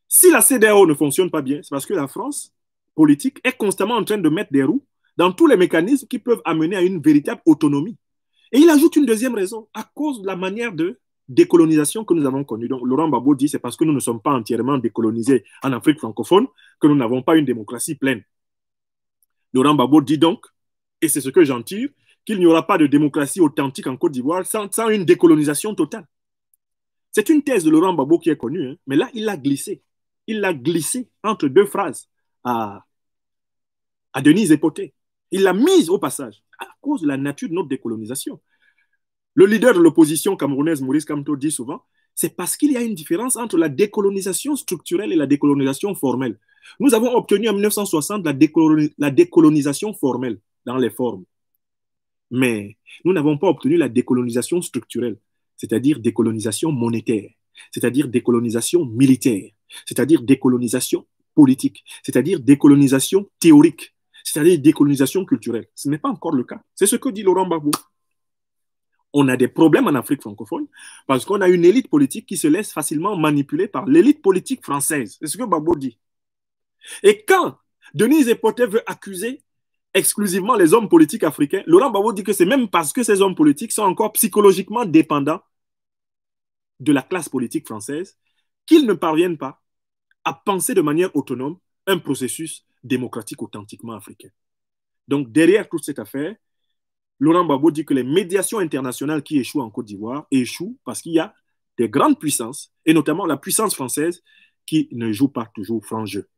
si la CDAO ne fonctionne pas bien, c'est parce que la France politique est constamment en train de mettre des roues dans tous les mécanismes qui peuvent amener à une véritable autonomie. Et il ajoute une deuxième raison, à cause de la manière de décolonisation que nous avons connue. Donc Laurent Babo dit, c'est parce que nous ne sommes pas entièrement décolonisés en Afrique francophone que nous n'avons pas une démocratie pleine. Laurent Babo dit donc, et c'est ce que j'en tire, qu'il n'y aura pas de démocratie authentique en Côte d'Ivoire sans, une décolonisation totale. C'est une thèse de Laurent Babo qui est connue, hein. mais là, il l'a glissé il l'a glissé entre deux phrases à, à Denise Epoté. Il l'a mise au passage à cause de la nature de notre décolonisation. Le leader de l'opposition camerounaise, Maurice Kamto, dit souvent c'est parce qu'il y a une différence entre la décolonisation structurelle et la décolonisation formelle. Nous avons obtenu en 1960 la décolonisation formelle dans les formes. Mais nous n'avons pas obtenu la décolonisation structurelle, c'est-à-dire décolonisation monétaire, c'est-à-dire décolonisation militaire, c'est-à-dire décolonisation politique, c'est-à-dire décolonisation théorique, c'est-à-dire décolonisation culturelle. Ce n'est pas encore le cas. C'est ce que dit Laurent Babou. On a des problèmes en Afrique francophone parce qu'on a une élite politique qui se laisse facilement manipuler par l'élite politique française. C'est ce que Babou dit. Et quand Denise Epote veut accuser exclusivement les hommes politiques africains, Laurent Babou dit que c'est même parce que ces hommes politiques sont encore psychologiquement dépendants de la classe politique française qu'ils ne parviennent pas à penser de manière autonome un processus démocratique authentiquement africain. Donc derrière toute cette affaire, Laurent Babo dit que les médiations internationales qui échouent en Côte d'Ivoire échouent parce qu'il y a des grandes puissances, et notamment la puissance française, qui ne joue pas toujours franc jeu.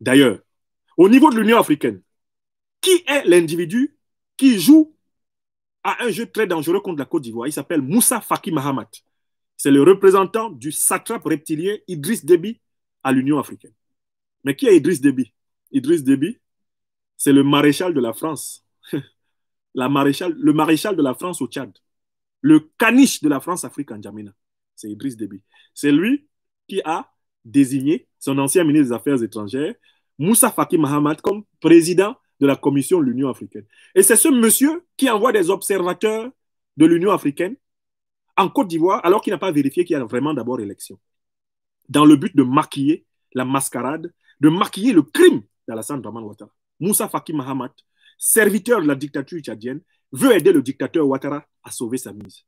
D'ailleurs, au niveau de l'Union africaine, qui est l'individu qui joue à un jeu très dangereux contre la Côte d'Ivoire Il s'appelle Moussa Faki Mahamat. C'est le représentant du satrape reptilien Idriss Déby à l'Union africaine. Mais qui est Idriss Déby Idriss Déby, c'est le maréchal de la France. *laughs* la maréchal, le maréchal de la France au Tchad. Le caniche de la France africaine, en C'est Idriss Déby. C'est lui qui a désigné son ancien ministre des Affaires étrangères, Moussa Faki Mahamat, comme président de la Commission de l'Union africaine. Et c'est ce monsieur qui envoie des observateurs de l'Union africaine en Côte d'Ivoire, alors qu'il n'a pas vérifié qu'il y a vraiment d'abord élection, dans le but de maquiller la mascarade, de maquiller le crime d'Alassane Draman Ouattara. Moussa Faki Mahamat, serviteur de la dictature tchadienne, veut aider le dictateur Ouattara à sauver sa mise.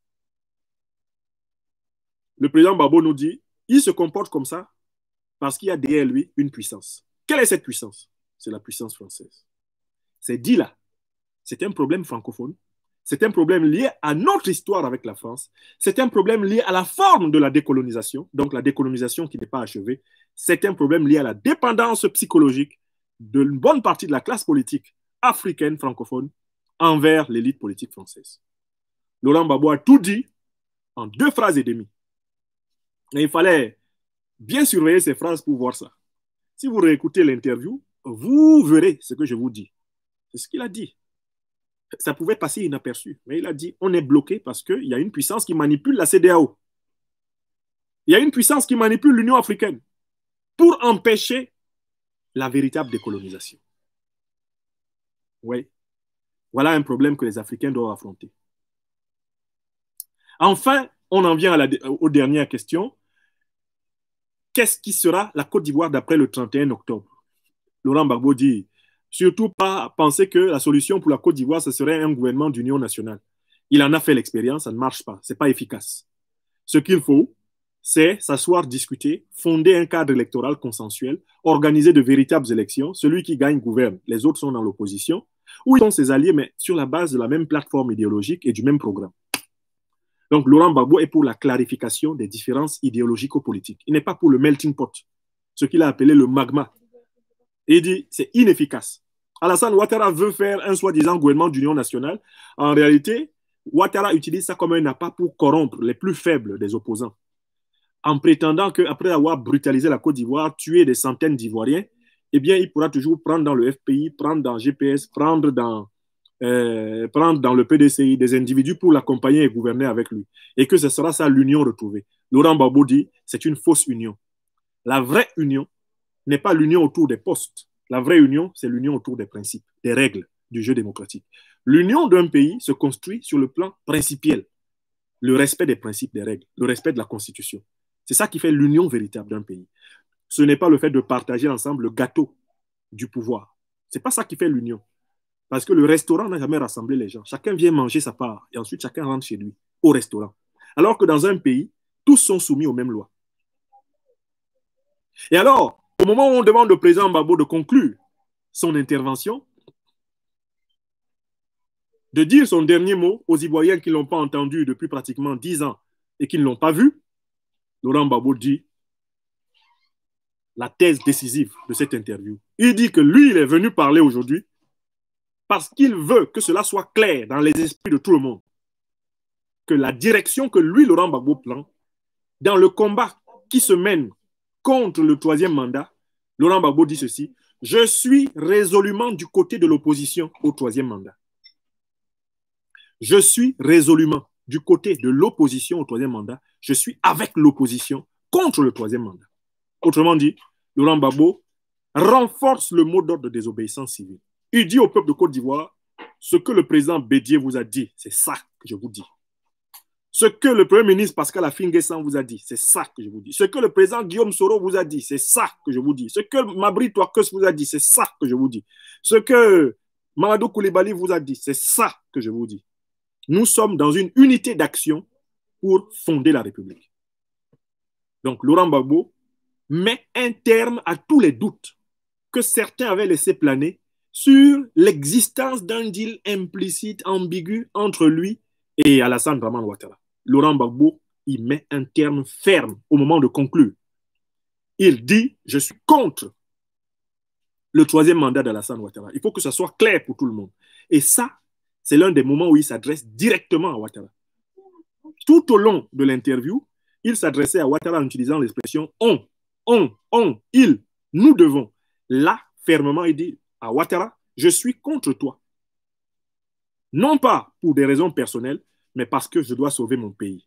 Le président Babo nous dit, il se comporte comme ça parce qu'il y a derrière lui une puissance. Quelle est cette puissance C'est la puissance française. C'est dit là, c'est un problème francophone c'est un problème lié à notre histoire avec la France. C'est un problème lié à la forme de la décolonisation, donc la décolonisation qui n'est pas achevée. C'est un problème lié à la dépendance psychologique d'une bonne partie de la classe politique africaine francophone envers l'élite politique française. Laurent Gbagbo a tout dit en deux phrases et demie. il fallait bien surveiller ces phrases pour voir ça. Si vous réécoutez l'interview, vous verrez ce que je vous dis. C'est ce qu'il a dit ça pouvait passer inaperçu. Mais il a dit, on est bloqué parce qu'il y a une puissance qui manipule la CDAO. Il y a une puissance qui manipule l'Union africaine pour empêcher la véritable décolonisation. Oui. Voilà un problème que les Africains doivent affronter. Enfin, on en vient à la, aux dernières questions. Qu'est-ce qui sera la Côte d'Ivoire d'après le 31 octobre Laurent Gbagbo dit Surtout pas penser que la solution pour la Côte d'Ivoire, ce serait un gouvernement d'union nationale. Il en a fait l'expérience, ça ne marche pas, ce n'est pas efficace. Ce qu'il faut, c'est s'asseoir, discuter, fonder un cadre électoral consensuel, organiser de véritables élections. Celui qui gagne gouverne, les autres sont dans l'opposition. Ou ils sont ses alliés, mais sur la base de la même plateforme idéologique et du même programme. Donc Laurent Gbagbo est pour la clarification des différences idéologico-politiques. Il n'est pas pour le melting pot, ce qu'il a appelé le magma il dit, c'est inefficace. Alassane Ouattara veut faire un soi-disant gouvernement d'union nationale. En réalité, Ouattara utilise ça comme un appât pour corrompre les plus faibles des opposants, en prétendant qu'après avoir brutalisé la Côte d'Ivoire, tué des centaines d'Ivoiriens, eh bien, il pourra toujours prendre dans le FPI, euh, prendre dans le GPS, prendre dans, le PDCI des individus pour l'accompagner et gouverner avec lui. Et que ce sera ça l'union retrouvée. Laurent Gbagbo dit, c'est une fausse union. La vraie union, n'est pas l'union autour des postes. La vraie union, c'est l'union autour des principes, des règles du jeu démocratique. L'union d'un pays se construit sur le plan principiel, le respect des principes, des règles, le respect de la Constitution. C'est ça qui fait l'union véritable d'un pays. Ce n'est pas le fait de partager ensemble le gâteau du pouvoir. C'est pas ça qui fait l'union. Parce que le restaurant n'a jamais rassemblé les gens. Chacun vient manger sa part et ensuite chacun rentre chez lui, au restaurant. Alors que dans un pays, tous sont soumis aux mêmes lois. Et alors, au moment où on demande au président Babo de conclure son intervention, de dire son dernier mot aux Ivoiriens qui ne l'ont pas entendu depuis pratiquement dix ans et qui ne l'ont pas vu, Laurent Babo dit la thèse décisive de cette interview. Il dit que lui, il est venu parler aujourd'hui parce qu'il veut que cela soit clair dans les esprits de tout le monde que la direction que lui, Laurent Gbagbo, prend dans le combat qui se mène contre le troisième mandat Laurent Babo dit ceci Je suis résolument du côté de l'opposition au troisième mandat. Je suis résolument du côté de l'opposition au troisième mandat. Je suis avec l'opposition contre le troisième mandat. Autrement dit, Laurent Babo renforce le mot d'ordre de désobéissance civile. Il dit au peuple de Côte d'Ivoire ce que le président Bédier vous a dit, c'est ça que je vous dis. Ce que le Premier ministre Pascal Afingessan vous a dit, c'est ça que je vous dis. Ce que le président Guillaume Soro vous a dit, c'est ça que je vous dis. Ce que Mabri Touakos vous a dit, c'est ça que je vous dis. Ce que Mamadou Koulibaly vous a dit, c'est ça que je vous dis. Nous sommes dans une unité d'action pour fonder la République. Donc Laurent Gbagbo met un terme à tous les doutes que certains avaient laissé planer sur l'existence d'un deal implicite, ambigu entre lui et Alassane Draman Ouattara. Laurent Gbagbo, il met un terme ferme au moment de conclure. Il dit, je suis contre le troisième mandat d'Alassane Ouattara. Il faut que ça soit clair pour tout le monde. Et ça, c'est l'un des moments où il s'adresse directement à Ouattara. Tout au long de l'interview, il s'adressait à Ouattara en utilisant l'expression on, on, on, il, nous devons. Là, fermement, il dit à Ouattara, je suis contre toi. Non pas pour des raisons personnelles, mais parce que je dois sauver mon pays.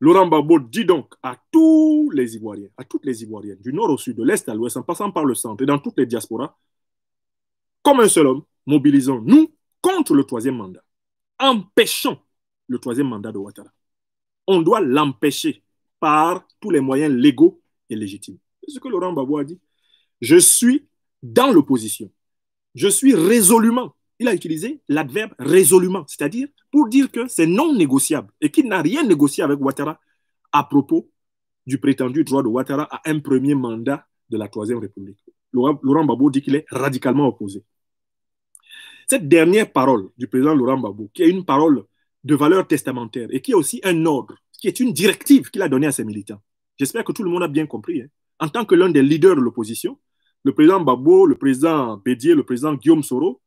Laurent Gbagbo dit donc à tous les Ivoiriens, à toutes les Ivoiriennes, du nord au sud, de l'est à l'ouest, en passant par le centre et dans toutes les diasporas, comme un seul homme, mobilisons-nous contre le troisième mandat. Empêchons le troisième mandat de Ouattara. On doit l'empêcher par tous les moyens légaux et légitimes. C'est ce que Laurent Gbagbo a dit. Je suis dans l'opposition. Je suis résolument il a utilisé l'adverbe résolument, c'est-à-dire pour dire que c'est non négociable et qu'il n'a rien négocié avec Ouattara à propos du prétendu droit de Ouattara à un premier mandat de la Troisième République. Laurent, Babo dit qu'il est radicalement opposé. Cette dernière parole du président Laurent Babou, qui est une parole de valeur testamentaire et qui est aussi un ordre, qui est une directive qu'il a donnée à ses militants. J'espère que tout le monde a bien compris. Hein. En tant que l'un des leaders de l'opposition, le président Babo, le président Bédier, le président Guillaume Soro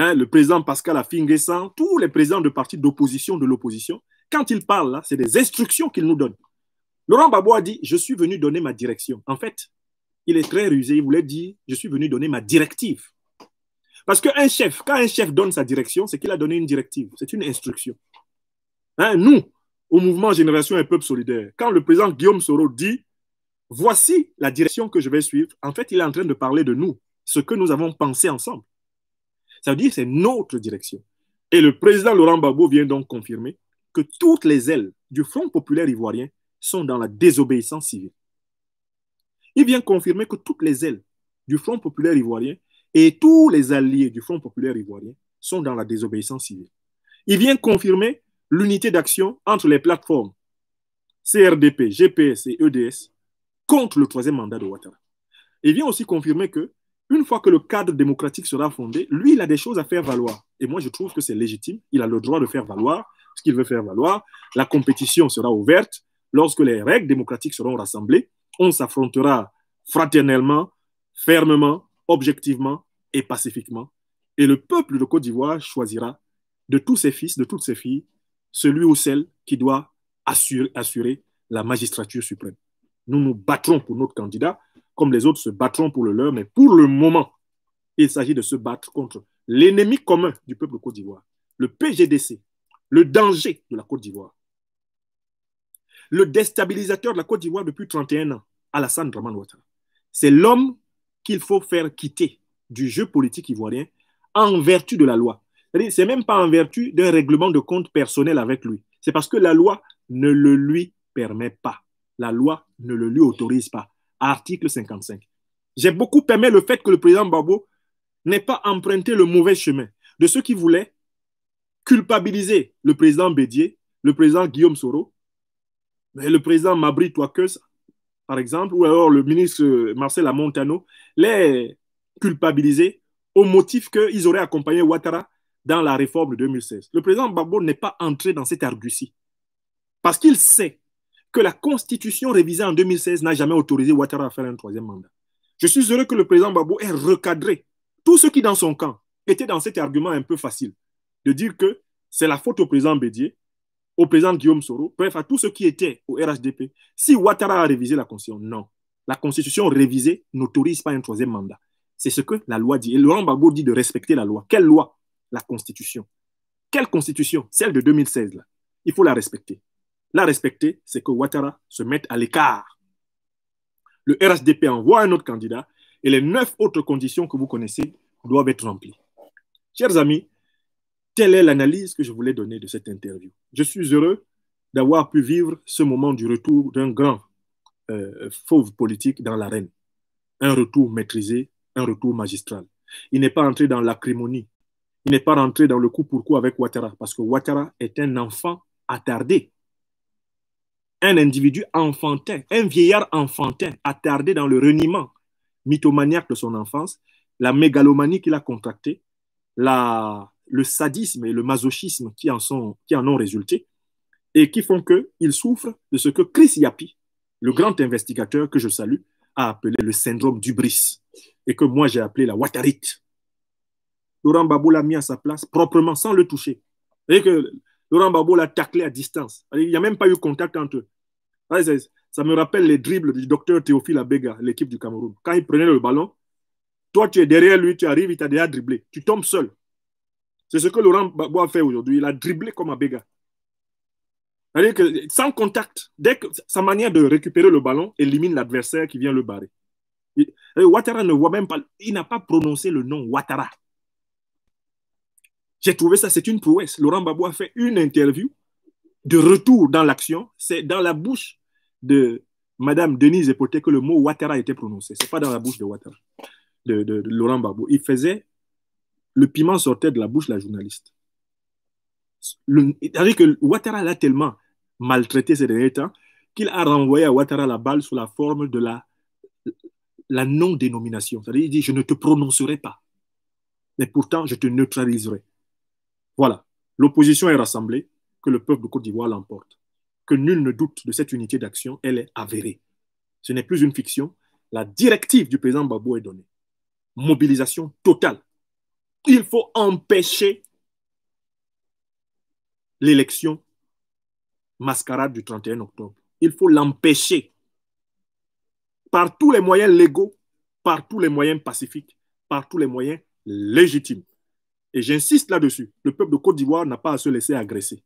Hein, le président Pascal sans tous les présidents de partis d'opposition, de l'opposition, quand ils parlent, c'est des instructions qu'ils nous donnent. Laurent Babo a dit, je suis venu donner ma direction. En fait, il est très rusé, il voulait dire, je suis venu donner ma directive. Parce qu'un chef, quand un chef donne sa direction, c'est qu'il a donné une directive, c'est une instruction. Hein, nous, au mouvement Génération et Peuple Solidaire, quand le président Guillaume Soro dit, voici la direction que je vais suivre, en fait, il est en train de parler de nous, ce que nous avons pensé ensemble. Ça veut dire que c'est notre direction. Et le président Laurent Gbagbo vient donc confirmer que toutes les ailes du Front populaire ivoirien sont dans la désobéissance civile. Il vient confirmer que toutes les ailes du Front populaire ivoirien et tous les alliés du Front populaire ivoirien sont dans la désobéissance civile. Il vient confirmer l'unité d'action entre les plateformes CRDP, GPS et EDS contre le troisième mandat de Ouattara. Il vient aussi confirmer que une fois que le cadre démocratique sera fondé, lui, il a des choses à faire valoir. Et moi, je trouve que c'est légitime. Il a le droit de faire valoir ce qu'il veut faire valoir. La compétition sera ouverte. Lorsque les règles démocratiques seront rassemblées, on s'affrontera fraternellement, fermement, objectivement et pacifiquement. Et le peuple de Côte d'Ivoire choisira de tous ses fils, de toutes ses filles, celui ou celle qui doit assurer, la magistrature suprême. Nous nous battrons pour notre candidat comme les autres, se battront pour le leur, mais pour le moment, il s'agit de se battre contre l'ennemi commun du peuple Côte d'Ivoire, le PGDC, le danger de la Côte d'Ivoire, le déstabilisateur de la Côte d'Ivoire depuis 31 ans, Alassane Draman Ouattara. C'est l'homme qu'il faut faire quitter du jeu politique ivoirien en vertu de la loi. C'est même pas en vertu d'un règlement de compte personnel avec lui. C'est parce que la loi ne le lui permet pas. La loi ne le lui autorise pas article 55. J'ai beaucoup aimé le fait que le président Babo n'ait pas emprunté le mauvais chemin de ceux qui voulaient culpabiliser le président Bédier, le président Guillaume Soro, le président Mabri Toakeuse, par exemple, ou alors le ministre euh, Marcel Montano, les culpabiliser au motif qu'ils auraient accompagné Ouattara dans la réforme de 2016. Le président Babo n'est pas entré dans cette argutie parce qu'il sait que la Constitution révisée en 2016 n'a jamais autorisé Ouattara à faire un troisième mandat. Je suis heureux que le président Babou ait recadré Tout ceux qui, dans son camp, étaient dans cet argument un peu facile de dire que c'est la faute au président Bédier, au président Guillaume Soro, bref, à tous ceux qui étaient au RHDP, si Ouattara a révisé la Constitution. Non. La Constitution révisée n'autorise pas un troisième mandat. C'est ce que la loi dit. Et Laurent Babou dit de respecter la loi. Quelle loi La Constitution. Quelle Constitution Celle de 2016, là. Il faut la respecter la respecter, c'est que Ouattara se mette à l'écart. Le RHDP envoie un autre candidat et les neuf autres conditions que vous connaissez doivent être remplies. Chers amis, telle est l'analyse que je voulais donner de cette interview. Je suis heureux d'avoir pu vivre ce moment du retour d'un grand euh, fauve politique dans l'arène. Un retour maîtrisé, un retour magistral. Il n'est pas entré dans l'acrimonie. Il n'est pas rentré dans le coup pour coup avec Ouattara, parce que Ouattara est un enfant attardé un individu enfantin, un vieillard enfantin, attardé dans le reniement mythomaniaque de son enfance, la mégalomanie qu'il a contractée, la, le sadisme et le masochisme qui en, sont, qui en ont résulté, et qui font qu'il souffre de ce que Chris Yapi, le grand investigateur que je salue, a appelé le syndrome d'Ubris, et que moi j'ai appelé la Watarite. Laurent Babou l'a mis à sa place proprement, sans le toucher. que Laurent Babo l'a taclé à distance. Il n'y a même pas eu contact entre eux. Ça me rappelle les dribbles du docteur Théophile Abega, l'équipe du Cameroun. Quand il prenait le ballon, toi, tu es derrière lui, tu arrives, il t'a déjà dribblé. Tu tombes seul. C'est ce que Laurent Babo a fait aujourd'hui. Il a dribblé comme Abega. C'est-à-dire que sans contact, dès que sa manière de récupérer le ballon élimine l'adversaire qui vient le barrer. Ouattara ne voit même pas, il n'a pas prononcé le nom Ouattara. J'ai trouvé ça, c'est une prouesse. Laurent Babou a fait une interview de retour dans l'action. C'est dans la bouche de Madame Denise Epoté que le mot Ouattara a été prononcé. Ce n'est pas dans la bouche de Ouattara, de, Laurent Babou. Il faisait, le piment sortait de la bouche de la journaliste. C'est-à-dire que Ouattara l'a tellement maltraité ces derniers temps qu'il a renvoyé à Ouattara la balle sous la forme de la, la non-dénomination. C'est-à-dire, qu'il dit, je ne te prononcerai pas, mais pourtant, je te neutraliserai. Voilà, l'opposition est rassemblée, que le peuple de Côte d'Ivoire l'emporte. Que nul ne doute de cette unité d'action, elle est avérée. Ce n'est plus une fiction. La directive du président Babou est donnée. Mobilisation totale. Il faut empêcher l'élection mascarade du 31 octobre. Il faut l'empêcher par tous les moyens légaux, par tous les moyens pacifiques, par tous les moyens légitimes et j'insiste là-dessus, le peuple de Côte d'Ivoire n'a pas à se laisser agresser.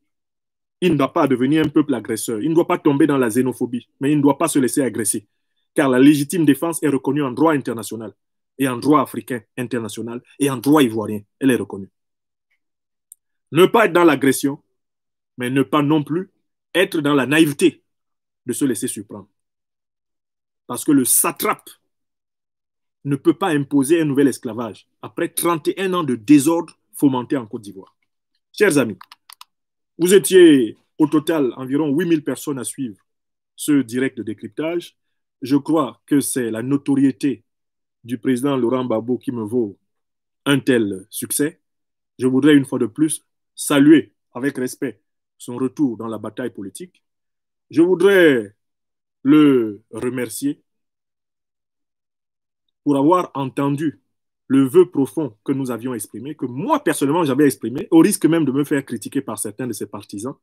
Il ne doit pas devenir un peuple agresseur. Il ne doit pas tomber dans la xénophobie, mais il ne doit pas se laisser agresser. Car la légitime défense est reconnue en droit international, et en droit africain international, et en droit ivoirien. Elle est reconnue. Ne pas être dans l'agression, mais ne pas non plus être dans la naïveté de se laisser surprendre. Parce que le satrape ne peut pas imposer un nouvel esclavage après 31 ans de désordre fomenté en Côte d'Ivoire. Chers amis, vous étiez au total environ 8000 personnes à suivre ce direct de décryptage. Je crois que c'est la notoriété du président Laurent Babo qui me vaut un tel succès. Je voudrais une fois de plus saluer avec respect son retour dans la bataille politique. Je voudrais le remercier pour avoir entendu le vœu profond que nous avions exprimé, que moi personnellement j'avais exprimé, au risque même de me faire critiquer par certains de ses partisans,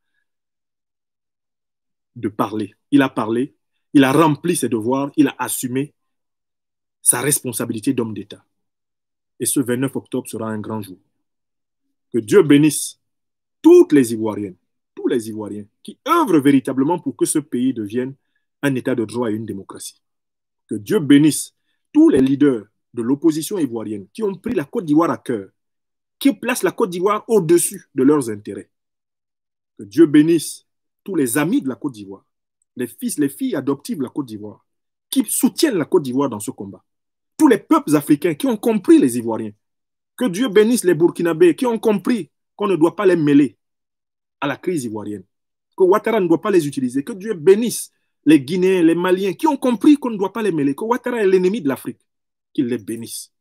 de parler. Il a parlé, il a rempli ses devoirs, il a assumé sa responsabilité d'homme d'État. Et ce 29 octobre sera un grand jour. Que Dieu bénisse toutes les Ivoiriennes, tous les Ivoiriens qui œuvrent véritablement pour que ce pays devienne un État de droit et une démocratie. Que Dieu bénisse tous les leaders de l'opposition ivoirienne qui ont pris la Côte d'Ivoire à cœur, qui placent la Côte d'Ivoire au-dessus de leurs intérêts. Que Dieu bénisse tous les amis de la Côte d'Ivoire, les fils, les filles adoptives de la Côte d'Ivoire, qui soutiennent la Côte d'Ivoire dans ce combat. Tous les peuples africains qui ont compris les Ivoiriens. Que Dieu bénisse les Burkinabés qui ont compris qu'on ne doit pas les mêler à la crise ivoirienne. Que Ouattara ne doit pas les utiliser. Que Dieu bénisse les Guinéens, les Maliens, qui ont compris qu'on ne doit pas les mêler, que Ouattara est l'ennemi de l'Afrique, qu'ils les bénissent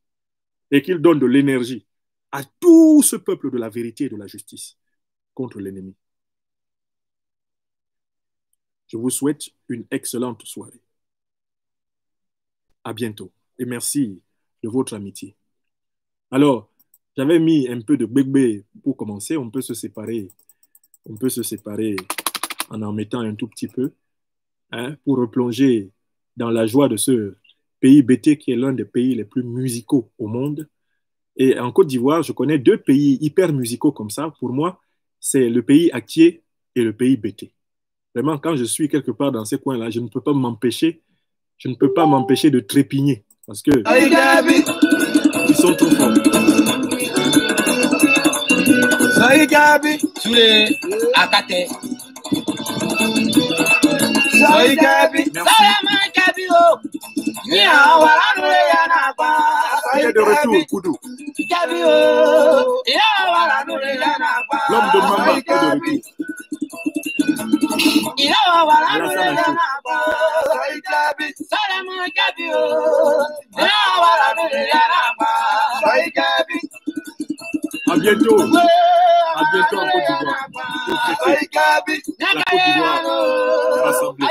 et qu'ils donnent de l'énergie à tout ce peuple de la vérité et de la justice contre l'ennemi. Je vous souhaite une excellente soirée. À bientôt et merci de votre amitié. Alors, j'avais mis un peu de bébé pour commencer. On peut se séparer. On peut se séparer en en mettant un tout petit peu. Hein, pour replonger dans la joie de ce pays bété qui est l'un des pays les plus musicaux au monde. Et en Côte d'Ivoire, je connais deux pays hyper musicaux comme ça. Pour moi, c'est le pays Actier et le pays bété. Vraiment, quand je suis quelque part dans ces coins-là, je ne peux pas m'empêcher, je ne peux pas m'empêcher de trépigner parce que ils sont trop forts. Sous les Soy Gabi, soy ama Gabi o. Ni àwọn alárùnlé yà náà pa. Soy Gabi, Gabi o. Ni pa. Lọ́mdọ̀ mama kúdọ̀ rẹ̀ tó. pa. Abiento. Abiento Côte d'Ivoire. La Côte d'Ivoire. Assemblée.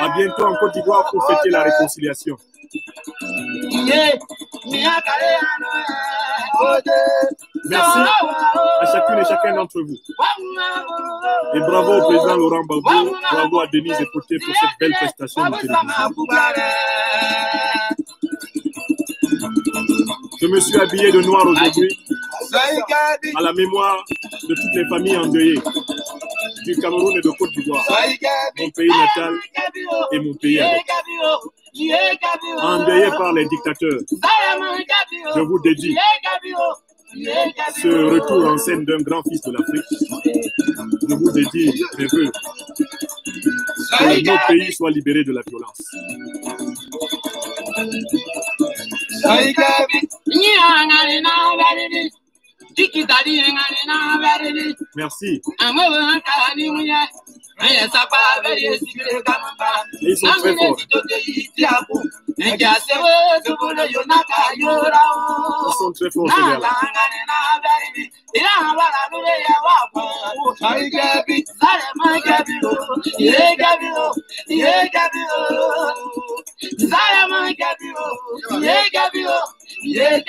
À bientôt en Côte d'Ivoire pour fêter la réconciliation. Merci à chacune et chacun d'entre vous. Et bravo au président Laurent Gbagbo, bravo à Denise Poté pour cette belle prestation. Je me suis habillé de noir aujourd'hui à la mémoire de toutes les familles endeuillées du Cameroun et de Côte d'Ivoire, mon pays natal et mon pays Endeuillé par les dictateurs, je vous dédie ce retour en scène d'un grand fils de l'Afrique. Je vous dédie mes voeux que nos pays soit libéré de la violence. Merci. ẹ̀yẹ sápá abẹ́rẹ́ síbire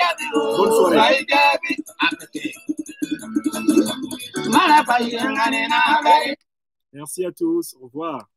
a kù Mara pa yi ngani na bẹ́rẹ̀. Merci à tous. Au revoir.